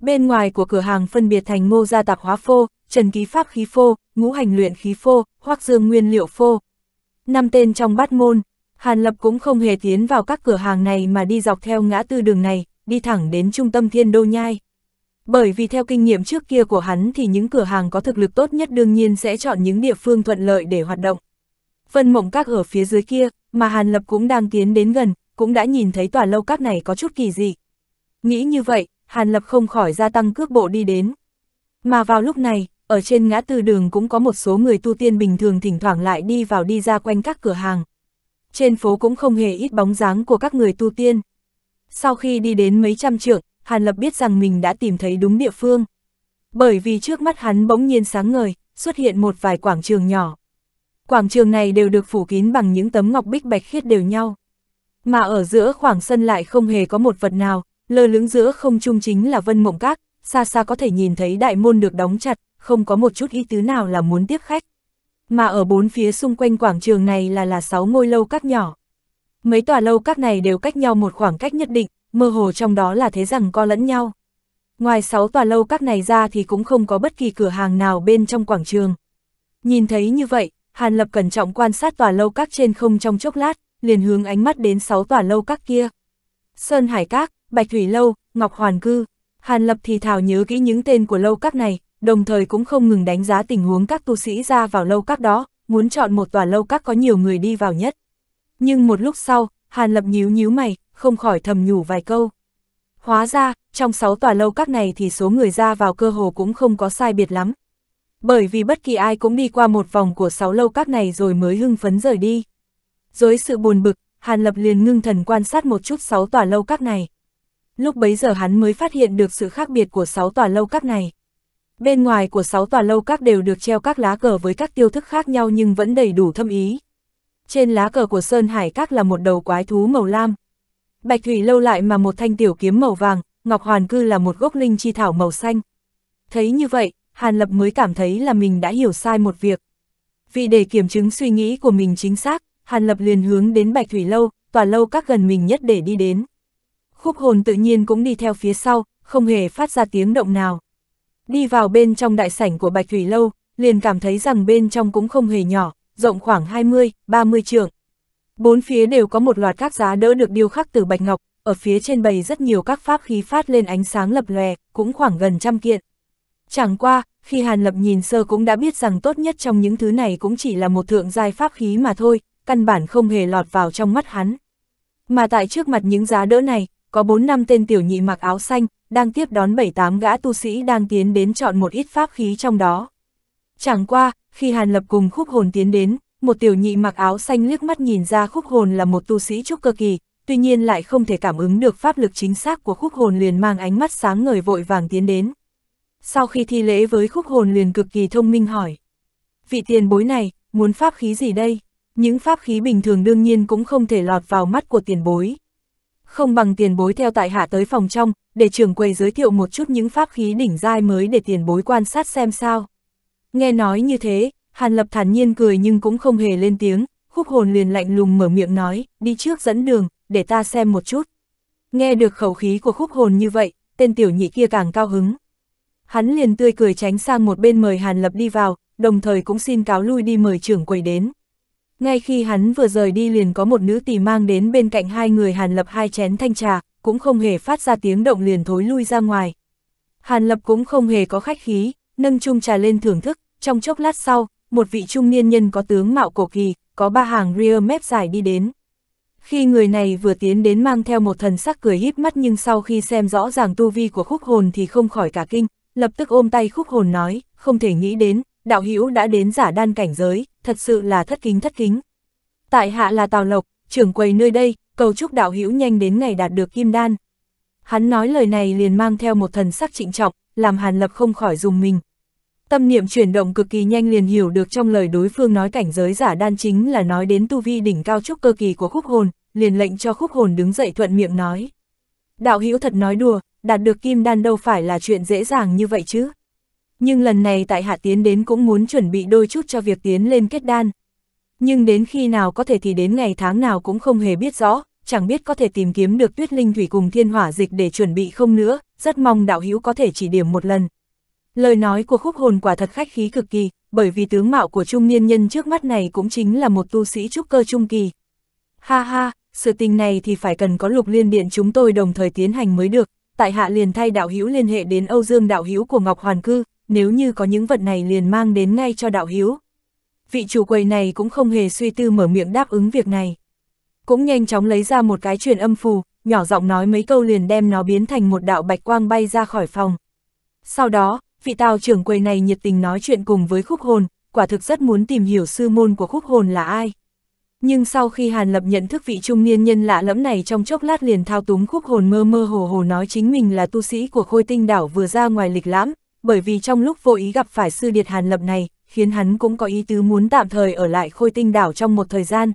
S1: Bên ngoài của cửa hàng phân biệt thành ngô gia tạp hóa phô, trần ký pháp khí phô, ngũ hành luyện khí phô, hoác dương nguyên liệu phô. Năm tên trong bát môn, Hàn Lập cũng không hề tiến vào các cửa hàng này mà đi dọc theo ngã tư đường này, đi thẳng đến trung tâm thiên đô nhai. Bởi vì theo kinh nghiệm trước kia của hắn thì những cửa hàng có thực lực tốt nhất đương nhiên sẽ chọn những địa phương thuận lợi để hoạt động. Vân mộng các ở phía dưới kia, mà Hàn Lập cũng đang tiến đến gần, cũng đã nhìn thấy tòa lâu các này có chút kỳ dị. Nghĩ như vậy, Hàn Lập không khỏi gia tăng cước bộ đi đến. Mà vào lúc này, ở trên ngã tư đường cũng có một số người tu tiên bình thường thỉnh thoảng lại đi vào đi ra quanh các cửa hàng. Trên phố cũng không hề ít bóng dáng của các người tu tiên. Sau khi đi đến mấy trăm trượng, Hàn Lập biết rằng mình đã tìm thấy đúng địa phương. Bởi vì trước mắt hắn bỗng nhiên sáng ngời, xuất hiện một vài quảng trường nhỏ. Quảng trường này đều được phủ kín bằng những tấm ngọc bích bạch khiết đều nhau. Mà ở giữa khoảng sân lại không hề có một vật nào, lơ lửng giữa không trung chính là Vân Mộng Các, xa xa có thể nhìn thấy đại môn được đóng chặt, không có một chút ý tứ nào là muốn tiếp khách. Mà ở bốn phía xung quanh quảng trường này là là sáu ngôi lâu các nhỏ. Mấy tòa lâu các này đều cách nhau một khoảng cách nhất định, mơ hồ trong đó là thế rằng co lẫn nhau. Ngoài sáu tòa lâu các này ra thì cũng không có bất kỳ cửa hàng nào bên trong quảng trường. Nhìn thấy như vậy, Hàn Lập cẩn trọng quan sát tòa lâu các trên không trong chốc lát, liền hướng ánh mắt đến sáu tòa lâu các kia. Sơn Hải Các, Bạch Thủy Lâu, Ngọc Hoàn Cư. Hàn Lập thì thảo nhớ kỹ những tên của lâu các này, đồng thời cũng không ngừng đánh giá tình huống các tu sĩ ra vào lâu các đó, muốn chọn một tòa lâu các có nhiều người đi vào nhất. Nhưng một lúc sau, Hàn Lập nhíu nhíu mày, không khỏi thầm nhủ vài câu. Hóa ra, trong 6 tòa lâu các này thì số người ra vào cơ hồ cũng không có sai biệt lắm. Bởi vì bất kỳ ai cũng đi qua một vòng của 6 lâu các này rồi mới hưng phấn rời đi. Dối sự buồn bực, Hàn Lập liền ngưng thần quan sát một chút 6 tòa lâu các này lúc bấy giờ hắn mới phát hiện được sự khác biệt của sáu tòa lâu các này. Bên ngoài của sáu tòa lâu các đều được treo các lá cờ với các tiêu thức khác nhau nhưng vẫn đầy đủ thâm ý. Trên lá cờ của Sơn Hải Các là một đầu quái thú màu lam. Bạch Thủy lâu lại mà một thanh tiểu kiếm màu vàng, Ngọc Hoàn Cư là một gốc linh chi thảo màu xanh. Thấy như vậy, Hàn Lập mới cảm thấy là mình đã hiểu sai một việc. Vì để kiểm chứng suy nghĩ của mình chính xác, Hàn Lập liền hướng đến Bạch Thủy lâu, tòa lâu các gần mình nhất để đi đến khúc hồn tự nhiên cũng đi theo phía sau, không hề phát ra tiếng động nào. Đi vào bên trong đại sảnh của Bạch Thủy Lâu, liền cảm thấy rằng bên trong cũng không hề nhỏ, rộng khoảng 20, 30 trượng. Bốn phía đều có một loạt các giá đỡ được điêu khắc từ bạch ngọc, ở phía trên bày rất nhiều các pháp khí phát lên ánh sáng lập lòe, cũng khoảng gần trăm kiện. Chẳng qua, khi Hàn Lập nhìn sơ cũng đã biết rằng tốt nhất trong những thứ này cũng chỉ là một thượng giai pháp khí mà thôi, căn bản không hề lọt vào trong mắt hắn. Mà tại trước mặt những giá đỡ này, có bốn năm tên tiểu nhị mặc áo xanh, đang tiếp đón bảy tám gã tu sĩ đang tiến đến chọn một ít pháp khí trong đó. Chẳng qua, khi Hàn Lập cùng khúc hồn tiến đến, một tiểu nhị mặc áo xanh liếc mắt nhìn ra khúc hồn là một tu sĩ trúc cơ kỳ, tuy nhiên lại không thể cảm ứng được pháp lực chính xác của khúc hồn liền mang ánh mắt sáng ngời vội vàng tiến đến. Sau khi thi lễ với khúc hồn liền cực kỳ thông minh hỏi. Vị tiền bối này, muốn pháp khí gì đây? Những pháp khí bình thường đương nhiên cũng không thể lọt vào mắt của tiền bối không bằng tiền bối theo tại hạ tới phòng trong, để trưởng quầy giới thiệu một chút những pháp khí đỉnh giai mới để tiền bối quan sát xem sao. Nghe nói như thế, Hàn Lập thản nhiên cười nhưng cũng không hề lên tiếng, khúc hồn liền lạnh lùng mở miệng nói, đi trước dẫn đường, để ta xem một chút. Nghe được khẩu khí của khúc hồn như vậy, tên tiểu nhị kia càng cao hứng. Hắn liền tươi cười tránh sang một bên mời Hàn Lập đi vào, đồng thời cũng xin cáo lui đi mời trưởng quầy đến. Ngay khi hắn vừa rời đi liền có một nữ tỳ mang đến bên cạnh hai người Hàn Lập hai chén thanh trà, cũng không hề phát ra tiếng động liền thối lui ra ngoài. Hàn Lập cũng không hề có khách khí, nâng chung trà lên thưởng thức, trong chốc lát sau, một vị trung niên nhân có tướng mạo cổ kỳ, có ba hàng rear mép dài đi đến. Khi người này vừa tiến đến mang theo một thần sắc cười híp mắt nhưng sau khi xem rõ ràng tu vi của khúc hồn thì không khỏi cả kinh, lập tức ôm tay khúc hồn nói, không thể nghĩ đến, đạo hữu đã đến giả đan cảnh giới, thật sự là thất kính thất kính. Tại hạ là Tào Lộc, trưởng quầy nơi đây, cầu chúc đạo hữu nhanh đến ngày đạt được kim đan. Hắn nói lời này liền mang theo một thần sắc trịnh trọng, làm Hàn Lập không khỏi dùng mình. Tâm niệm chuyển động cực kỳ nhanh liền hiểu được trong lời đối phương nói cảnh giới giả đan chính là nói đến tu vi đỉnh cao trúc cơ kỳ của khúc hồn, liền lệnh cho khúc hồn đứng dậy thuận miệng nói. Đạo hữu thật nói đùa, đạt được kim đan đâu phải là chuyện dễ dàng như vậy chứ nhưng lần này tại hạ tiến đến cũng muốn chuẩn bị đôi chút cho việc tiến lên kết đan. Nhưng đến khi nào có thể thì đến ngày tháng nào cũng không hề biết rõ, chẳng biết có thể tìm kiếm được tuyết linh thủy cùng thiên hỏa dịch để chuẩn bị không nữa, rất mong đạo hữu có thể chỉ điểm một lần. Lời nói của khúc hồn quả thật khách khí cực kỳ, bởi vì tướng mạo của trung niên nhân trước mắt này cũng chính là một tu sĩ trúc cơ trung kỳ. Ha ha, sự tình này thì phải cần có lục liên điện chúng tôi đồng thời tiến hành mới được, tại hạ liền thay đạo hữu liên hệ đến Âu Dương đạo hữu của Ngọc Hoàn Cư, nếu như có những vật này liền mang đến ngay cho đạo hiếu. Vị chủ quầy này cũng không hề suy tư mở miệng đáp ứng việc này. Cũng nhanh chóng lấy ra một cái truyền âm phù, nhỏ giọng nói mấy câu liền đem nó biến thành một đạo bạch quang bay ra khỏi phòng. Sau đó, vị tào trưởng quầy này nhiệt tình nói chuyện cùng với khúc hồn, quả thực rất muốn tìm hiểu sư môn của khúc hồn là ai. Nhưng sau khi Hàn Lập nhận thức vị trung niên nhân lạ lẫm này trong chốc lát liền thao túng khúc hồn mơ mơ hồ hồ nói chính mình là tu sĩ của khôi tinh đảo vừa ra ngoài lịch lãm, bởi vì trong lúc vô ý gặp phải sư điệt hàn lập này, khiến hắn cũng có ý tứ muốn tạm thời ở lại khôi tinh đảo trong một thời gian.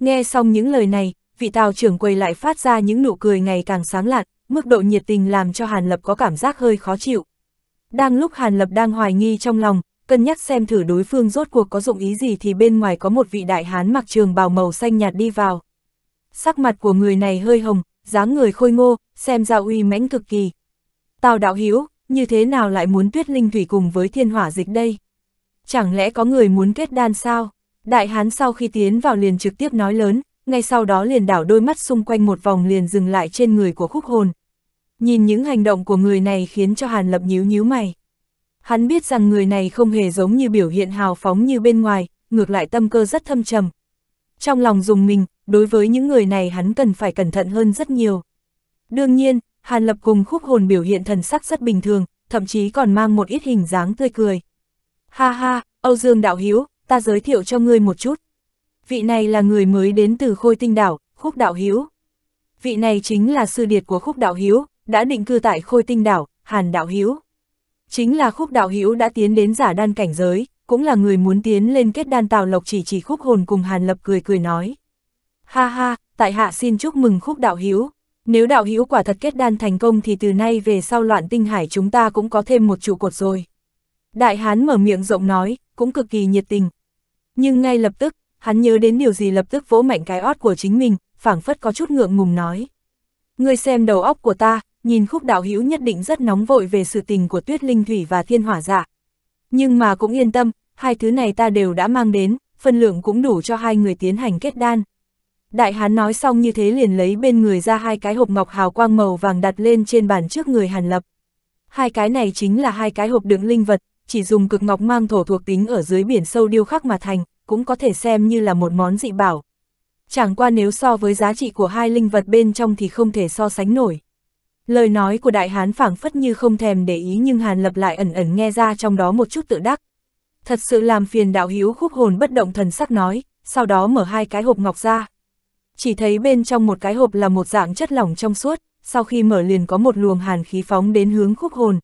S1: Nghe xong những lời này, vị tào trưởng quầy lại phát ra những nụ cười ngày càng sáng lạn, mức độ nhiệt tình làm cho Hàn Lập có cảm giác hơi khó chịu. Đang lúc Hàn Lập đang hoài nghi trong lòng, cân nhắc xem thử đối phương rốt cuộc có dụng ý gì thì bên ngoài có một vị đại hán mặc trường bào màu xanh nhạt đi vào. Sắc mặt của người này hơi hồng, dáng người khôi ngô, xem ra uy mãnh cực kỳ. Tào đạo hiếu, như thế nào lại muốn tuyết linh thủy cùng với thiên hỏa dịch đây? Chẳng lẽ có người muốn kết đan sao? Đại hán sau khi tiến vào liền trực tiếp nói lớn, ngay sau đó liền đảo đôi mắt xung quanh một vòng liền dừng lại trên người của khúc hồn. Nhìn những hành động của người này khiến cho Hàn Lập nhíu nhíu mày. Hắn biết rằng người này không hề giống như biểu hiện hào phóng như bên ngoài, ngược lại tâm cơ rất thâm trầm. Trong lòng dùng mình, đối với những người này hắn cần phải cẩn thận hơn rất nhiều. Đương nhiên, Hàn Lập cùng khúc hồn biểu hiện thần sắc rất bình thường, thậm chí còn mang một ít hình dáng tươi cười. Ha ha, Âu Dương Đạo Hiếu, ta giới thiệu cho ngươi một chút. Vị này là người mới đến từ khôi tinh đảo, khúc đạo Hiếu. Vị này chính là sư điệt của khúc đạo Hiếu, đã định cư tại khôi tinh đảo, Hàn Đạo Hiếu. Chính là khúc đạo Hiếu đã tiến đến giả đan cảnh giới, cũng là người muốn tiến lên kết đan tào lộc chỉ chỉ khúc hồn cùng Hàn Lập cười cười nói. Ha ha, tại hạ xin chúc mừng khúc đạo Hiếu, nếu đạo hữu quả thật kết đan thành công thì từ nay về sau loạn tinh hải chúng ta cũng có thêm một trụ cột rồi. Đại hán mở miệng rộng nói, cũng cực kỳ nhiệt tình. Nhưng ngay lập tức, hắn nhớ đến điều gì lập tức vỗ mạnh cái ót của chính mình, phảng phất có chút ngượng ngùng nói. Ngươi xem đầu óc của ta, nhìn khúc đạo hữu nhất định rất nóng vội về sự tình của tuyết linh thủy và thiên hỏa dạ. Nhưng mà cũng yên tâm, hai thứ này ta đều đã mang đến, phân lượng cũng đủ cho hai người tiến hành kết đan. Đại hán nói xong như thế liền lấy bên người ra hai cái hộp ngọc hào quang màu vàng đặt lên trên bàn trước người Hàn Lập. Hai cái này chính là hai cái hộp đựng linh vật, chỉ dùng cực ngọc mang thổ thuộc tính ở dưới biển sâu điêu khắc mà thành, cũng có thể xem như là một món dị bảo. Chẳng qua nếu so với giá trị của hai linh vật bên trong thì không thể so sánh nổi. Lời nói của đại hán phảng phất như không thèm để ý nhưng Hàn Lập lại ẩn ẩn nghe ra trong đó một chút tự đắc. Thật sự làm phiền đạo hữu khúc hồn bất động thần sắc nói, sau đó mở hai cái hộp ngọc ra chỉ thấy bên trong một cái hộp là một dạng chất lỏng trong suốt, sau khi mở liền có một luồng hàn khí phóng đến hướng khúc hồn.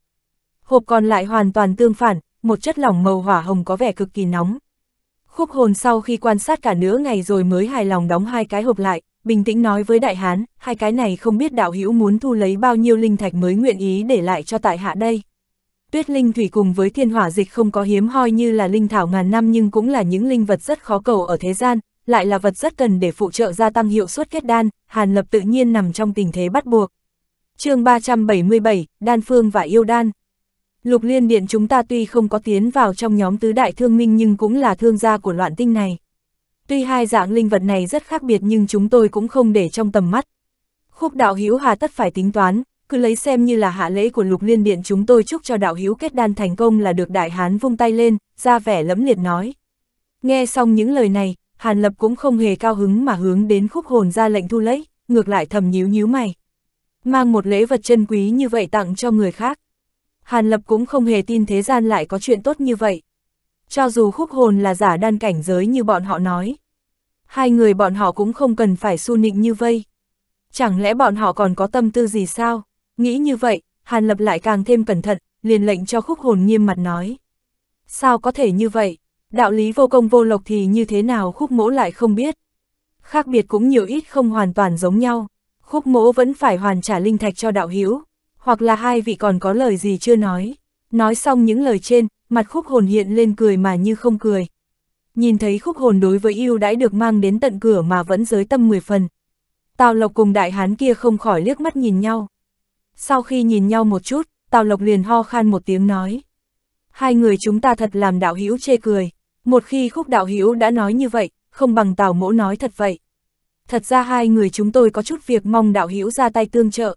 S1: Hộp còn lại hoàn toàn tương phản, một chất lỏng màu hỏa hồng có vẻ cực kỳ nóng. Khúc hồn sau khi quan sát cả nửa ngày rồi mới hài lòng đóng hai cái hộp lại, bình tĩnh nói với đại hán, hai cái này không biết đạo hữu muốn thu lấy bao nhiêu linh thạch mới nguyện ý để lại cho tại hạ đây. Tuyết linh thủy cùng với thiên hỏa dịch không có hiếm hoi như là linh thảo ngàn năm nhưng cũng là những linh vật rất khó cầu ở thế gian, lại là vật rất cần để phụ trợ gia tăng hiệu suất kết đan, Hàn Lập tự nhiên nằm trong tình thế bắt buộc. chương 377, Đan Phương và Yêu Đan Lục Liên Điện chúng ta tuy không có tiến vào trong nhóm tứ đại thương minh nhưng cũng là thương gia của loạn tinh này. Tuy hai dạng linh vật này rất khác biệt nhưng chúng tôi cũng không để trong tầm mắt. Khúc đạo hữu hà tất phải tính toán, cứ lấy xem như là hạ lễ của lục liên điện chúng tôi chúc cho đạo hữu kết đan thành công là được đại hán vung tay lên, ra vẻ lẫm liệt nói. Nghe xong những lời này, Hàn Lập cũng không hề cao hứng mà hướng đến khúc hồn ra lệnh thu lấy, ngược lại thầm nhíu nhíu mày. Mang một lễ vật chân quý như vậy tặng cho người khác. Hàn Lập cũng không hề tin thế gian lại có chuyện tốt như vậy. Cho dù khúc hồn là giả đan cảnh giới như bọn họ nói. Hai người bọn họ cũng không cần phải su nịnh như vây. Chẳng lẽ bọn họ còn có tâm tư gì sao? Nghĩ như vậy, Hàn Lập lại càng thêm cẩn thận, liền lệnh cho khúc hồn nghiêm mặt nói. Sao có thể như vậy? Đạo lý vô công vô lộc thì như thế nào khúc mỗ lại không biết. Khác biệt cũng nhiều ít không hoàn toàn giống nhau, khúc mỗ vẫn phải hoàn trả linh thạch cho đạo hữu hoặc là hai vị còn có lời gì chưa nói. Nói xong những lời trên, mặt khúc hồn hiện lên cười mà như không cười. Nhìn thấy khúc hồn đối với yêu đãi được mang đến tận cửa mà vẫn giới tâm mười phần. Tào Lộc cùng đại hán kia không khỏi liếc mắt nhìn nhau. Sau khi nhìn nhau một chút, Tào Lộc liền ho khan một tiếng nói. Hai người chúng ta thật làm đạo hữu chê cười. Một khi khúc đạo hữu đã nói như vậy, không bằng tào mỗ nói thật vậy. Thật ra hai người chúng tôi có chút việc mong đạo hữu ra tay tương trợ.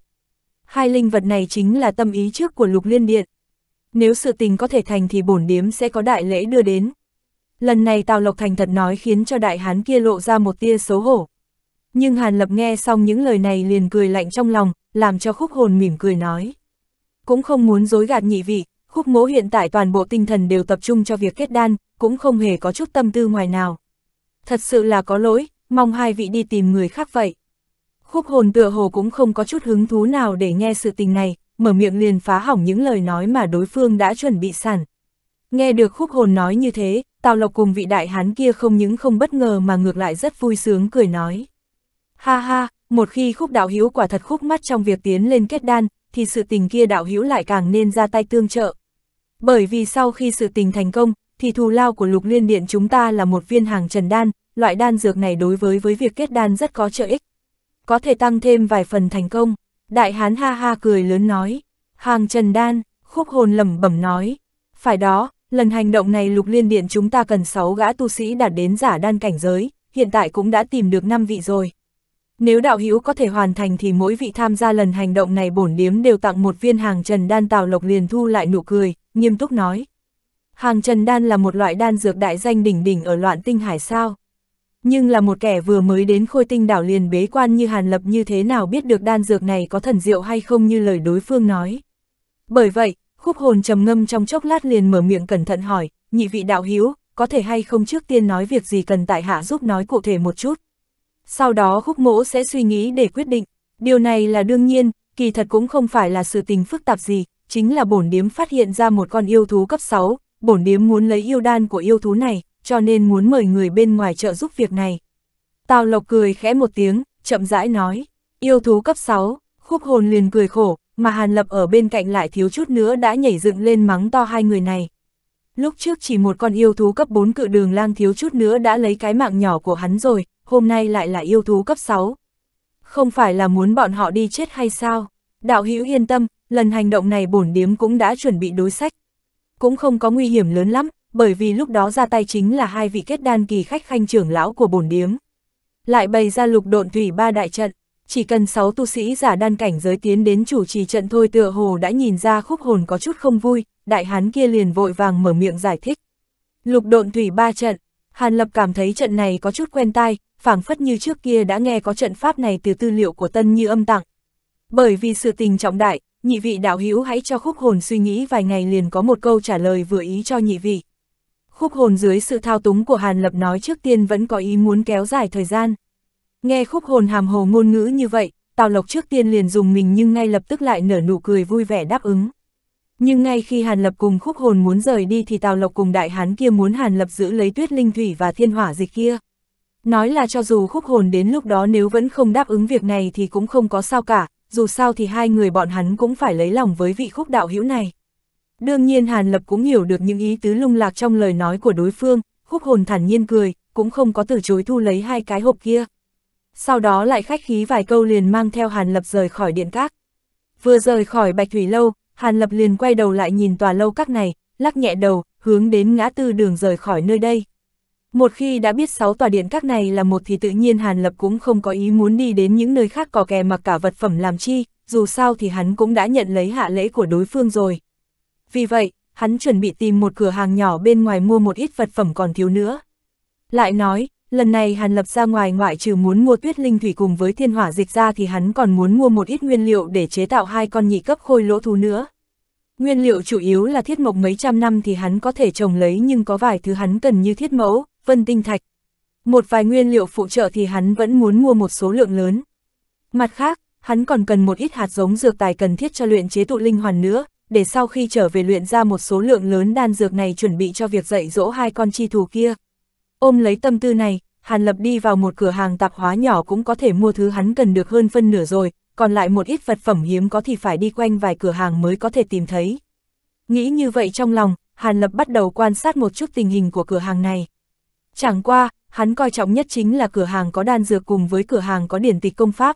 S1: Hai linh vật này chính là tâm ý trước của lục liên điện. Nếu sự tình có thể thành thì bổn điếm sẽ có đại lễ đưa đến. Lần này Tào Lộc Thành thật nói khiến cho đại hán kia lộ ra một tia xấu hổ. Nhưng Hàn Lập nghe xong những lời này liền cười lạnh trong lòng, làm cho khúc hồn mỉm cười nói. Cũng không muốn dối gạt nhị vị, Khúc ngỗ hiện tại toàn bộ tinh thần đều tập trung cho việc kết đan, cũng không hề có chút tâm tư ngoài nào. Thật sự là có lỗi, mong hai vị đi tìm người khác vậy. Khúc hồn tựa hồ cũng không có chút hứng thú nào để nghe sự tình này, mở miệng liền phá hỏng những lời nói mà đối phương đã chuẩn bị sẵn. Nghe được khúc hồn nói như thế, Tào Lộc cùng vị đại hán kia không những không bất ngờ mà ngược lại rất vui sướng cười nói. Ha ha, một khi khúc đạo Hiếu quả thật khúc mắt trong việc tiến lên kết đan, thì sự tình kia đạo Hiếu lại càng nên ra tay tương trợ. Bởi vì sau khi sự tình thành công, thì thù lao của lục liên điện chúng ta là một viên hàng trần đan, loại đan dược này đối với với việc kết đan rất có trợ ích. Có thể tăng thêm vài phần thành công. Đại hán ha ha cười lớn nói. Hàng trần đan, khúc hồn lẩm bẩm nói. Phải đó, lần hành động này lục liên điện chúng ta cần 6 gã tu sĩ đạt đến giả đan cảnh giới, hiện tại cũng đã tìm được 5 vị rồi. Nếu đạo hữu có thể hoàn thành thì mỗi vị tham gia lần hành động này bổn điếm đều tặng một viên hàng trần đan tào lộc liền thu lại nụ cười, nghiêm túc nói. Hàng trần đan là một loại đan dược đại danh đỉnh đỉnh ở loạn tinh hải sao. Nhưng là một kẻ vừa mới đến khôi tinh đảo liền bế quan như hàn lập như thế nào biết được đan dược này có thần diệu hay không như lời đối phương nói. Bởi vậy, khúc hồn trầm ngâm trong chốc lát liền mở miệng cẩn thận hỏi, nhị vị đạo hữu có thể hay không trước tiên nói việc gì cần tại hạ giúp nói cụ thể một chút sau đó khúc mỗ sẽ suy nghĩ để quyết định. Điều này là đương nhiên, kỳ thật cũng không phải là sự tình phức tạp gì, chính là bổn điếm phát hiện ra một con yêu thú cấp 6, bổn điếm muốn lấy yêu đan của yêu thú này, cho nên muốn mời người bên ngoài trợ giúp việc này. Tào Lộc cười khẽ một tiếng, chậm rãi nói, yêu thú cấp 6, khúc hồn liền cười khổ, mà Hàn Lập ở bên cạnh lại thiếu chút nữa đã nhảy dựng lên mắng to hai người này, Lúc trước chỉ một con yêu thú cấp 4 cự đường lang thiếu chút nữa đã lấy cái mạng nhỏ của hắn rồi, hôm nay lại là yêu thú cấp 6. Không phải là muốn bọn họ đi chết hay sao? Đạo hữu yên tâm, lần hành động này bổn điếm cũng đã chuẩn bị đối sách. Cũng không có nguy hiểm lớn lắm, bởi vì lúc đó ra tay chính là hai vị kết đan kỳ khách khanh trưởng lão của bổn điếm. Lại bày ra lục độn thủy ba đại trận, chỉ cần 6 tu sĩ giả đan cảnh giới tiến đến chủ trì trận thôi tựa hồ đã nhìn ra khúc hồn có chút không vui, đại hán kia liền vội vàng mở miệng giải thích. Lục độn thủy ba trận, Hàn Lập cảm thấy trận này có chút quen tai, phảng phất như trước kia đã nghe có trận pháp này từ tư liệu của Tân Như âm tặng. Bởi vì sự tình trọng đại, nhị vị đạo hữu hãy cho khúc hồn suy nghĩ vài ngày liền có một câu trả lời vừa ý cho nhị vị. Khúc hồn dưới sự thao túng của Hàn Lập nói trước tiên vẫn có ý muốn kéo dài thời gian. Nghe khúc hồn hàm hồ ngôn ngữ như vậy, Tào Lộc trước tiên liền dùng mình nhưng ngay lập tức lại nở nụ cười vui vẻ đáp ứng. Nhưng ngay khi Hàn Lập cùng khúc hồn muốn rời đi thì Tào Lộc cùng đại hán kia muốn Hàn Lập giữ lấy tuyết linh thủy và thiên hỏa dịch kia. Nói là cho dù khúc hồn đến lúc đó nếu vẫn không đáp ứng việc này thì cũng không có sao cả, dù sao thì hai người bọn hắn cũng phải lấy lòng với vị khúc đạo hữu này. Đương nhiên Hàn Lập cũng hiểu được những ý tứ lung lạc trong lời nói của đối phương, khúc hồn thản nhiên cười, cũng không có từ chối thu lấy hai cái hộp kia sau đó lại khách khí vài câu liền mang theo Hàn Lập rời khỏi điện các. Vừa rời khỏi Bạch Thủy Lâu, Hàn Lập liền quay đầu lại nhìn tòa lâu các này, lắc nhẹ đầu, hướng đến ngã tư đường rời khỏi nơi đây. Một khi đã biết sáu tòa điện các này là một thì tự nhiên Hàn Lập cũng không có ý muốn đi đến những nơi khác cò kè mặc cả vật phẩm làm chi, dù sao thì hắn cũng đã nhận lấy hạ lễ của đối phương rồi. Vì vậy, hắn chuẩn bị tìm một cửa hàng nhỏ bên ngoài mua một ít vật phẩm còn thiếu nữa. Lại nói, lần này Hàn Lập ra ngoài ngoại trừ muốn mua tuyết linh thủy cùng với thiên hỏa dịch ra thì hắn còn muốn mua một ít nguyên liệu để chế tạo hai con nhị cấp khôi lỗ thú nữa. Nguyên liệu chủ yếu là thiết mộc mấy trăm năm thì hắn có thể trồng lấy nhưng có vài thứ hắn cần như thiết mẫu, vân tinh thạch. Một vài nguyên liệu phụ trợ thì hắn vẫn muốn mua một số lượng lớn. Mặt khác, hắn còn cần một ít hạt giống dược tài cần thiết cho luyện chế tụ linh hoàn nữa, để sau khi trở về luyện ra một số lượng lớn đan dược này chuẩn bị cho việc dạy dỗ hai con chi thù kia. Ôm lấy tâm tư này, Hàn Lập đi vào một cửa hàng tạp hóa nhỏ cũng có thể mua thứ hắn cần được hơn phân nửa rồi, còn lại một ít vật phẩm hiếm có thì phải đi quanh vài cửa hàng mới có thể tìm thấy. Nghĩ như vậy trong lòng, Hàn Lập bắt đầu quan sát một chút tình hình của cửa hàng này. Chẳng qua, hắn coi trọng nhất chính là cửa hàng có đan dược cùng với cửa hàng có điển tịch công pháp.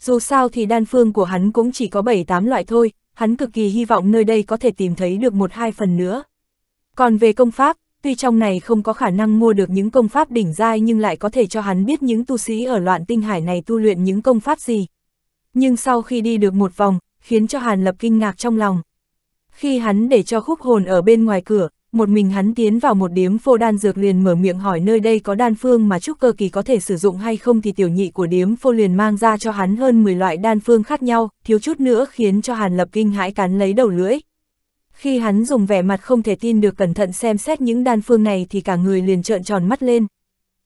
S1: Dù sao thì đan phương của hắn cũng chỉ có 7-8 loại thôi, hắn cực kỳ hy vọng nơi đây có thể tìm thấy được một hai phần nữa. Còn về công pháp, tuy trong này không có khả năng mua được những công pháp đỉnh giai nhưng lại có thể cho hắn biết những tu sĩ ở loạn tinh hải này tu luyện những công pháp gì. Nhưng sau khi đi được một vòng, khiến cho Hàn Lập kinh ngạc trong lòng. Khi hắn để cho khúc hồn ở bên ngoài cửa, một mình hắn tiến vào một điếm phô đan dược liền mở miệng hỏi nơi đây có đan phương mà trúc cơ kỳ có thể sử dụng hay không thì tiểu nhị của điếm phô liền mang ra cho hắn hơn 10 loại đan phương khác nhau, thiếu chút nữa khiến cho Hàn Lập kinh hãi cắn lấy đầu lưỡi. Khi hắn dùng vẻ mặt không thể tin được cẩn thận xem xét những đan phương này thì cả người liền trợn tròn mắt lên.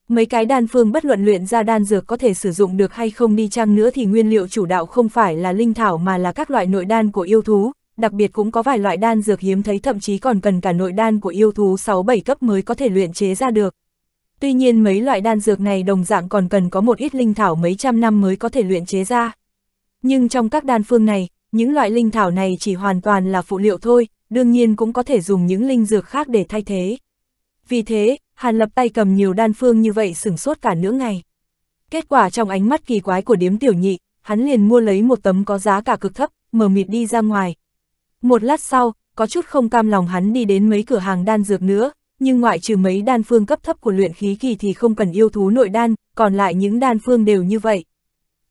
S1: Mấy cái đan phương bất luận luyện ra đan dược có thể sử dụng được hay không đi chăng nữa thì nguyên liệu chủ đạo không phải là linh thảo mà là các loại nội đan của yêu thú, đặc biệt cũng có vài loại đan dược hiếm thấy thậm chí còn cần cả nội đan của yêu thú 6-7 cấp mới có thể luyện chế ra được. Tuy nhiên mấy loại đan dược này đồng dạng còn cần có một ít linh thảo mấy trăm năm mới có thể luyện chế ra. Nhưng trong các đan phương này, những loại linh thảo này chỉ hoàn toàn là phụ liệu thôi, đương nhiên cũng có thể dùng những linh dược khác để thay thế. Vì thế, Hàn Lập tay cầm nhiều đan phương như vậy sửng sốt cả nửa ngày. Kết quả trong ánh mắt kỳ quái của điếm tiểu nhị, hắn liền mua lấy một tấm có giá cả cực thấp, mở mịt đi ra ngoài. Một lát sau, có chút không cam lòng hắn đi đến mấy cửa hàng đan dược nữa, nhưng ngoại trừ mấy đan phương cấp thấp của luyện khí kỳ thì không cần yêu thú nội đan, còn lại những đan phương đều như vậy.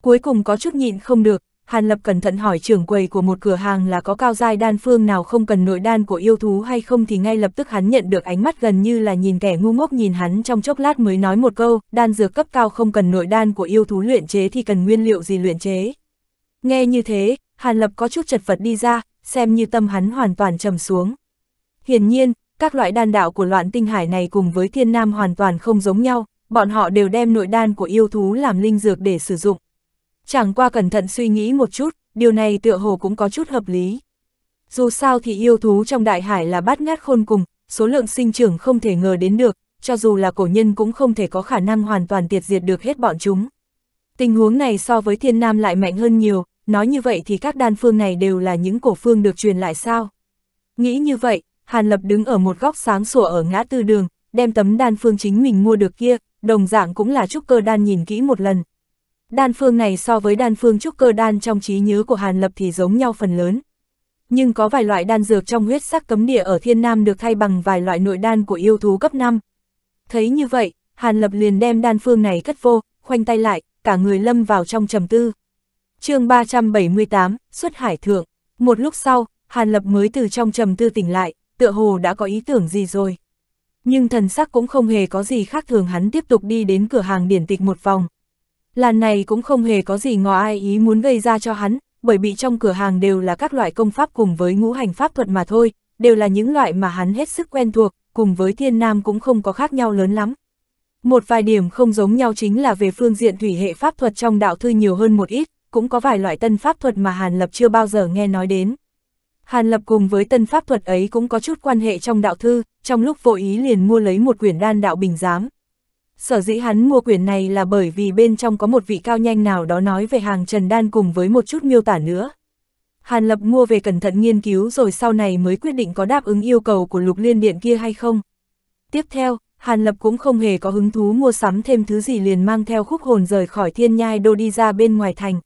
S1: Cuối cùng có chút nhịn không được, Hàn Lập cẩn thận hỏi trưởng quầy của một cửa hàng là có cao giai đan phương nào không cần nội đan của yêu thú hay không thì ngay lập tức hắn nhận được ánh mắt gần như là nhìn kẻ ngu ngốc nhìn hắn trong chốc lát mới nói một câu, đan dược cấp cao không cần nội đan của yêu thú luyện chế thì cần nguyên liệu gì luyện chế. Nghe như thế, Hàn Lập có chút chật vật đi ra, xem như tâm hắn hoàn toàn trầm xuống. Hiển nhiên, các loại đan đạo của loạn tinh hải này cùng với thiên nam hoàn toàn không giống nhau, bọn họ đều đem nội đan của yêu thú làm linh dược để sử dụng. Chẳng qua cẩn thận suy nghĩ một chút, điều này tựa hồ cũng có chút hợp lý. Dù sao thì yêu thú trong đại hải là bát ngát khôn cùng, số lượng sinh trưởng không thể ngờ đến được, cho dù là cổ nhân cũng không thể có khả năng hoàn toàn tiệt diệt được hết bọn chúng. Tình huống này so với thiên nam lại mạnh hơn nhiều, nói như vậy thì các đan phương này đều là những cổ phương được truyền lại sao. Nghĩ như vậy, Hàn Lập đứng ở một góc sáng sủa ở ngã tư đường, đem tấm đan phương chính mình mua được kia, đồng dạng cũng là trúc cơ đan nhìn kỹ một lần, Đan phương này so với đan phương trúc cơ đan trong trí nhớ của Hàn Lập thì giống nhau phần lớn. Nhưng có vài loại đan dược trong huyết sắc cấm địa ở Thiên Nam được thay bằng vài loại nội đan của yêu thú cấp 5. Thấy như vậy, Hàn Lập liền đem đan phương này cất vô, khoanh tay lại, cả người lâm vào trong trầm tư. chương 378, xuất hải thượng. Một lúc sau, Hàn Lập mới từ trong trầm tư tỉnh lại, tựa hồ đã có ý tưởng gì rồi. Nhưng thần sắc cũng không hề có gì khác thường hắn tiếp tục đi đến cửa hàng điển tịch một vòng, Làn này cũng không hề có gì ngò ai ý muốn gây ra cho hắn, bởi bị trong cửa hàng đều là các loại công pháp cùng với ngũ hành pháp thuật mà thôi, đều là những loại mà hắn hết sức quen thuộc, cùng với thiên nam cũng không có khác nhau lớn lắm. Một vài điểm không giống nhau chính là về phương diện thủy hệ pháp thuật trong đạo thư nhiều hơn một ít, cũng có vài loại tân pháp thuật mà Hàn Lập chưa bao giờ nghe nói đến. Hàn Lập cùng với tân pháp thuật ấy cũng có chút quan hệ trong đạo thư, trong lúc vô ý liền mua lấy một quyển đan đạo bình giám, Sở dĩ hắn mua quyền này là bởi vì bên trong có một vị cao nhanh nào đó nói về hàng trần đan cùng với một chút miêu tả nữa. Hàn Lập mua về cẩn thận nghiên cứu rồi sau này mới quyết định có đáp ứng yêu cầu của lục liên điện kia hay không. Tiếp theo, Hàn Lập cũng không hề có hứng thú mua sắm thêm thứ gì liền mang theo khúc hồn rời khỏi thiên nhai đô đi ra bên ngoài thành.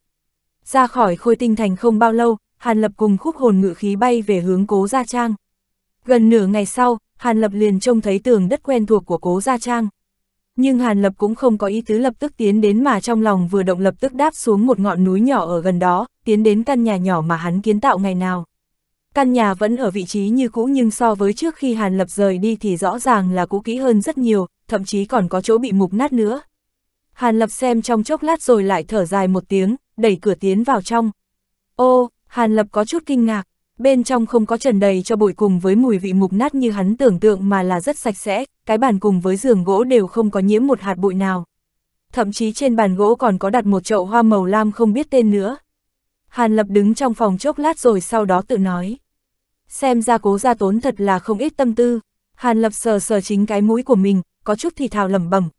S1: Ra khỏi khôi tinh thành không bao lâu, Hàn Lập cùng khúc hồn ngự khí bay về hướng cố Gia Trang. Gần nửa ngày sau, Hàn Lập liền trông thấy tường đất quen thuộc của cố Gia Trang nhưng Hàn Lập cũng không có ý tứ lập tức tiến đến mà trong lòng vừa động lập tức đáp xuống một ngọn núi nhỏ ở gần đó, tiến đến căn nhà nhỏ mà hắn kiến tạo ngày nào. Căn nhà vẫn ở vị trí như cũ nhưng so với trước khi Hàn Lập rời đi thì rõ ràng là cũ kỹ hơn rất nhiều, thậm chí còn có chỗ bị mục nát nữa. Hàn Lập xem trong chốc lát rồi lại thở dài một tiếng, đẩy cửa tiến vào trong. Ô, Hàn Lập có chút kinh ngạc, Bên trong không có trần đầy cho bụi cùng với mùi vị mục nát như hắn tưởng tượng mà là rất sạch sẽ, cái bàn cùng với giường gỗ đều không có nhiễm một hạt bụi nào. Thậm chí trên bàn gỗ còn có đặt một chậu hoa màu lam không biết tên nữa. Hàn Lập đứng trong phòng chốc lát rồi sau đó tự nói. Xem ra cố gia tốn thật là không ít tâm tư. Hàn Lập sờ sờ chính cái mũi của mình, có chút thì thào lẩm bẩm.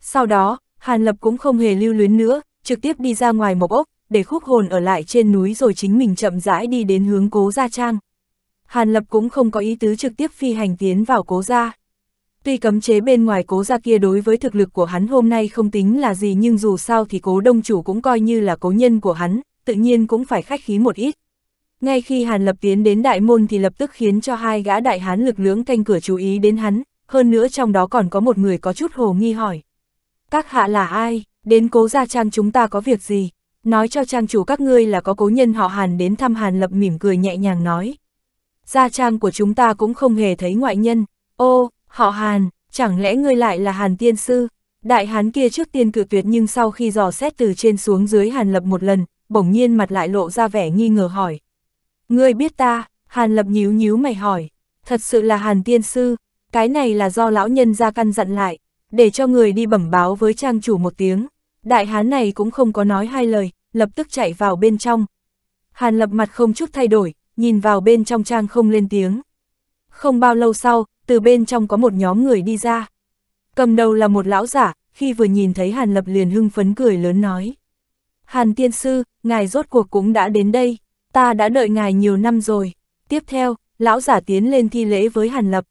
S1: Sau đó, Hàn Lập cũng không hề lưu luyến nữa, trực tiếp đi ra ngoài một ốc, để khúc hồn ở lại trên núi rồi chính mình chậm rãi đi đến hướng cố gia trang. Hàn Lập cũng không có ý tứ trực tiếp phi hành tiến vào cố gia. Tuy cấm chế bên ngoài cố gia kia đối với thực lực của hắn hôm nay không tính là gì nhưng dù sao thì cố đông chủ cũng coi như là cố nhân của hắn, tự nhiên cũng phải khách khí một ít. Ngay khi Hàn Lập tiến đến đại môn thì lập tức khiến cho hai gã đại hán lực lưỡng canh cửa chú ý đến hắn, hơn nữa trong đó còn có một người có chút hồ nghi hỏi. Các hạ là ai, đến cố gia trang chúng ta có việc gì? nói cho trang chủ các ngươi là có cố nhân họ Hàn đến thăm Hàn Lập mỉm cười nhẹ nhàng nói. Gia trang của chúng ta cũng không hề thấy ngoại nhân, ô, họ Hàn, chẳng lẽ ngươi lại là Hàn Tiên Sư? Đại Hán kia trước tiên cự tuyệt nhưng sau khi dò xét từ trên xuống dưới Hàn Lập một lần, bỗng nhiên mặt lại lộ ra vẻ nghi ngờ hỏi. Ngươi biết ta, Hàn Lập nhíu nhíu mày hỏi, thật sự là Hàn Tiên Sư, cái này là do lão nhân ra căn dặn lại, để cho người đi bẩm báo với trang chủ một tiếng. Đại hán này cũng không có nói hai lời, lập tức chạy vào bên trong. Hàn lập mặt không chút thay đổi, nhìn vào bên trong trang không lên tiếng. Không bao lâu sau, từ bên trong có một nhóm người đi ra. Cầm đầu là một lão giả, khi vừa nhìn thấy Hàn lập liền hưng phấn cười lớn nói. Hàn tiên sư, ngài rốt cuộc cũng đã đến đây, ta đã đợi ngài nhiều năm rồi. Tiếp theo, lão giả tiến lên thi lễ với Hàn lập.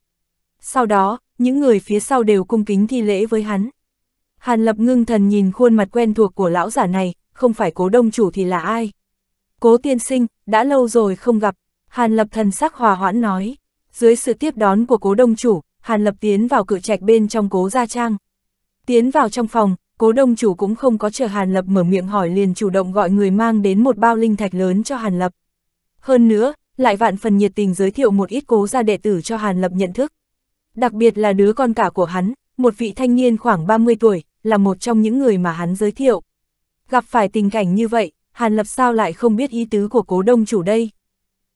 S1: Sau đó, những người phía sau đều cung kính thi lễ với hắn. Hàn lập ngưng thần nhìn khuôn mặt quen thuộc của lão giả này, không phải cố đông chủ thì là ai? Cố tiên sinh, đã lâu rồi không gặp, Hàn Lập thần sắc hòa hoãn nói. Dưới sự tiếp đón của cố đông chủ, Hàn Lập tiến vào cửa trạch bên trong cố gia trang. Tiến vào trong phòng, cố đông chủ cũng không có chờ Hàn Lập mở miệng hỏi liền chủ động gọi người mang đến một bao linh thạch lớn cho Hàn Lập. Hơn nữa, lại vạn phần nhiệt tình giới thiệu một ít cố gia đệ tử cho Hàn Lập nhận thức. Đặc biệt là đứa con cả của hắn, một vị thanh niên khoảng 30 tuổi, là một trong những người mà hắn giới thiệu. Gặp phải tình cảnh như vậy, Hàn Lập sao lại không biết ý tứ của cố đông chủ đây?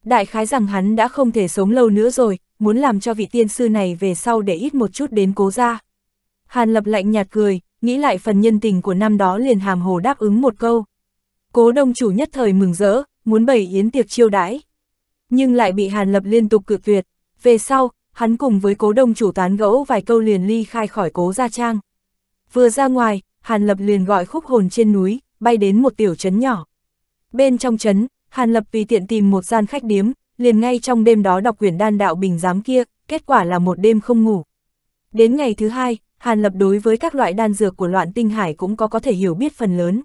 S1: Đại khái rằng hắn đã không thể sống lâu nữa rồi, muốn làm cho vị tiên sư này về sau để ít một chút đến cố ra. Hàn Lập lạnh nhạt cười, nghĩ lại phần nhân tình của năm đó liền hàm hồ đáp ứng một câu. Cố đông chủ nhất thời mừng rỡ, muốn bày yến tiệc chiêu đãi. Nhưng lại bị Hàn Lập liên tục cự tuyệt. Về sau, hắn cùng với cố đông chủ tán gẫu vài câu liền ly khai khỏi cố gia trang. Vừa ra ngoài, Hàn Lập liền gọi khúc hồn trên núi, bay đến một tiểu trấn nhỏ. Bên trong trấn, Hàn Lập tùy tiện tìm một gian khách điếm, liền ngay trong đêm đó đọc quyển đan đạo bình giám kia, kết quả là một đêm không ngủ. Đến ngày thứ hai, Hàn Lập đối với các loại đan dược của loạn tinh hải cũng có có thể hiểu biết phần lớn.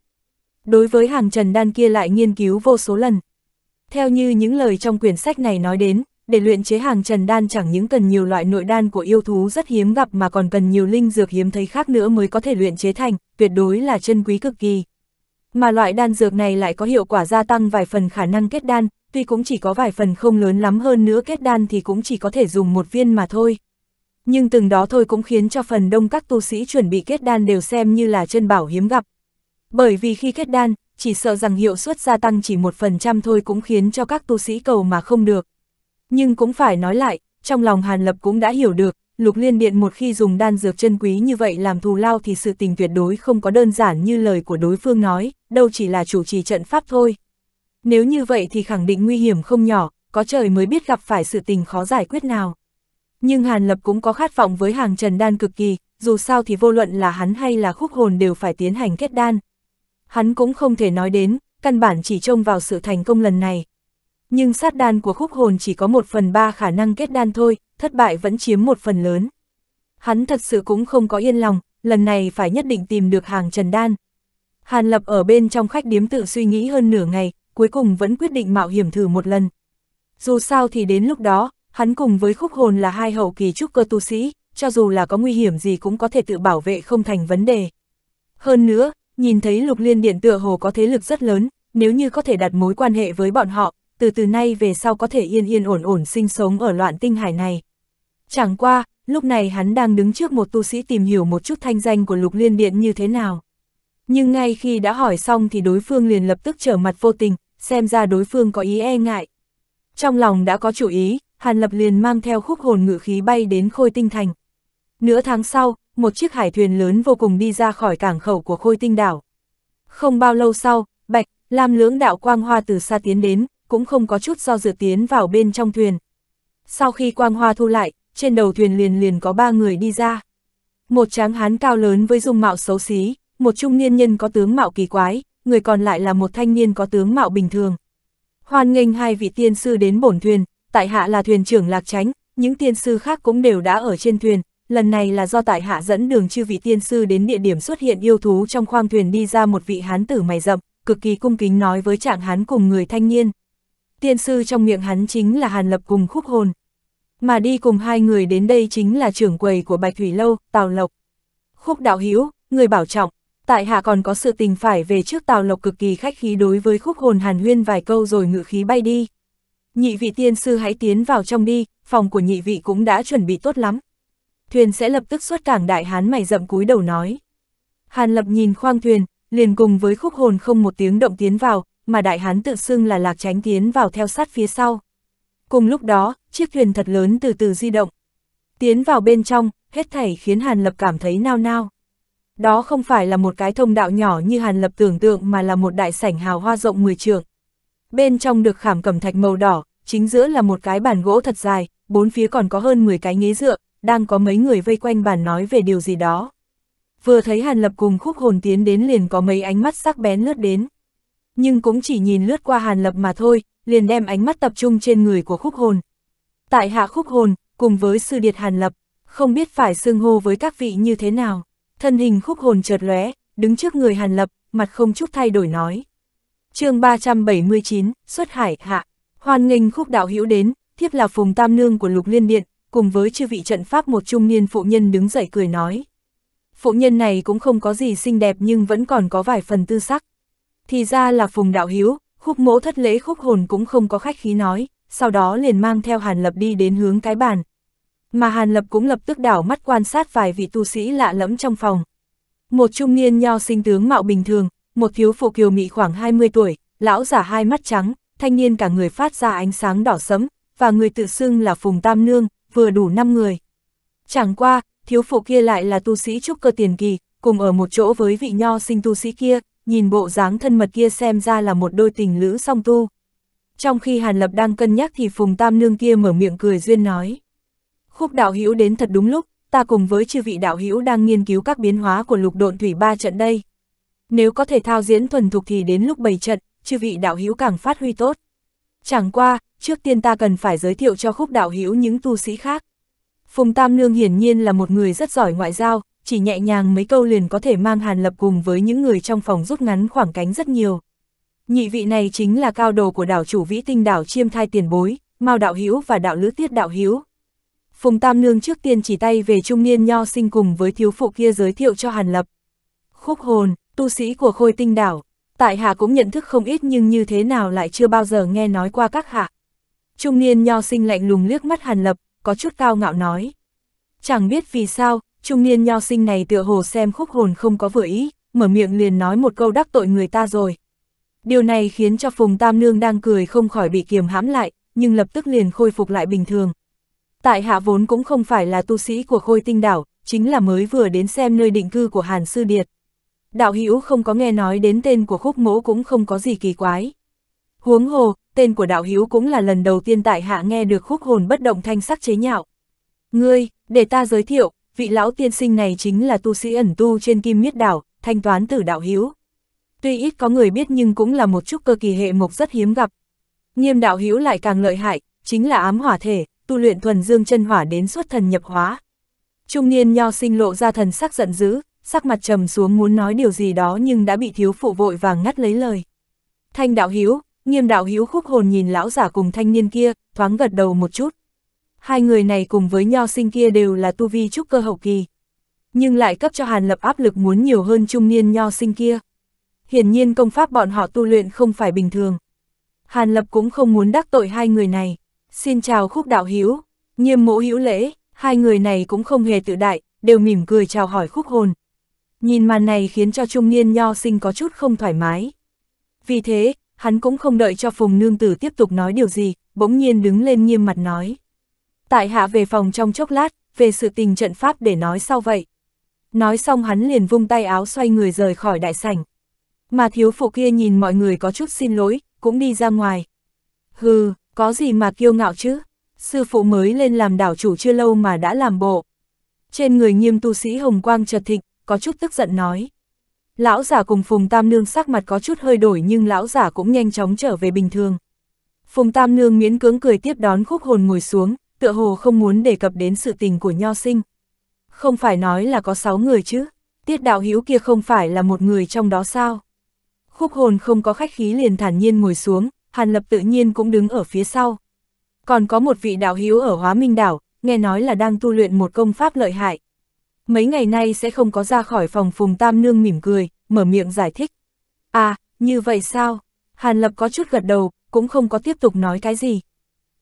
S1: Đối với hàng trần đan kia lại nghiên cứu vô số lần. Theo như những lời trong quyển sách này nói đến, để luyện chế hàng trần đan chẳng những cần nhiều loại nội đan của yêu thú rất hiếm gặp mà còn cần nhiều linh dược hiếm thấy khác nữa mới có thể luyện chế thành, tuyệt đối là chân quý cực kỳ. Mà loại đan dược này lại có hiệu quả gia tăng vài phần khả năng kết đan, tuy cũng chỉ có vài phần không lớn lắm hơn nữa kết đan thì cũng chỉ có thể dùng một viên mà thôi. Nhưng từng đó thôi cũng khiến cho phần đông các tu sĩ chuẩn bị kết đan đều xem như là chân bảo hiếm gặp. Bởi vì khi kết đan, chỉ sợ rằng hiệu suất gia tăng chỉ một phần trăm thôi cũng khiến cho các tu sĩ cầu mà không được. Nhưng cũng phải nói lại, trong lòng Hàn Lập cũng đã hiểu được, lục liên điện một khi dùng đan dược chân quý như vậy làm thù lao thì sự tình tuyệt đối không có đơn giản như lời của đối phương nói, đâu chỉ là chủ trì trận pháp thôi. Nếu như vậy thì khẳng định nguy hiểm không nhỏ, có trời mới biết gặp phải sự tình khó giải quyết nào. Nhưng Hàn Lập cũng có khát vọng với hàng trần đan cực kỳ, dù sao thì vô luận là hắn hay là khúc hồn đều phải tiến hành kết đan. Hắn cũng không thể nói đến, căn bản chỉ trông vào sự thành công lần này, nhưng sát đan của khúc hồn chỉ có một phần ba khả năng kết đan thôi, thất bại vẫn chiếm một phần lớn. Hắn thật sự cũng không có yên lòng, lần này phải nhất định tìm được hàng trần đan. Hàn Lập ở bên trong khách điếm tự suy nghĩ hơn nửa ngày, cuối cùng vẫn quyết định mạo hiểm thử một lần. Dù sao thì đến lúc đó, hắn cùng với khúc hồn là hai hậu kỳ trúc cơ tu sĩ, cho dù là có nguy hiểm gì cũng có thể tự bảo vệ không thành vấn đề. Hơn nữa, nhìn thấy lục liên điện tựa hồ có thế lực rất lớn, nếu như có thể đặt mối quan hệ với bọn họ, từ từ nay về sau có thể yên yên ổn ổn sinh sống ở loạn tinh hải này. Chẳng qua, lúc này hắn đang đứng trước một tu sĩ tìm hiểu một chút thanh danh của lục liên điện như thế nào. Nhưng ngay khi đã hỏi xong thì đối phương liền lập tức trở mặt vô tình, xem ra đối phương có ý e ngại. Trong lòng đã có chủ ý, Hàn Lập liền mang theo khúc hồn ngự khí bay đến Khôi Tinh Thành. Nửa tháng sau, một chiếc hải thuyền lớn vô cùng đi ra khỏi cảng khẩu của Khôi Tinh Đảo. Không bao lâu sau, Bạch, Lam lưỡng đạo quang hoa từ xa tiến đến, cũng không có chút do dự tiến vào bên trong thuyền. Sau khi quang hoa thu lại, trên đầu thuyền liền liền có ba người đi ra. Một tráng hán cao lớn với dung mạo xấu xí, một trung niên nhân có tướng mạo kỳ quái, người còn lại là một thanh niên có tướng mạo bình thường. Hoan nghênh hai vị tiên sư đến bổn thuyền, tại hạ là thuyền trưởng Lạc Tránh, những tiên sư khác cũng đều đã ở trên thuyền, lần này là do tại hạ dẫn đường chư vị tiên sư đến địa điểm xuất hiện yêu thú trong khoang thuyền đi ra một vị hán tử mày rậm, cực kỳ cung kính nói với trạng hán cùng người thanh niên tiên sư trong miệng hắn chính là Hàn Lập cùng khúc hồn. Mà đi cùng hai người đến đây chính là trưởng quầy của Bạch Thủy Lâu, Tào Lộc. Khúc đạo hữu người bảo trọng, tại hạ còn có sự tình phải về trước Tào Lộc cực kỳ khách khí đối với khúc hồn Hàn Huyên vài câu rồi ngự khí bay đi. Nhị vị tiên sư hãy tiến vào trong đi, phòng của nhị vị cũng đã chuẩn bị tốt lắm. Thuyền sẽ lập tức xuất cảng đại hán mày rậm cúi đầu nói. Hàn Lập nhìn khoang thuyền, liền cùng với khúc hồn không một tiếng động tiến vào, mà đại hán tự xưng là lạc tránh tiến vào theo sát phía sau. Cùng lúc đó, chiếc thuyền thật lớn từ từ di động. Tiến vào bên trong, hết thảy khiến Hàn Lập cảm thấy nao nao. Đó không phải là một cái thông đạo nhỏ như Hàn Lập tưởng tượng mà là một đại sảnh hào hoa rộng 10 trượng. Bên trong được khảm cẩm thạch màu đỏ, chính giữa là một cái bàn gỗ thật dài, bốn phía còn có hơn 10 cái ghế dựa, đang có mấy người vây quanh bàn nói về điều gì đó. Vừa thấy Hàn Lập cùng khúc hồn tiến đến liền có mấy ánh mắt sắc bén lướt đến nhưng cũng chỉ nhìn lướt qua Hàn Lập mà thôi, liền đem ánh mắt tập trung trên người của khúc hồn. Tại hạ khúc hồn, cùng với sư điệt Hàn Lập, không biết phải xưng hô với các vị như thế nào, thân hình khúc hồn chợt lóe, đứng trước người Hàn Lập, mặt không chút thay đổi nói. chương 379, xuất hải hạ, hoan nghênh khúc đạo hữu đến, thiếp là phùng tam nương của lục liên điện, cùng với chư vị trận pháp một trung niên phụ nhân đứng dậy cười nói. Phụ nhân này cũng không có gì xinh đẹp nhưng vẫn còn có vài phần tư sắc thì ra là Phùng Đạo Hiếu, khúc mỗ thất lễ khúc hồn cũng không có khách khí nói, sau đó liền mang theo Hàn Lập đi đến hướng cái bàn. Mà Hàn Lập cũng lập tức đảo mắt quan sát vài vị tu sĩ lạ lẫm trong phòng. Một trung niên nho sinh tướng mạo bình thường, một thiếu phụ kiều mị khoảng 20 tuổi, lão giả hai mắt trắng, thanh niên cả người phát ra ánh sáng đỏ sẫm, và người tự xưng là Phùng Tam Nương, vừa đủ 5 người. Chẳng qua, thiếu phụ kia lại là tu sĩ trúc cơ tiền kỳ, cùng ở một chỗ với vị nho sinh tu sĩ kia, nhìn bộ dáng thân mật kia xem ra là một đôi tình lữ song tu. Trong khi Hàn Lập đang cân nhắc thì Phùng Tam Nương kia mở miệng cười duyên nói. Khúc đạo hữu đến thật đúng lúc, ta cùng với chư vị đạo hữu đang nghiên cứu các biến hóa của lục độn thủy ba trận đây. Nếu có thể thao diễn thuần thục thì đến lúc bày trận, chư vị đạo hữu càng phát huy tốt. Chẳng qua, trước tiên ta cần phải giới thiệu cho khúc đạo hữu những tu sĩ khác. Phùng Tam Nương hiển nhiên là một người rất giỏi ngoại giao, chỉ nhẹ nhàng mấy câu liền có thể mang Hàn Lập cùng với những người trong phòng rút ngắn khoảng cánh rất nhiều. Nhị vị này chính là cao đồ của đảo chủ vĩ tinh đảo Chiêm Thai Tiền Bối, Mao Đạo Hiếu và Đạo Lữ Tiết Đạo Hiếu. Phùng Tam Nương trước tiên chỉ tay về trung niên nho sinh cùng với thiếu phụ kia giới thiệu cho Hàn Lập. Khúc hồn, tu sĩ của khôi tinh đảo, tại hạ cũng nhận thức không ít nhưng như thế nào lại chưa bao giờ nghe nói qua các hạ. Trung niên nho sinh lạnh lùng liếc mắt Hàn Lập, có chút cao ngạo nói. Chẳng biết vì sao, trung niên nho sinh này tựa hồ xem khúc hồn không có vừa ý, mở miệng liền nói một câu đắc tội người ta rồi. Điều này khiến cho Phùng Tam Nương đang cười không khỏi bị kiềm hãm lại, nhưng lập tức liền khôi phục lại bình thường. Tại hạ vốn cũng không phải là tu sĩ của khôi tinh đảo, chính là mới vừa đến xem nơi định cư của Hàn Sư Điệt. Đạo Hữu không có nghe nói đến tên của khúc mỗ cũng không có gì kỳ quái. Huống hồ, tên của đạo Hữu cũng là lần đầu tiên tại hạ nghe được khúc hồn bất động thanh sắc chế nhạo. Ngươi, để ta giới thiệu, vị lão tiên sinh này chính là tu sĩ ẩn tu trên kim miết đảo, thanh toán tử đạo hiếu. Tuy ít có người biết nhưng cũng là một chút cơ kỳ hệ mộc rất hiếm gặp. Nghiêm đạo hiếu lại càng lợi hại, chính là ám hỏa thể, tu luyện thuần dương chân hỏa đến xuất thần nhập hóa. Trung niên nho sinh lộ ra thần sắc giận dữ, sắc mặt trầm xuống muốn nói điều gì đó nhưng đã bị thiếu phụ vội vàng ngắt lấy lời. Thanh đạo hiếu, nghiêm đạo hiếu khúc hồn nhìn lão giả cùng thanh niên kia, thoáng gật đầu một chút hai người này cùng với nho sinh kia đều là tu vi trúc cơ hậu kỳ. Nhưng lại cấp cho Hàn Lập áp lực muốn nhiều hơn trung niên nho sinh kia. Hiển nhiên công pháp bọn họ tu luyện không phải bình thường. Hàn Lập cũng không muốn đắc tội hai người này. Xin chào khúc đạo hiếu nghiêm mộ hiếu lễ, hai người này cũng không hề tự đại, đều mỉm cười chào hỏi khúc hồn. Nhìn màn này khiến cho trung niên nho sinh có chút không thoải mái. Vì thế, hắn cũng không đợi cho phùng nương tử tiếp tục nói điều gì, bỗng nhiên đứng lên nghiêm mặt nói. Tại hạ về phòng trong chốc lát, về sự tình trận pháp để nói sau vậy. Nói xong hắn liền vung tay áo xoay người rời khỏi đại sảnh. Mà thiếu phụ kia nhìn mọi người có chút xin lỗi, cũng đi ra ngoài. Hừ, có gì mà kiêu ngạo chứ? Sư phụ mới lên làm đảo chủ chưa lâu mà đã làm bộ. Trên người nghiêm tu sĩ Hồng Quang chợt thịnh, có chút tức giận nói. Lão giả cùng Phùng Tam Nương sắc mặt có chút hơi đổi nhưng lão giả cũng nhanh chóng trở về bình thường. Phùng Tam Nương miễn cưỡng cười tiếp đón khúc hồn ngồi xuống, tựa hồ không muốn đề cập đến sự tình của nho sinh. Không phải nói là có sáu người chứ, tiết đạo hữu kia không phải là một người trong đó sao. Khúc hồn không có khách khí liền thản nhiên ngồi xuống, Hàn Lập tự nhiên cũng đứng ở phía sau. Còn có một vị đạo hữu ở Hóa Minh Đảo, nghe nói là đang tu luyện một công pháp lợi hại. Mấy ngày nay sẽ không có ra khỏi phòng Phùng Tam Nương mỉm cười, mở miệng giải thích. À, như vậy sao? Hàn Lập có chút gật đầu, cũng không có tiếp tục nói cái gì.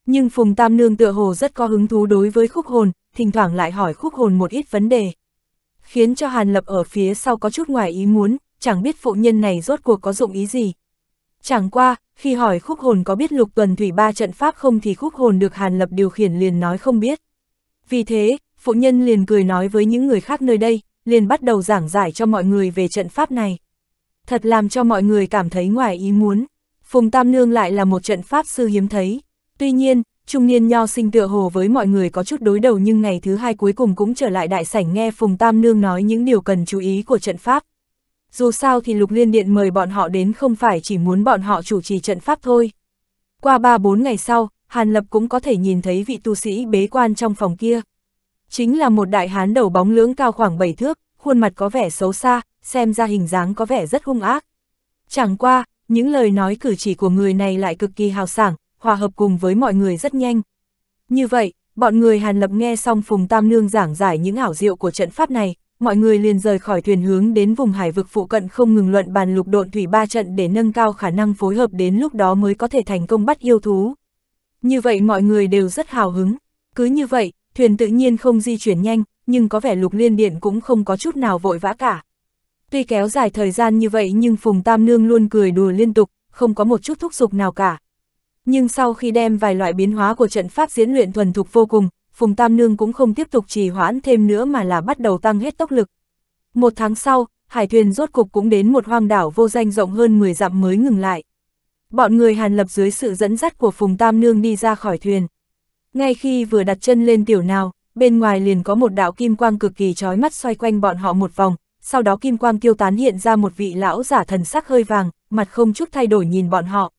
S1: Nhưng Phùng Tam Nương tựa hồ rất có hứng thú đối với khúc hồn, thỉnh thoảng lại hỏi khúc hồn một ít vấn đề. Khiến cho Hàn Lập ở phía sau có chút ngoài ý muốn, chẳng biết phụ nhân này rốt cuộc có dụng ý gì. Chẳng qua, khi hỏi khúc hồn có biết lục tuần thủy ba trận pháp không thì khúc hồn được Hàn Lập điều khiển liền nói không biết. Vì thế, phụ nhân liền cười nói với những người khác nơi đây, liền bắt đầu giảng giải cho mọi người về trận pháp này. Thật làm cho mọi người cảm thấy ngoài ý muốn. Phùng Tam Nương lại là một trận pháp sư hiếm thấy, Tuy nhiên, trung niên nho sinh tựa hồ với mọi người có chút đối đầu nhưng ngày thứ hai cuối cùng cũng trở lại đại sảnh nghe Phùng Tam Nương nói những điều cần chú ý của trận pháp. Dù sao thì Lục Liên Điện mời bọn họ đến không phải chỉ muốn bọn họ chủ trì trận pháp thôi. Qua 3-4 ngày sau, Hàn Lập cũng có thể nhìn thấy vị tu sĩ bế quan trong phòng kia. Chính là một đại hán đầu bóng lưỡng cao khoảng 7 thước, khuôn mặt có vẻ xấu xa, xem ra hình dáng có vẻ rất hung ác. Chẳng qua, những lời nói cử chỉ của người này lại cực kỳ hào sảng, hòa hợp cùng với mọi người rất nhanh. Như vậy, bọn người Hàn Lập nghe xong Phùng Tam Nương giảng giải những ảo diệu của trận pháp này, mọi người liền rời khỏi thuyền hướng đến vùng hải vực phụ cận không ngừng luận bàn lục độn thủy ba trận để nâng cao khả năng phối hợp đến lúc đó mới có thể thành công bắt yêu thú. Như vậy mọi người đều rất hào hứng. Cứ như vậy, thuyền tự nhiên không di chuyển nhanh, nhưng có vẻ lục liên điện cũng không có chút nào vội vã cả. Tuy kéo dài thời gian như vậy nhưng Phùng Tam Nương luôn cười đùa liên tục, không có một chút thúc giục nào cả. Nhưng sau khi đem vài loại biến hóa của trận pháp diễn luyện thuần thục vô cùng, Phùng Tam Nương cũng không tiếp tục trì hoãn thêm nữa mà là bắt đầu tăng hết tốc lực. Một tháng sau, hải thuyền rốt cục cũng đến một hoang đảo vô danh rộng hơn 10 dặm mới ngừng lại. Bọn người Hàn Lập dưới sự dẫn dắt của Phùng Tam Nương đi ra khỏi thuyền. Ngay khi vừa đặt chân lên tiểu nào, bên ngoài liền có một đạo kim quang cực kỳ trói mắt xoay quanh bọn họ một vòng, sau đó kim quang tiêu tán hiện ra một vị lão giả thần sắc hơi vàng, mặt không chút thay đổi nhìn bọn họ.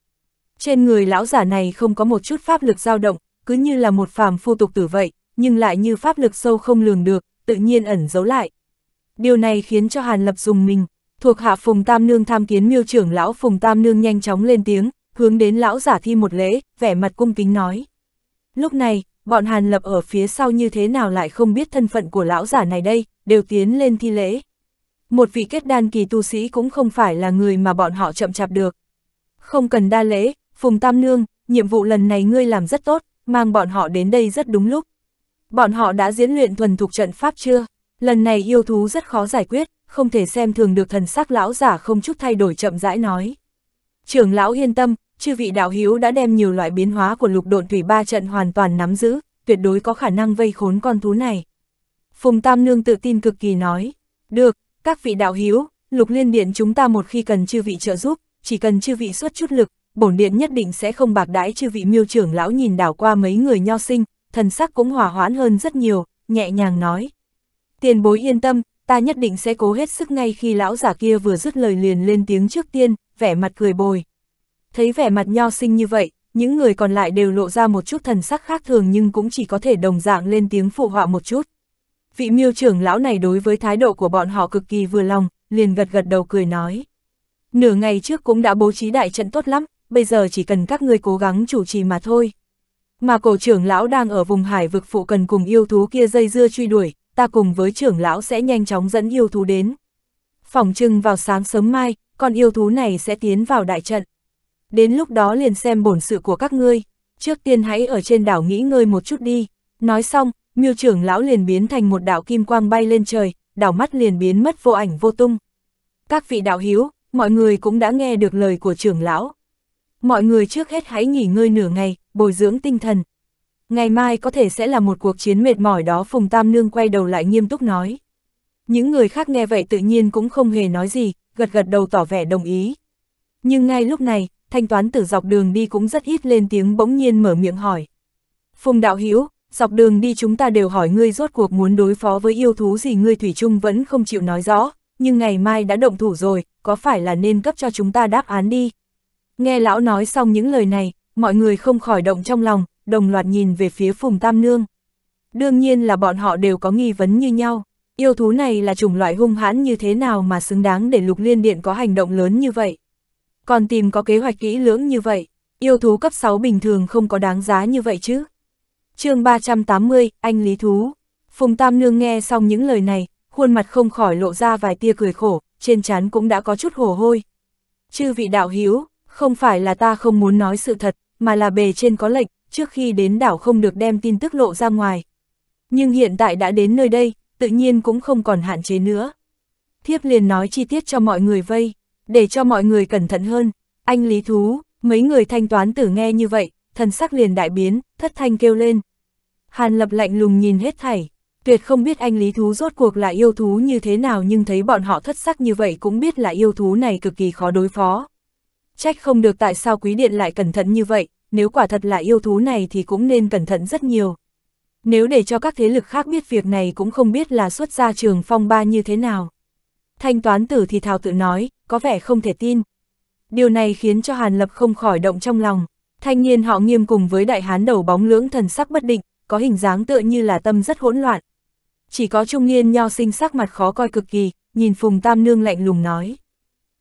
S1: Trên người lão giả này không có một chút pháp lực dao động, cứ như là một phàm phu tục tử vậy, nhưng lại như pháp lực sâu không lường được, tự nhiên ẩn giấu lại. Điều này khiến cho Hàn Lập dùng mình, thuộc hạ Phùng Tam Nương tham kiến miêu trưởng lão Phùng Tam Nương nhanh chóng lên tiếng, hướng đến lão giả thi một lễ, vẻ mặt cung kính nói. Lúc này, bọn Hàn Lập ở phía sau như thế nào lại không biết thân phận của lão giả này đây, đều tiến lên thi lễ. Một vị kết đan kỳ tu sĩ cũng không phải là người mà bọn họ chậm chạp được. Không cần đa lễ, Phùng Tam Nương, nhiệm vụ lần này ngươi làm rất tốt, mang bọn họ đến đây rất đúng lúc. Bọn họ đã diễn luyện thuần thục trận pháp chưa? Lần này yêu thú rất khó giải quyết, không thể xem thường được thần sắc lão giả không chút thay đổi chậm rãi nói. Trưởng lão yên tâm, chư vị đạo hiếu đã đem nhiều loại biến hóa của lục độn thủy ba trận hoàn toàn nắm giữ, tuyệt đối có khả năng vây khốn con thú này. Phùng Tam Nương tự tin cực kỳ nói, được, các vị đạo hiếu, lục liên điện chúng ta một khi cần chư vị trợ giúp, chỉ cần chư vị xuất chút lực, bổn điện nhất định sẽ không bạc đãi chư vị miêu trưởng lão nhìn đảo qua mấy người nho sinh, thần sắc cũng hòa hoãn hơn rất nhiều, nhẹ nhàng nói. Tiền bối yên tâm, ta nhất định sẽ cố hết sức ngay khi lão giả kia vừa dứt lời liền lên tiếng trước tiên, vẻ mặt cười bồi. Thấy vẻ mặt nho sinh như vậy, những người còn lại đều lộ ra một chút thần sắc khác thường nhưng cũng chỉ có thể đồng dạng lên tiếng phụ họa một chút. Vị miêu trưởng lão này đối với thái độ của bọn họ cực kỳ vừa lòng, liền gật gật đầu cười nói. Nửa ngày trước cũng đã bố trí đại trận tốt lắm, bây giờ chỉ cần các ngươi cố gắng chủ trì mà thôi. Mà cổ trưởng lão đang ở vùng hải vực phụ cần cùng yêu thú kia dây dưa truy đuổi, ta cùng với trưởng lão sẽ nhanh chóng dẫn yêu thú đến. phòng trưng vào sáng sớm mai, con yêu thú này sẽ tiến vào đại trận. Đến lúc đó liền xem bổn sự của các ngươi, trước tiên hãy ở trên đảo nghỉ ngơi một chút đi. Nói xong, miêu trưởng lão liền biến thành một đạo kim quang bay lên trời, đảo mắt liền biến mất vô ảnh vô tung. Các vị đạo hiếu, mọi người cũng đã nghe được lời của trưởng lão, mọi người trước hết hãy nghỉ ngơi nửa ngày, bồi dưỡng tinh thần. Ngày mai có thể sẽ là một cuộc chiến mệt mỏi đó Phùng Tam Nương quay đầu lại nghiêm túc nói. Những người khác nghe vậy tự nhiên cũng không hề nói gì, gật gật đầu tỏ vẻ đồng ý. Nhưng ngay lúc này, thanh toán tử dọc đường đi cũng rất ít lên tiếng bỗng nhiên mở miệng hỏi. Phùng Đạo Hiếu, dọc đường đi chúng ta đều hỏi ngươi rốt cuộc muốn đối phó với yêu thú gì ngươi Thủy chung vẫn không chịu nói rõ, nhưng ngày mai đã động thủ rồi, có phải là nên cấp cho chúng ta đáp án đi, Nghe lão nói xong những lời này, mọi người không khỏi động trong lòng, đồng loạt nhìn về phía Phùng Tam Nương. Đương nhiên là bọn họ đều có nghi vấn như nhau, yêu thú này là chủng loại hung hãn như thế nào mà xứng đáng để lục liên điện có hành động lớn như vậy. Còn tìm có kế hoạch kỹ lưỡng như vậy, yêu thú cấp 6 bình thường không có đáng giá như vậy chứ. chương 380, anh Lý Thú. Phùng Tam Nương nghe xong những lời này, khuôn mặt không khỏi lộ ra vài tia cười khổ, trên trán cũng đã có chút hổ hôi. Chư vị đạo hiếu, không phải là ta không muốn nói sự thật, mà là bề trên có lệnh, trước khi đến đảo không được đem tin tức lộ ra ngoài. Nhưng hiện tại đã đến nơi đây, tự nhiên cũng không còn hạn chế nữa. Thiếp liền nói chi tiết cho mọi người vây, để cho mọi người cẩn thận hơn. Anh Lý Thú, mấy người thanh toán tử nghe như vậy, thần sắc liền đại biến, thất thanh kêu lên. Hàn lập lạnh lùng nhìn hết thảy, tuyệt không biết anh Lý Thú rốt cuộc là yêu thú như thế nào nhưng thấy bọn họ thất sắc như vậy cũng biết là yêu thú này cực kỳ khó đối phó. Trách không được tại sao quý điện lại cẩn thận như vậy, nếu quả thật là yêu thú này thì cũng nên cẩn thận rất nhiều. Nếu để cho các thế lực khác biết việc này cũng không biết là xuất ra trường phong ba như thế nào. Thanh toán tử thì thào tự nói, có vẻ không thể tin. Điều này khiến cho Hàn Lập không khỏi động trong lòng. Thanh niên họ nghiêm cùng với đại hán đầu bóng lưỡng thần sắc bất định, có hình dáng tựa như là tâm rất hỗn loạn. Chỉ có trung niên nho sinh sắc mặt khó coi cực kỳ, nhìn Phùng Tam Nương lạnh lùng nói.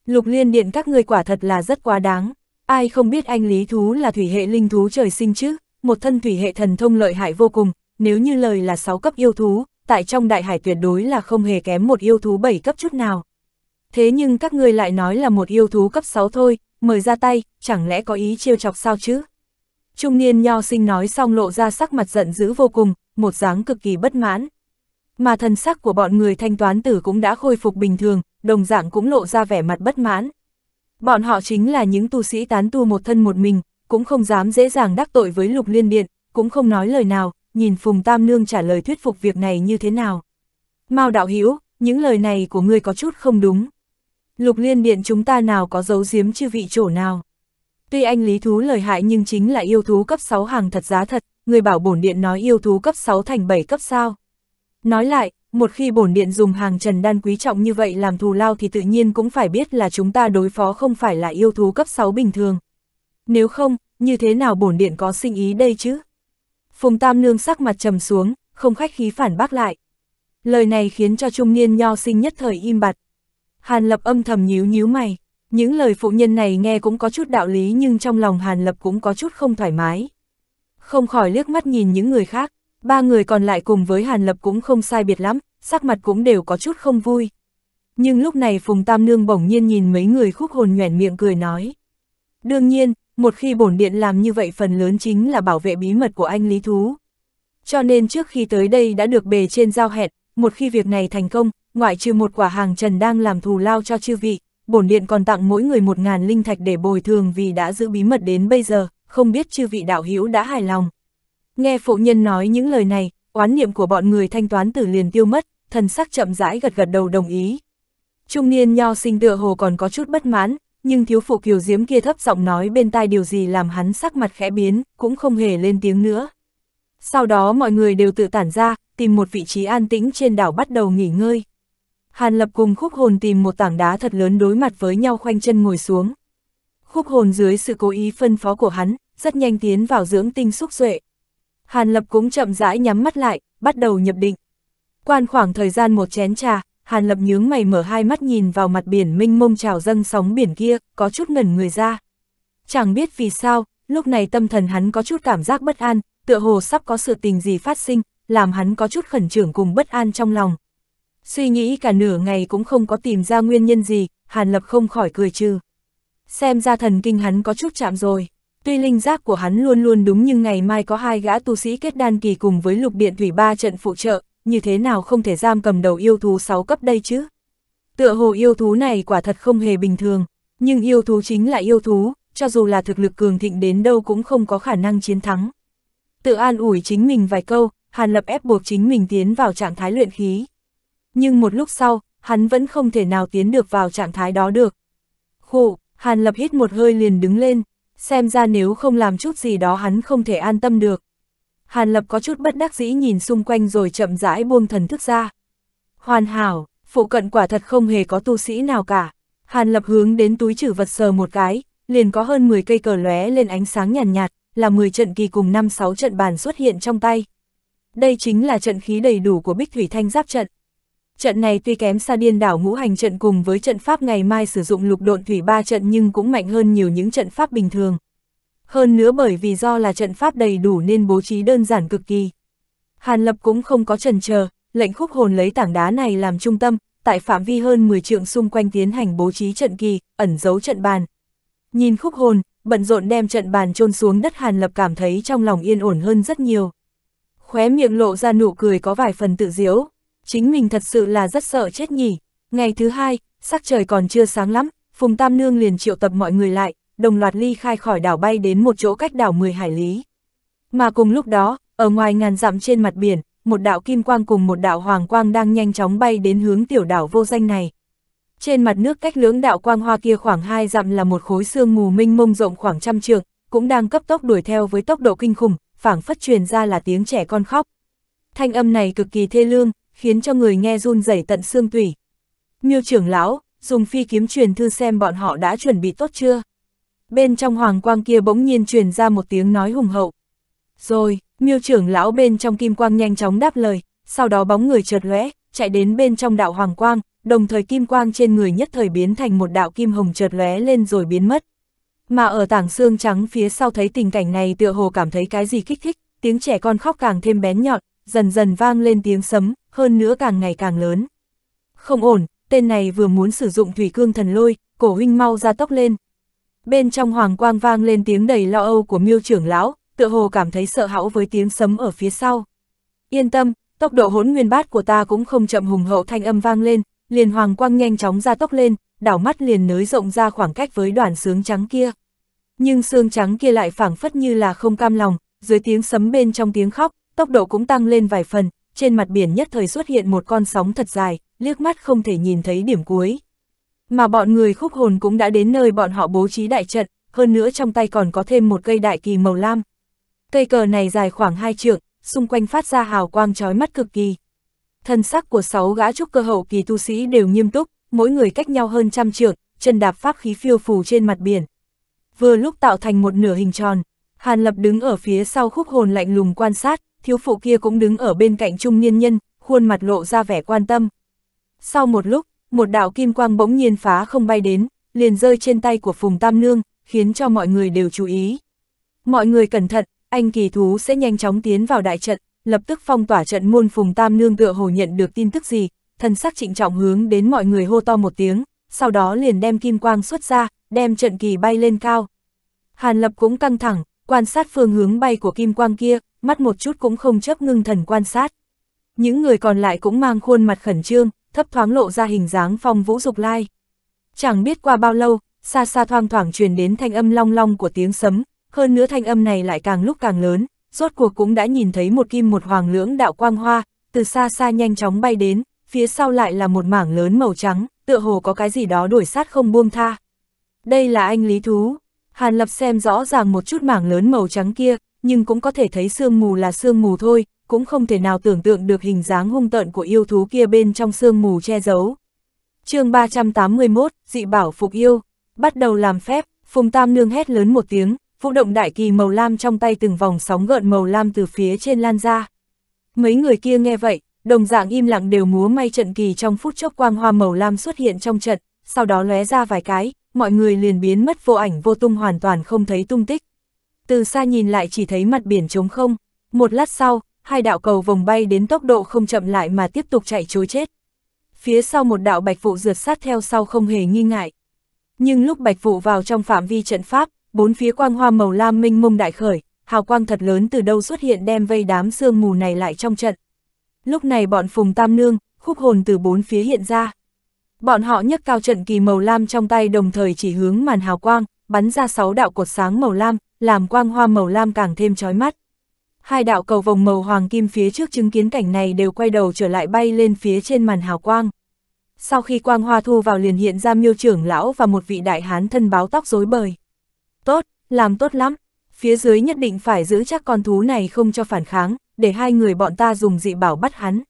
S1: Lục liên điện các người quả thật là rất quá đáng. Ai không biết anh lý thú là thủy hệ linh thú trời sinh chứ, một thân thủy hệ thần thông lợi hại vô cùng, nếu như lời là 6 cấp yêu thú, tại trong đại hải tuyệt đối là không hề kém một yêu thú 7 cấp chút nào. Thế nhưng các người lại nói là một yêu thú cấp 6 thôi, mời ra tay, chẳng lẽ có ý trêu chọc sao chứ? Trung niên nho sinh nói xong lộ ra sắc mặt giận dữ vô cùng, một dáng cực kỳ bất mãn. Mà thần sắc của bọn người thanh toán tử cũng đã khôi phục bình thường, đồng dạng cũng lộ ra vẻ mặt bất mãn. Bọn họ chính là những tu sĩ tán tu một thân một mình, cũng không dám dễ dàng đắc tội với lục liên điện, cũng không nói lời nào, nhìn Phùng Tam Nương trả lời thuyết phục việc này như thế nào. Mao đạo Hữu những lời này của ngươi có chút không đúng. Lục liên điện chúng ta nào có giấu giếm chư vị chỗ nào. Tuy anh lý thú lời hại nhưng chính là yêu thú cấp 6 hàng thật giá thật, người bảo bổn điện nói yêu thú cấp 6 thành 7 cấp sao. Nói lại, một khi bổn điện dùng hàng trần đan quý trọng như vậy làm thù lao thì tự nhiên cũng phải biết là chúng ta đối phó không phải là yêu thú cấp 6 bình thường. Nếu không, như thế nào bổn điện có sinh ý đây chứ? Phùng Tam Nương sắc mặt trầm xuống, không khách khí phản bác lại. Lời này khiến cho trung niên nho sinh nhất thời im bặt. Hàn Lập âm thầm nhíu nhíu mày, những lời phụ nhân này nghe cũng có chút đạo lý nhưng trong lòng Hàn Lập cũng có chút không thoải mái. Không khỏi liếc mắt nhìn những người khác, Ba người còn lại cùng với Hàn Lập cũng không sai biệt lắm, sắc mặt cũng đều có chút không vui. Nhưng lúc này Phùng Tam Nương bỗng nhiên nhìn mấy người khúc hồn nhoẻn miệng cười nói. Đương nhiên, một khi bổn điện làm như vậy phần lớn chính là bảo vệ bí mật của anh Lý Thú. Cho nên trước khi tới đây đã được bề trên giao hẹn, một khi việc này thành công, ngoại trừ một quả hàng trần đang làm thù lao cho chư vị, bổn điện còn tặng mỗi người một ngàn linh thạch để bồi thường vì đã giữ bí mật đến bây giờ, không biết chư vị đạo hữu đã hài lòng. Nghe phụ nhân nói những lời này, oán niệm của bọn người thanh toán tử liền tiêu mất, thần sắc chậm rãi gật gật đầu đồng ý. Trung niên nho sinh tựa hồ còn có chút bất mãn, nhưng thiếu phụ kiều diễm kia thấp giọng nói bên tai điều gì làm hắn sắc mặt khẽ biến, cũng không hề lên tiếng nữa. Sau đó mọi người đều tự tản ra, tìm một vị trí an tĩnh trên đảo bắt đầu nghỉ ngơi. Hàn Lập cùng khúc hồn tìm một tảng đá thật lớn đối mặt với nhau khoanh chân ngồi xuống. Khúc hồn dưới sự cố ý phân phó của hắn, rất nhanh tiến vào dưỡng tinh xúc duệ, Hàn Lập cũng chậm rãi nhắm mắt lại, bắt đầu nhập định. Quan khoảng thời gian một chén trà, Hàn Lập nhướng mày mở hai mắt nhìn vào mặt biển minh mông trào dâng sóng biển kia, có chút ngẩn người ra. Chẳng biết vì sao, lúc này tâm thần hắn có chút cảm giác bất an, tựa hồ sắp có sự tình gì phát sinh, làm hắn có chút khẩn trương cùng bất an trong lòng. Suy nghĩ cả nửa ngày cũng không có tìm ra nguyên nhân gì, Hàn Lập không khỏi cười trừ. Xem ra thần kinh hắn có chút chạm rồi. Tuy linh giác của hắn luôn luôn đúng nhưng ngày mai có hai gã tu sĩ kết đan kỳ cùng với lục điện thủy ba trận phụ trợ, như thế nào không thể giam cầm đầu yêu thú 6 cấp đây chứ? Tựa hồ yêu thú này quả thật không hề bình thường, nhưng yêu thú chính là yêu thú, cho dù là thực lực cường thịnh đến đâu cũng không có khả năng chiến thắng. Tự an ủi chính mình vài câu, Hàn Lập ép buộc chính mình tiến vào trạng thái luyện khí. Nhưng một lúc sau, hắn vẫn không thể nào tiến được vào trạng thái đó được. Khổ, Hàn Lập hít một hơi liền đứng lên, xem ra nếu không làm chút gì đó hắn không thể an tâm được. Hàn Lập có chút bất đắc dĩ nhìn xung quanh rồi chậm rãi buông thần thức ra. Hoàn hảo, phụ cận quả thật không hề có tu sĩ nào cả. Hàn Lập hướng đến túi trữ vật sờ một cái, liền có hơn 10 cây cờ lóe lên ánh sáng nhàn nhạt, nhạt, là 10 trận kỳ cùng 5-6 trận bàn xuất hiện trong tay. Đây chính là trận khí đầy đủ của Bích Thủy Thanh Giáp trận. Trận này tuy kém xa điên đảo ngũ hành trận cùng với trận pháp ngày mai sử dụng lục độn thủy ba trận nhưng cũng mạnh hơn nhiều những trận pháp bình thường. Hơn nữa bởi vì do là trận pháp đầy đủ nên bố trí đơn giản cực kỳ. Hàn Lập cũng không có trần chờ, lệnh khúc hồn lấy tảng đá này làm trung tâm, tại phạm vi hơn 10 trượng xung quanh tiến hành bố trí trận kỳ, ẩn giấu trận bàn. Nhìn khúc hồn, bận rộn đem trận bàn trôn xuống đất Hàn Lập cảm thấy trong lòng yên ổn hơn rất nhiều. Khóe miệng lộ ra nụ cười có vài phần tự diễu chính mình thật sự là rất sợ chết nhỉ. Ngày thứ hai, sắc trời còn chưa sáng lắm, Phùng Tam Nương liền triệu tập mọi người lại, đồng loạt ly khai khỏi đảo bay đến một chỗ cách đảo 10 hải lý. Mà cùng lúc đó, ở ngoài ngàn dặm trên mặt biển, một đạo kim quang cùng một đạo hoàng quang đang nhanh chóng bay đến hướng tiểu đảo vô danh này. Trên mặt nước cách lưỡng đạo quang hoa kia khoảng 2 dặm là một khối xương mù minh mông rộng khoảng trăm trượng, cũng đang cấp tốc đuổi theo với tốc độ kinh khủng, phảng phất truyền ra là tiếng trẻ con khóc. Thanh âm này cực kỳ thê lương, khiến cho người nghe run rẩy tận xương tủy. Miêu trưởng lão, dùng phi kiếm truyền thư xem bọn họ đã chuẩn bị tốt chưa. Bên trong hoàng quang kia bỗng nhiên truyền ra một tiếng nói hùng hậu. Rồi, miêu trưởng lão bên trong kim quang nhanh chóng đáp lời, sau đó bóng người chợt lóe, chạy đến bên trong đạo hoàng quang, đồng thời kim quang trên người nhất thời biến thành một đạo kim hồng chợt lóe lên rồi biến mất. Mà ở tảng xương trắng phía sau thấy tình cảnh này tựa hồ cảm thấy cái gì kích thích, tiếng trẻ con khóc càng thêm bén nhọn, dần dần vang lên tiếng sấm, hơn nữa càng ngày càng lớn. Không ổn, tên này vừa muốn sử dụng thủy cương thần lôi, cổ huynh mau ra tốc lên. Bên trong hoàng quang vang lên tiếng đầy lo âu của miêu trưởng lão, tựa hồ cảm thấy sợ hão với tiếng sấm ở phía sau. Yên tâm, tốc độ hỗn nguyên bát của ta cũng không chậm hùng hậu thanh âm vang lên, liền hoàng quang nhanh chóng ra tốc lên, đảo mắt liền nới rộng ra khoảng cách với đoàn sướng trắng kia. Nhưng xương trắng kia lại phảng phất như là không cam lòng, dưới tiếng sấm bên trong tiếng khóc, tốc độ cũng tăng lên vài phần, trên mặt biển nhất thời xuất hiện một con sóng thật dài, liếc mắt không thể nhìn thấy điểm cuối. Mà bọn người khúc hồn cũng đã đến nơi bọn họ bố trí đại trận, hơn nữa trong tay còn có thêm một cây đại kỳ màu lam. Cây cờ này dài khoảng 2 trượng, xung quanh phát ra hào quang trói mắt cực kỳ. Thân sắc của sáu gã trúc cơ hậu kỳ tu sĩ đều nghiêm túc, mỗi người cách nhau hơn trăm trượng, chân đạp pháp khí phiêu phù trên mặt biển. Vừa lúc tạo thành một nửa hình tròn, Hàn Lập đứng ở phía sau khúc hồn lạnh lùng quan sát, thiếu phụ kia cũng đứng ở bên cạnh trung niên nhân, khuôn mặt lộ ra vẻ quan tâm. Sau một lúc, một đạo kim quang bỗng nhiên phá không bay đến, liền rơi trên tay của Phùng Tam Nương, khiến cho mọi người đều chú ý. Mọi người cẩn thận, anh kỳ thú sẽ nhanh chóng tiến vào đại trận, lập tức phong tỏa trận môn Phùng Tam Nương tựa hồ nhận được tin tức gì, thân sắc trịnh trọng hướng đến mọi người hô to một tiếng, sau đó liền đem kim quang xuất ra, đem trận kỳ bay lên cao. Hàn Lập cũng căng thẳng, quan sát phương hướng bay của kim quang kia, mắt một chút cũng không chấp ngưng thần quan sát. Những người còn lại cũng mang khuôn mặt khẩn trương, thấp thoáng lộ ra hình dáng phong vũ dục lai. Chẳng biết qua bao lâu, xa xa thoang thoảng truyền đến thanh âm long long của tiếng sấm, hơn nữa thanh âm này lại càng lúc càng lớn, rốt cuộc cũng đã nhìn thấy một kim một hoàng lưỡng đạo quang hoa, từ xa xa nhanh chóng bay đến, phía sau lại là một mảng lớn màu trắng, tựa hồ có cái gì đó đuổi sát không buông tha. Đây là anh lý thú. Hàn Lập xem rõ ràng một chút mảng lớn màu trắng kia, nhưng cũng có thể thấy sương mù là sương mù thôi, cũng không thể nào tưởng tượng được hình dáng hung tợn của yêu thú kia bên trong sương mù che giấu. chương 381, dị bảo phục yêu, bắt đầu làm phép, Phùng Tam Nương hét lớn một tiếng, vũ động đại kỳ màu lam trong tay từng vòng sóng gợn màu lam từ phía trên lan ra. Mấy người kia nghe vậy, đồng dạng im lặng đều múa may trận kỳ trong phút chốc quang hoa màu lam xuất hiện trong trận, sau đó lóe ra vài cái, mọi người liền biến mất vô ảnh vô tung hoàn toàn không thấy tung tích từ xa nhìn lại chỉ thấy mặt biển trống không, một lát sau, hai đạo cầu vòng bay đến tốc độ không chậm lại mà tiếp tục chạy chối chết. Phía sau một đạo bạch vụ rượt sát theo sau không hề nghi ngại. Nhưng lúc bạch vụ vào trong phạm vi trận pháp, bốn phía quang hoa màu lam minh mông đại khởi, hào quang thật lớn từ đâu xuất hiện đem vây đám sương mù này lại trong trận. Lúc này bọn Phùng Tam Nương, khúc hồn từ bốn phía hiện ra. Bọn họ nhấc cao trận kỳ màu lam trong tay đồng thời chỉ hướng màn hào quang, bắn ra sáu đạo cột sáng màu lam, làm quang hoa màu lam càng thêm chói mắt. Hai đạo cầu vòng màu hoàng kim phía trước chứng kiến cảnh này đều quay đầu trở lại bay lên phía trên màn hào quang. Sau khi quang hoa thu vào liền hiện ra miêu trưởng lão và một vị đại hán thân báo tóc rối bời. Tốt, làm tốt lắm, phía dưới nhất định phải giữ chắc con thú này không cho phản kháng, để hai người bọn ta dùng dị bảo bắt hắn.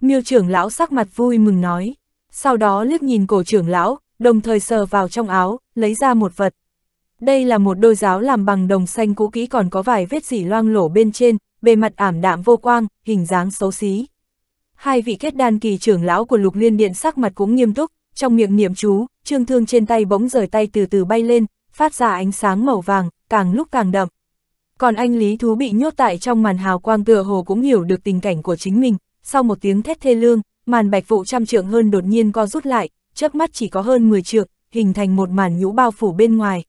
S1: Miêu trưởng lão sắc mặt vui mừng nói, sau đó liếc nhìn cổ trưởng lão, đồng thời sờ vào trong áo, lấy ra một vật. Đây là một đôi giáo làm bằng đồng xanh cũ kỹ còn có vài vết dỉ loang lổ bên trên, bề mặt ảm đạm vô quang, hình dáng xấu xí. Hai vị kết đan kỳ trưởng lão của lục liên điện sắc mặt cũng nghiêm túc, trong miệng niệm chú, trương thương trên tay bỗng rời tay từ từ bay lên, phát ra ánh sáng màu vàng, càng lúc càng đậm. Còn anh Lý Thú bị nhốt tại trong màn hào quang tựa hồ cũng hiểu được tình cảnh của chính mình, sau một tiếng thét thê lương, màn bạch vụ trăm trượng hơn đột nhiên co rút lại, trước mắt chỉ có hơn 10 trượng, hình thành một màn nhũ bao phủ bên ngoài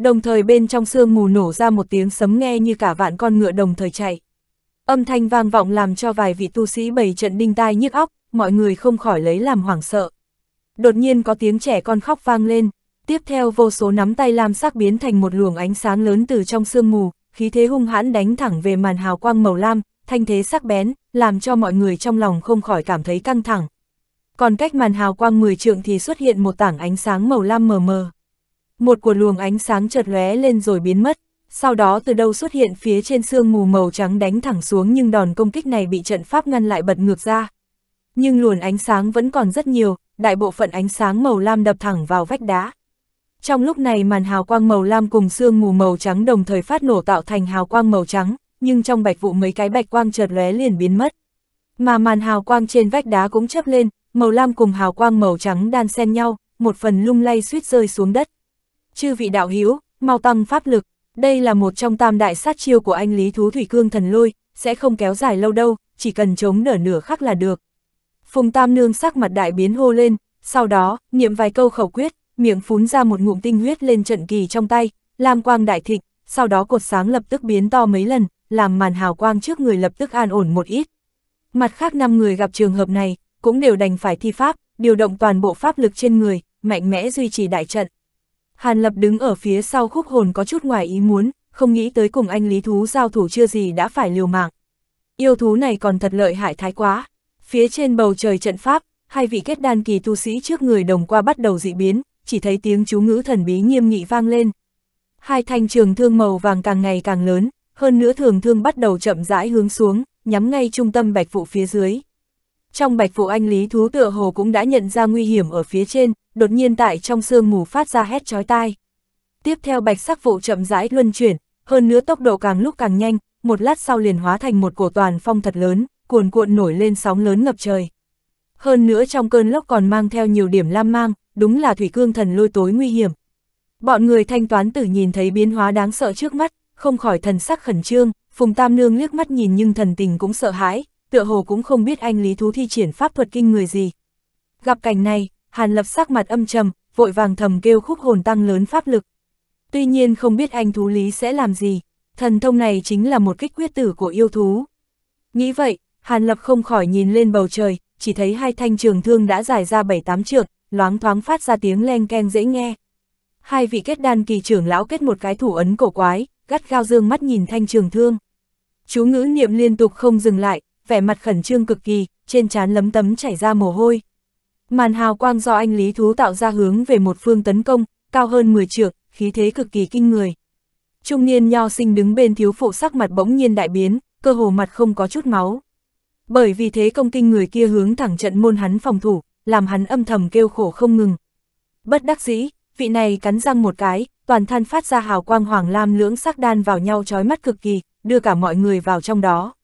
S1: đồng thời bên trong sương mù nổ ra một tiếng sấm nghe như cả vạn con ngựa đồng thời chạy. Âm thanh vang vọng làm cho vài vị tu sĩ bầy trận đinh tai nhức óc, mọi người không khỏi lấy làm hoảng sợ. Đột nhiên có tiếng trẻ con khóc vang lên, tiếp theo vô số nắm tay lam sắc biến thành một luồng ánh sáng lớn từ trong sương mù, khí thế hung hãn đánh thẳng về màn hào quang màu lam, thanh thế sắc bén, làm cho mọi người trong lòng không khỏi cảm thấy căng thẳng. Còn cách màn hào quang 10 trượng thì xuất hiện một tảng ánh sáng màu lam mờ mờ. Một cuộn luồng ánh sáng chợt lóe lên rồi biến mất, sau đó từ đâu xuất hiện phía trên sương mù màu trắng đánh thẳng xuống nhưng đòn công kích này bị trận pháp ngăn lại bật ngược ra. Nhưng luồng ánh sáng vẫn còn rất nhiều, đại bộ phận ánh sáng màu lam đập thẳng vào vách đá. Trong lúc này màn hào quang màu lam cùng sương mù màu trắng đồng thời phát nổ tạo thành hào quang màu trắng, nhưng trong bạch vụ mấy cái bạch quang chợt lóe liền biến mất. Mà màn hào quang trên vách đá cũng chớp lên, màu lam cùng hào quang màu trắng đan xen nhau, một phần lung lay suýt rơi xuống đất chư vị đạo hữu mau tăng pháp lực, đây là một trong tam đại sát chiêu của anh Lý Thú Thủy Cương thần lôi, sẽ không kéo dài lâu đâu, chỉ cần chống nở nửa khắc là được. Phùng Tam Nương sắc mặt đại biến hô lên, sau đó, niệm vài câu khẩu quyết, miệng phún ra một ngụm tinh huyết lên trận kỳ trong tay, lam quang đại thịnh, sau đó cột sáng lập tức biến to mấy lần, làm màn hào quang trước người lập tức an ổn một ít. Mặt khác năm người gặp trường hợp này, cũng đều đành phải thi pháp, điều động toàn bộ pháp lực trên người, mạnh mẽ duy trì đại trận. Hàn Lập đứng ở phía sau khúc hồn có chút ngoài ý muốn, không nghĩ tới cùng anh lý thú giao thủ chưa gì đã phải liều mạng. Yêu thú này còn thật lợi hại thái quá. Phía trên bầu trời trận pháp, hai vị kết đan kỳ tu sĩ trước người đồng qua bắt đầu dị biến, chỉ thấy tiếng chú ngữ thần bí nghiêm nghị vang lên. Hai thanh trường thương màu vàng càng ngày càng lớn, hơn nữa thường thương bắt đầu chậm rãi hướng xuống, nhắm ngay trung tâm bạch vụ phía dưới. Trong bạch vụ anh lý thú tựa hồ cũng đã nhận ra nguy hiểm ở phía trên, đột nhiên tại trong sương mù phát ra hét chói tai. Tiếp theo bạch sắc vụ chậm rãi luân chuyển, hơn nữa tốc độ càng lúc càng nhanh, một lát sau liền hóa thành một cổ toàn phong thật lớn, cuồn cuộn nổi lên sóng lớn ngập trời. Hơn nữa trong cơn lốc còn mang theo nhiều điểm lam mang, đúng là thủy cương thần lôi tối nguy hiểm. Bọn người thanh toán tử nhìn thấy biến hóa đáng sợ trước mắt, không khỏi thần sắc khẩn trương, Phùng Tam Nương liếc mắt nhìn nhưng thần tình cũng sợ hãi, tựa hồ cũng không biết anh Lý Thú thi triển pháp thuật kinh người gì. Gặp cảnh này, Hàn Lập sắc mặt âm trầm, vội vàng thầm kêu khúc hồn tăng lớn pháp lực. Tuy nhiên không biết anh thú lý sẽ làm gì, thần thông này chính là một kích quyết tử của yêu thú. Nghĩ vậy, Hàn Lập không khỏi nhìn lên bầu trời, chỉ thấy hai thanh trường thương đã dài ra bảy tám trượng, loáng thoáng phát ra tiếng len keng dễ nghe. Hai vị kết đan kỳ trưởng lão kết một cái thủ ấn cổ quái, gắt gao dương mắt nhìn thanh trường thương. Chú ngữ niệm liên tục không dừng lại, vẻ mặt khẩn trương cực kỳ, trên trán lấm tấm chảy ra mồ hôi. Màn hào quang do anh Lý Thú tạo ra hướng về một phương tấn công, cao hơn 10 trượng, khí thế cực kỳ kinh người. Trung niên nho sinh đứng bên thiếu phụ sắc mặt bỗng nhiên đại biến, cơ hồ mặt không có chút máu. Bởi vì thế công kinh người kia hướng thẳng trận môn hắn phòng thủ, làm hắn âm thầm kêu khổ không ngừng. Bất đắc dĩ, vị này cắn răng một cái, toàn thân phát ra hào quang hoàng lam lưỡng sắc đan vào nhau chói mắt cực kỳ, đưa cả mọi người vào trong đó.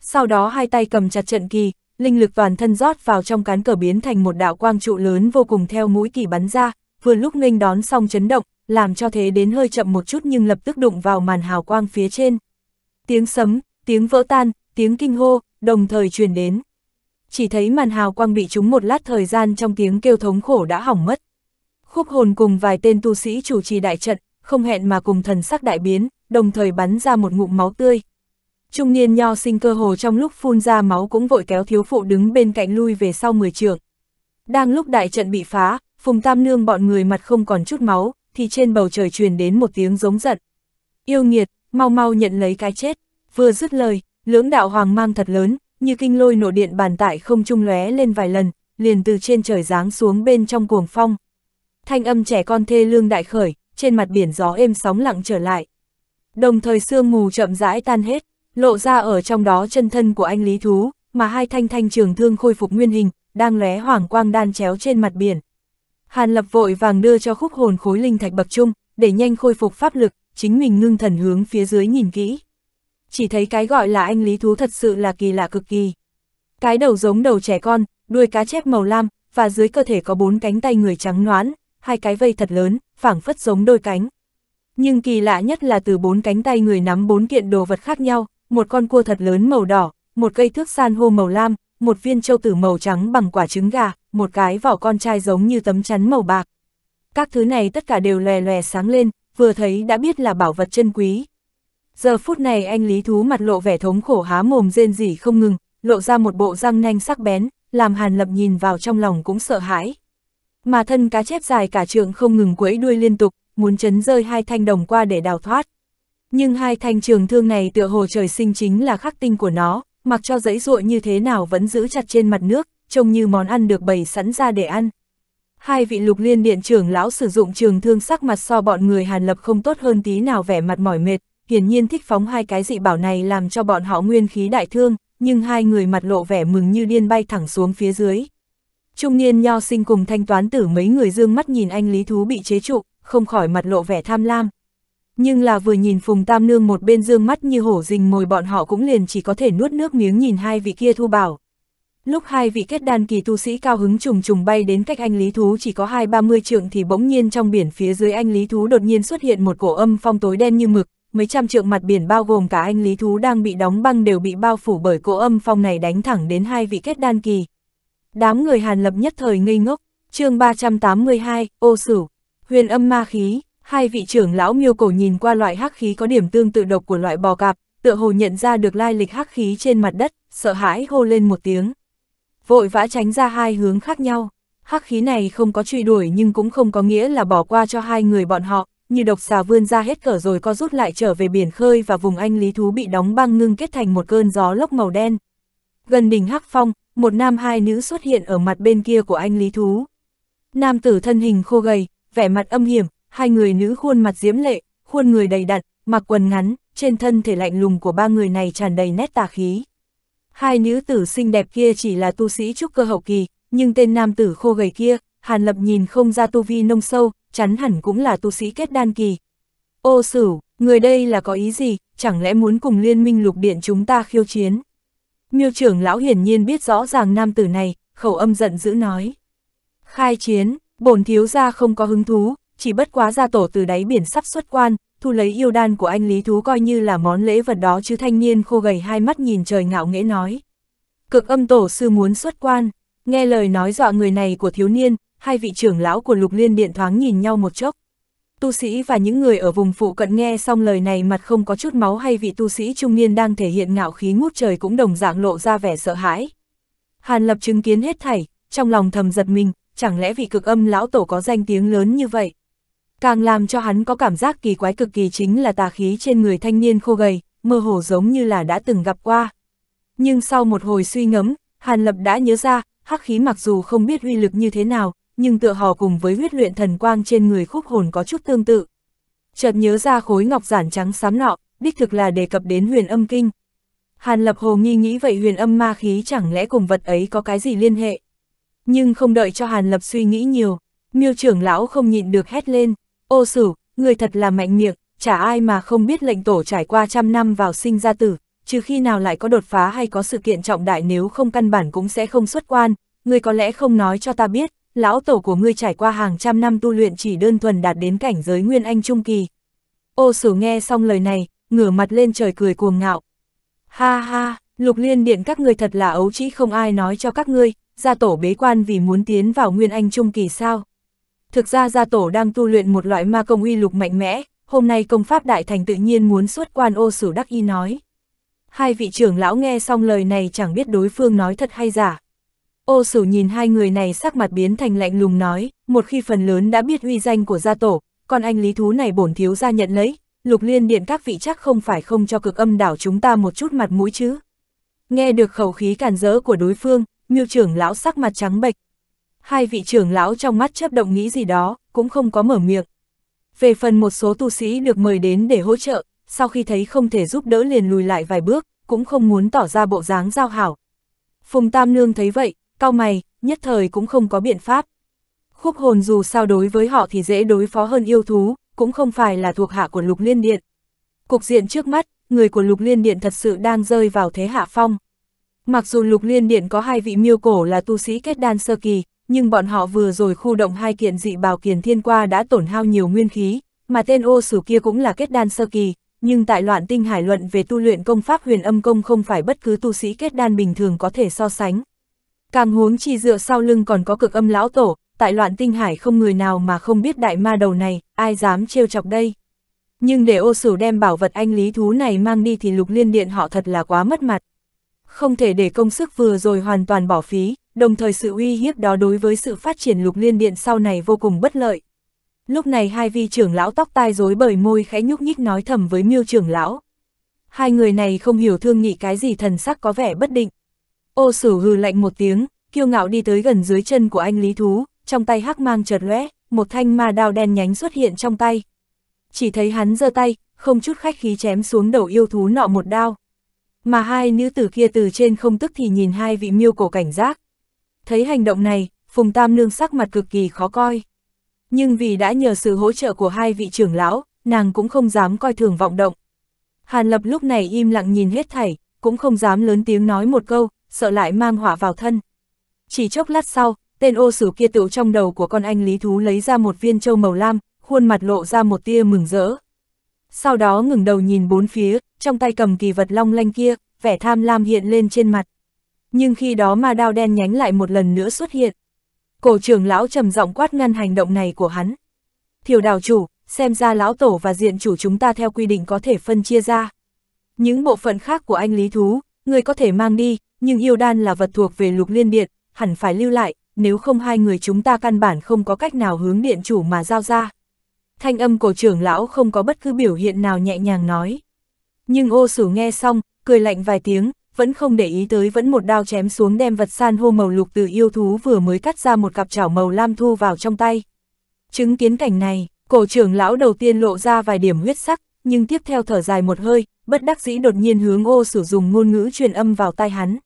S1: Sau đó hai tay cầm chặt trận kỳ, linh lực toàn thân rót vào trong cán cờ biến thành một đạo quang trụ lớn vô cùng theo mũi kỳ bắn ra, vừa lúc nghênh đón xong chấn động, làm cho thế đến hơi chậm một chút nhưng lập tức đụng vào màn hào quang phía trên. Tiếng sấm, tiếng vỡ tan, tiếng kinh hô, đồng thời truyền đến. Chỉ thấy màn hào quang bị trúng một lát thời gian trong tiếng kêu thống khổ đã hỏng mất. Khúc hồn cùng vài tên tu sĩ chủ trì đại trận, không hẹn mà cùng thần sắc đại biến, đồng thời bắn ra một ngụm máu tươi, trung niên nho sinh cơ hồ trong lúc phun ra máu cũng vội kéo thiếu phụ đứng bên cạnh lui về sau 10 trường. Đang lúc đại trận bị phá, Phùng Tam Nương bọn người mặt không còn chút máu, thì trên bầu trời truyền đến một tiếng giống giận. Yêu nghiệt, mau mau nhận lấy cái chết. Vừa dứt lời, lưỡng đạo hoàng mang thật lớn, như kinh lôi nổ điện bàn tại không trung lóe lên vài lần, liền từ trên trời giáng xuống bên trong cuồng phong. Thanh âm trẻ con thê lương đại khởi, trên mặt biển gió êm sóng lặng trở lại. Đồng thời sương mù chậm rãi tan hết, lộ ra ở trong đó chân thân của anh Lý Thú, mà hai thanh thanh trường thương khôi phục nguyên hình, đang lóe hoàng quang đan chéo trên mặt biển. Hàn Lập vội vàng đưa cho khúc hồn khối linh thạch bậc trung, để nhanh khôi phục pháp lực, chính mình ngưng thần hướng phía dưới nhìn kỹ. Chỉ thấy cái gọi là anh Lý Thú thật sự là kỳ lạ cực kỳ. Cái đầu giống đầu trẻ con, đuôi cá chép màu lam, và dưới cơ thể có bốn cánh tay người trắng noán, hai cái vây thật lớn, phảng phất giống đôi cánh. Nhưng kỳ lạ nhất là từ bốn cánh tay người nắm bốn kiện đồ vật khác nhau, một con cua thật lớn màu đỏ, một cây thước san hô màu lam, một viên châu tử màu trắng bằng quả trứng gà, một cái vỏ con trai giống như tấm chắn màu bạc. Các thứ này tất cả đều lòe lòe sáng lên, vừa thấy đã biết là bảo vật chân quý. Giờ phút này anh Lý Thú mặt lộ vẻ thống khổ há mồm rên rỉ không ngừng, lộ ra một bộ răng nanh sắc bén, làm Hàn Lập nhìn vào trong lòng cũng sợ hãi. Mà thân cá chép dài cả trường không ngừng quấy đuôi liên tục, muốn chấn rơi hai thanh đồng qua để đào thoát. Nhưng hai thanh trường thương này tựa hồ trời sinh chính là khắc tinh của nó, mặc cho dãy ruộ như thế nào vẫn giữ chặt trên mặt nước, trông như món ăn được bày sẵn ra để ăn. Hai vị lục liên điện trưởng lão sử dụng trường thương sắc mặt so bọn người Hàn Lập không tốt hơn tí nào vẻ mặt mỏi mệt, hiển nhiên thích phóng hai cái dị bảo này làm cho bọn họ nguyên khí đại thương, nhưng hai người mặt lộ vẻ mừng như điên bay thẳng xuống phía dưới. Trung niên nho sinh cùng thanh toán tử mấy người dương mắt nhìn anh lý thú bị chế trụ, không khỏi mặt lộ vẻ tham lam, nhưng là vừa nhìn Phùng Tam Nương một bên dương mắt như hổ rình mồi bọn họ cũng liền chỉ có thể nuốt nước miếng nhìn hai vị kia thu bảo. Lúc hai vị kết đan kỳ tu sĩ cao hứng trùng trùng bay đến cách anh Lý Thú chỉ có hai ba mươi trượng thì bỗng nhiên trong biển phía dưới anh Lý Thú đột nhiên xuất hiện một cổ âm phong tối đen như mực, mấy trăm trượng mặt biển bao gồm cả anh Lý Thú đang bị đóng băng đều bị bao phủ bởi cổ âm phong này đánh thẳng đến hai vị kết đan kỳ. Đám người Hàn Lập nhất thời ngây ngốc, chương 382, ô sử, huyền âm ma khí, Hai vị trưởng lão miêu cổ nhìn qua loại hắc khí có điểm tương tự độc của loại bò cạp, tựa hồ nhận ra được lai lịch hắc khí trên mặt đất, sợ hãi hô lên một tiếng. Vội vã tránh ra hai hướng khác nhau, hắc khí này không có truy đuổi nhưng cũng không có nghĩa là bỏ qua cho hai người bọn họ, như độc xà vươn ra hết cỡ rồi co rút lại trở về biển khơi và vùng anh lý thú bị đóng băng ngưng kết thành một cơn gió lốc màu đen. Gần đỉnh hắc phong, một nam hai nữ xuất hiện ở mặt bên kia của anh lý thú. Nam tử thân hình khô gầy, vẻ mặt âm hiểm, hai người nữ khuôn mặt diễm lệ, khuôn người đầy đặn, mặc quần ngắn, trên thân thể lạnh lùng của ba người này tràn đầy nét tà khí. Hai nữ tử xinh đẹp kia chỉ là tu sĩ trúc cơ hậu kỳ, nhưng tên nam tử khô gầy kia, Hàn Lập nhìn không ra tu vi nông sâu, chắn hẳn cũng là tu sĩ kết đan kỳ. Ô sử, người đây là có ý gì, chẳng lẽ muốn cùng liên minh lục điện chúng ta khiêu chiến? Miêu trưởng lão hiển nhiên biết rõ ràng nam tử này, khẩu âm giận dữ nói. Khai chiến, bổn thiếu gia không có hứng thú, chỉ bất quá gia tổ từ đáy biển sắp xuất quan, thu lấy yêu đan của anh Lý Thú coi như là món lễ vật đó chứ thanh niên khô gầy hai mắt nhìn trời ngạo nghễ nói. Cực âm tổ sư muốn xuất quan, nghe lời nói dọa người này của thiếu niên, hai vị trưởng lão của lục liên điện thoáng nhìn nhau một chốc. Tu sĩ và những người ở vùng phụ cận nghe xong lời này mặt không có chút máu hay vị tu sĩ trung niên đang thể hiện ngạo khí ngút trời cũng đồng dạng lộ ra vẻ sợ hãi. Hàn lập chứng kiến hết thảy, trong lòng thầm giật mình, chẳng lẽ vị cực âm lão tổ có danh tiếng lớn như vậy? Càng làm cho hắn có cảm giác kỳ quái cực kỳ chính là tà khí trên người thanh niên khô gầy, mơ hồ giống như là đã từng gặp qua. Nhưng sau một hồi suy ngẫm, Hàn Lập đã nhớ ra, hắc khí mặc dù không biết uy lực như thế nào, nhưng tựa hò cùng với huyết luyện thần quang trên người khúc hồn có chút tương tự. Chợt nhớ ra khối ngọc giản trắng xám nọ, đích thực là đề cập đến huyền âm kinh. Hàn Lập Hồ nghi nghĩ vậy huyền âm ma khí chẳng lẽ cùng vật ấy có cái gì liên hệ. Nhưng không đợi cho Hàn Lập suy nghĩ nhiều, miêu trưởng lão không nhịn được hét lên ô sử, người thật là mạnh miệng, chả ai mà không biết lệnh tổ trải qua trăm năm vào sinh ra tử, trừ khi nào lại có đột phá hay có sự kiện trọng đại nếu không căn bản cũng sẽ không xuất quan, người có lẽ không nói cho ta biết, lão tổ của ngươi trải qua hàng trăm năm tu luyện chỉ đơn thuần đạt đến cảnh giới nguyên anh trung kỳ. Ô sử nghe xong lời này, ngửa mặt lên trời cười cuồng ngạo. Ha ha, lục liên điện các ngươi thật là ấu trĩ không ai nói cho các ngươi, gia tổ bế quan vì muốn tiến vào nguyên anh trung kỳ sao. Thực ra gia tổ đang tu luyện một loại ma công uy lục mạnh mẽ, hôm nay công pháp đại thành tự nhiên muốn xuất quan ô sử đắc y nói. Hai vị trưởng lão nghe xong lời này chẳng biết đối phương nói thật hay giả. Ô sử nhìn hai người này sắc mặt biến thành lạnh lùng nói, một khi phần lớn đã biết uy danh của gia tổ, còn anh lý thú này bổn thiếu ra nhận lấy, lục liên điện các vị chắc không phải không cho cực âm đảo chúng ta một chút mặt mũi chứ. Nghe được khẩu khí càn rỡ của đối phương, miêu trưởng lão sắc mặt trắng bệch, hai vị trưởng lão trong mắt chấp động nghĩ gì đó, cũng không có mở miệng. Về phần một số tu sĩ được mời đến để hỗ trợ, sau khi thấy không thể giúp đỡ liền lùi lại vài bước, cũng không muốn tỏ ra bộ dáng giao hảo. Phùng Tam Nương thấy vậy, cao mày, nhất thời cũng không có biện pháp. Khúc hồn dù sao đối với họ thì dễ đối phó hơn yêu thú, cũng không phải là thuộc hạ của lục liên điện. Cục diện trước mắt, người của lục liên điện thật sự đang rơi vào thế hạ phong. Mặc dù lục liên điện có hai vị miêu cổ là tu sĩ kết đan sơ kỳ, nhưng bọn họ vừa rồi khu động hai kiện dị bào kiền thiên qua đã tổn hao nhiều nguyên khí, mà tên ô sử kia cũng là kết đan sơ kỳ, nhưng tại loạn tinh hải luận về tu luyện công pháp huyền âm công không phải bất cứ tu sĩ kết đan bình thường có thể so sánh. Càng huống chi dựa sau lưng còn có cực âm lão tổ, tại loạn tinh hải không người nào mà không biết đại ma đầu này, ai dám trêu chọc đây. Nhưng để ô sử đem bảo vật anh lý thú này mang đi thì lục liên điện họ thật là quá mất mặt. Không thể để công sức vừa rồi hoàn toàn bỏ phí, đồng thời sự uy hiếp đó đối với sự phát triển lục liên điện sau này vô cùng bất lợi. Lúc này hai vị trưởng lão tóc tai rối bời môi khẽ nhúc nhích nói thầm với miêu trưởng lão. Hai người này không hiểu thương nghị cái gì thần sắc có vẻ bất định. Ô sử hừ lạnh một tiếng, kiêu ngạo đi tới gần dưới chân của anh Lý Thú, trong tay hắc mang chợt lóe, một thanh ma đao đen nhánh xuất hiện trong tay. Chỉ thấy hắn giơ tay, không chút khách khí chém xuống đầu yêu thú nọ một đao. Mà hai nữ tử kia từ trên không tức thì nhìn hai vị miêu cổ cảnh giác. Thấy hành động này, Phùng Tam Nương sắc mặt cực kỳ khó coi. Nhưng vì đã nhờ sự hỗ trợ của hai vị trưởng lão, nàng cũng không dám coi thường vọng động. Hàn Lập lúc này im lặng nhìn hết thảy, cũng không dám lớn tiếng nói một câu, sợ lại mang họa vào thân. Chỉ chốc lát sau, tên ô sử kia tựu trong đầu của con anh lý thú lấy ra một viên châu màu lam, khuôn mặt lộ ra một tia mừng rỡ. Sau đó ngừng đầu nhìn bốn phía, trong tay cầm kỳ vật long lanh kia, vẻ tham lam hiện lên trên mặt nhưng khi đó ma đao đen nhánh lại một lần nữa xuất hiện. Cổ trưởng lão trầm giọng quát ngăn hành động này của hắn. Thiểu đào chủ, xem ra lão tổ và diện chủ chúng ta theo quy định có thể phân chia ra. Những bộ phận khác của anh lý thú, người có thể mang đi, nhưng yêu đan là vật thuộc về lục liên điện, hẳn phải lưu lại, nếu không hai người chúng ta căn bản không có cách nào hướng điện chủ mà giao ra. Thanh âm cổ trưởng lão không có bất cứ biểu hiện nào nhẹ nhàng nói. Nhưng ô sử nghe xong, cười lạnh vài tiếng, vẫn không để ý tới vẫn một đao chém xuống đem vật san hô màu lục từ yêu thú vừa mới cắt ra một cặp chảo màu lam thu vào trong tay. Chứng kiến cảnh này, cổ trưởng lão đầu tiên lộ ra vài điểm huyết sắc, nhưng tiếp theo thở dài một hơi, bất đắc dĩ đột nhiên hướng ô sử dụng ngôn ngữ truyền âm vào tai hắn.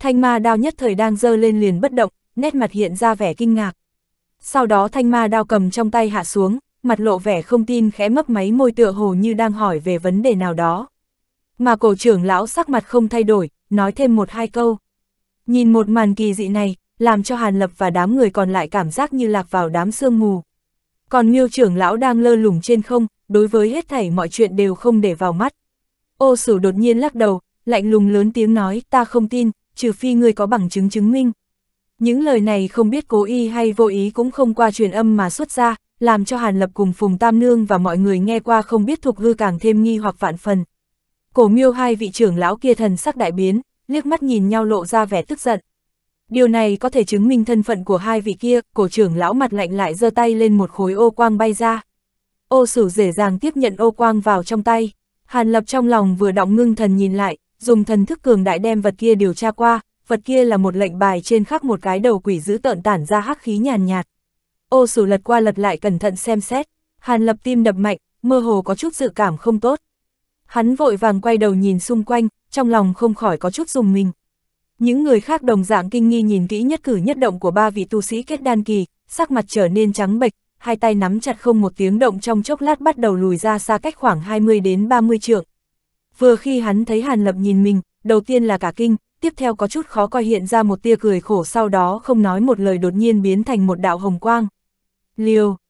S1: Thanh ma đao nhất thời đang dơ lên liền bất động, nét mặt hiện ra vẻ kinh ngạc. Sau đó thanh ma đao cầm trong tay hạ xuống, mặt lộ vẻ không tin khẽ mấp máy môi tựa hồ như đang hỏi về vấn đề nào đó mà cổ trưởng lão sắc mặt không thay đổi, nói thêm một hai câu. Nhìn một màn kỳ dị này, làm cho Hàn Lập và đám người còn lại cảm giác như lạc vào đám sương mù. Còn miêu trưởng lão đang lơ lủng trên không, đối với hết thảy mọi chuyện đều không để vào mắt. Ô sử đột nhiên lắc đầu, lạnh lùng lớn tiếng nói ta không tin, trừ phi ngươi có bằng chứng chứng minh. Những lời này không biết cố ý hay vô ý cũng không qua truyền âm mà xuất ra, làm cho Hàn Lập cùng Phùng Tam Nương và mọi người nghe qua không biết thuộc hư càng thêm nghi hoặc vạn phần. Cổ miêu hai vị trưởng lão kia thần sắc đại biến, liếc mắt nhìn nhau lộ ra vẻ tức giận. Điều này có thể chứng minh thân phận của hai vị kia, cổ trưởng lão mặt lạnh lại giơ tay lên một khối ô quang bay ra. Ô sử dễ dàng tiếp nhận ô quang vào trong tay, hàn lập trong lòng vừa động ngưng thần nhìn lại, dùng thần thức cường đại đem vật kia điều tra qua, vật kia là một lệnh bài trên khắc một cái đầu quỷ giữ tợn tản ra hắc khí nhàn nhạt. Ô sử lật qua lật lại cẩn thận xem xét, hàn lập tim đập mạnh, mơ hồ có chút dự cảm không tốt. Hắn vội vàng quay đầu nhìn xung quanh, trong lòng không khỏi có chút dùng mình. Những người khác đồng dạng kinh nghi nhìn kỹ nhất cử nhất động của ba vị tu sĩ kết đan kỳ, sắc mặt trở nên trắng bệch, hai tay nắm chặt không một tiếng động trong chốc lát bắt đầu lùi ra xa cách khoảng 20 đến 30 trượng. Vừa khi hắn thấy Hàn Lập nhìn mình, đầu tiên là cả kinh, tiếp theo có chút khó coi hiện ra một tia cười khổ sau đó không nói một lời đột nhiên biến thành một đạo hồng quang. Liều,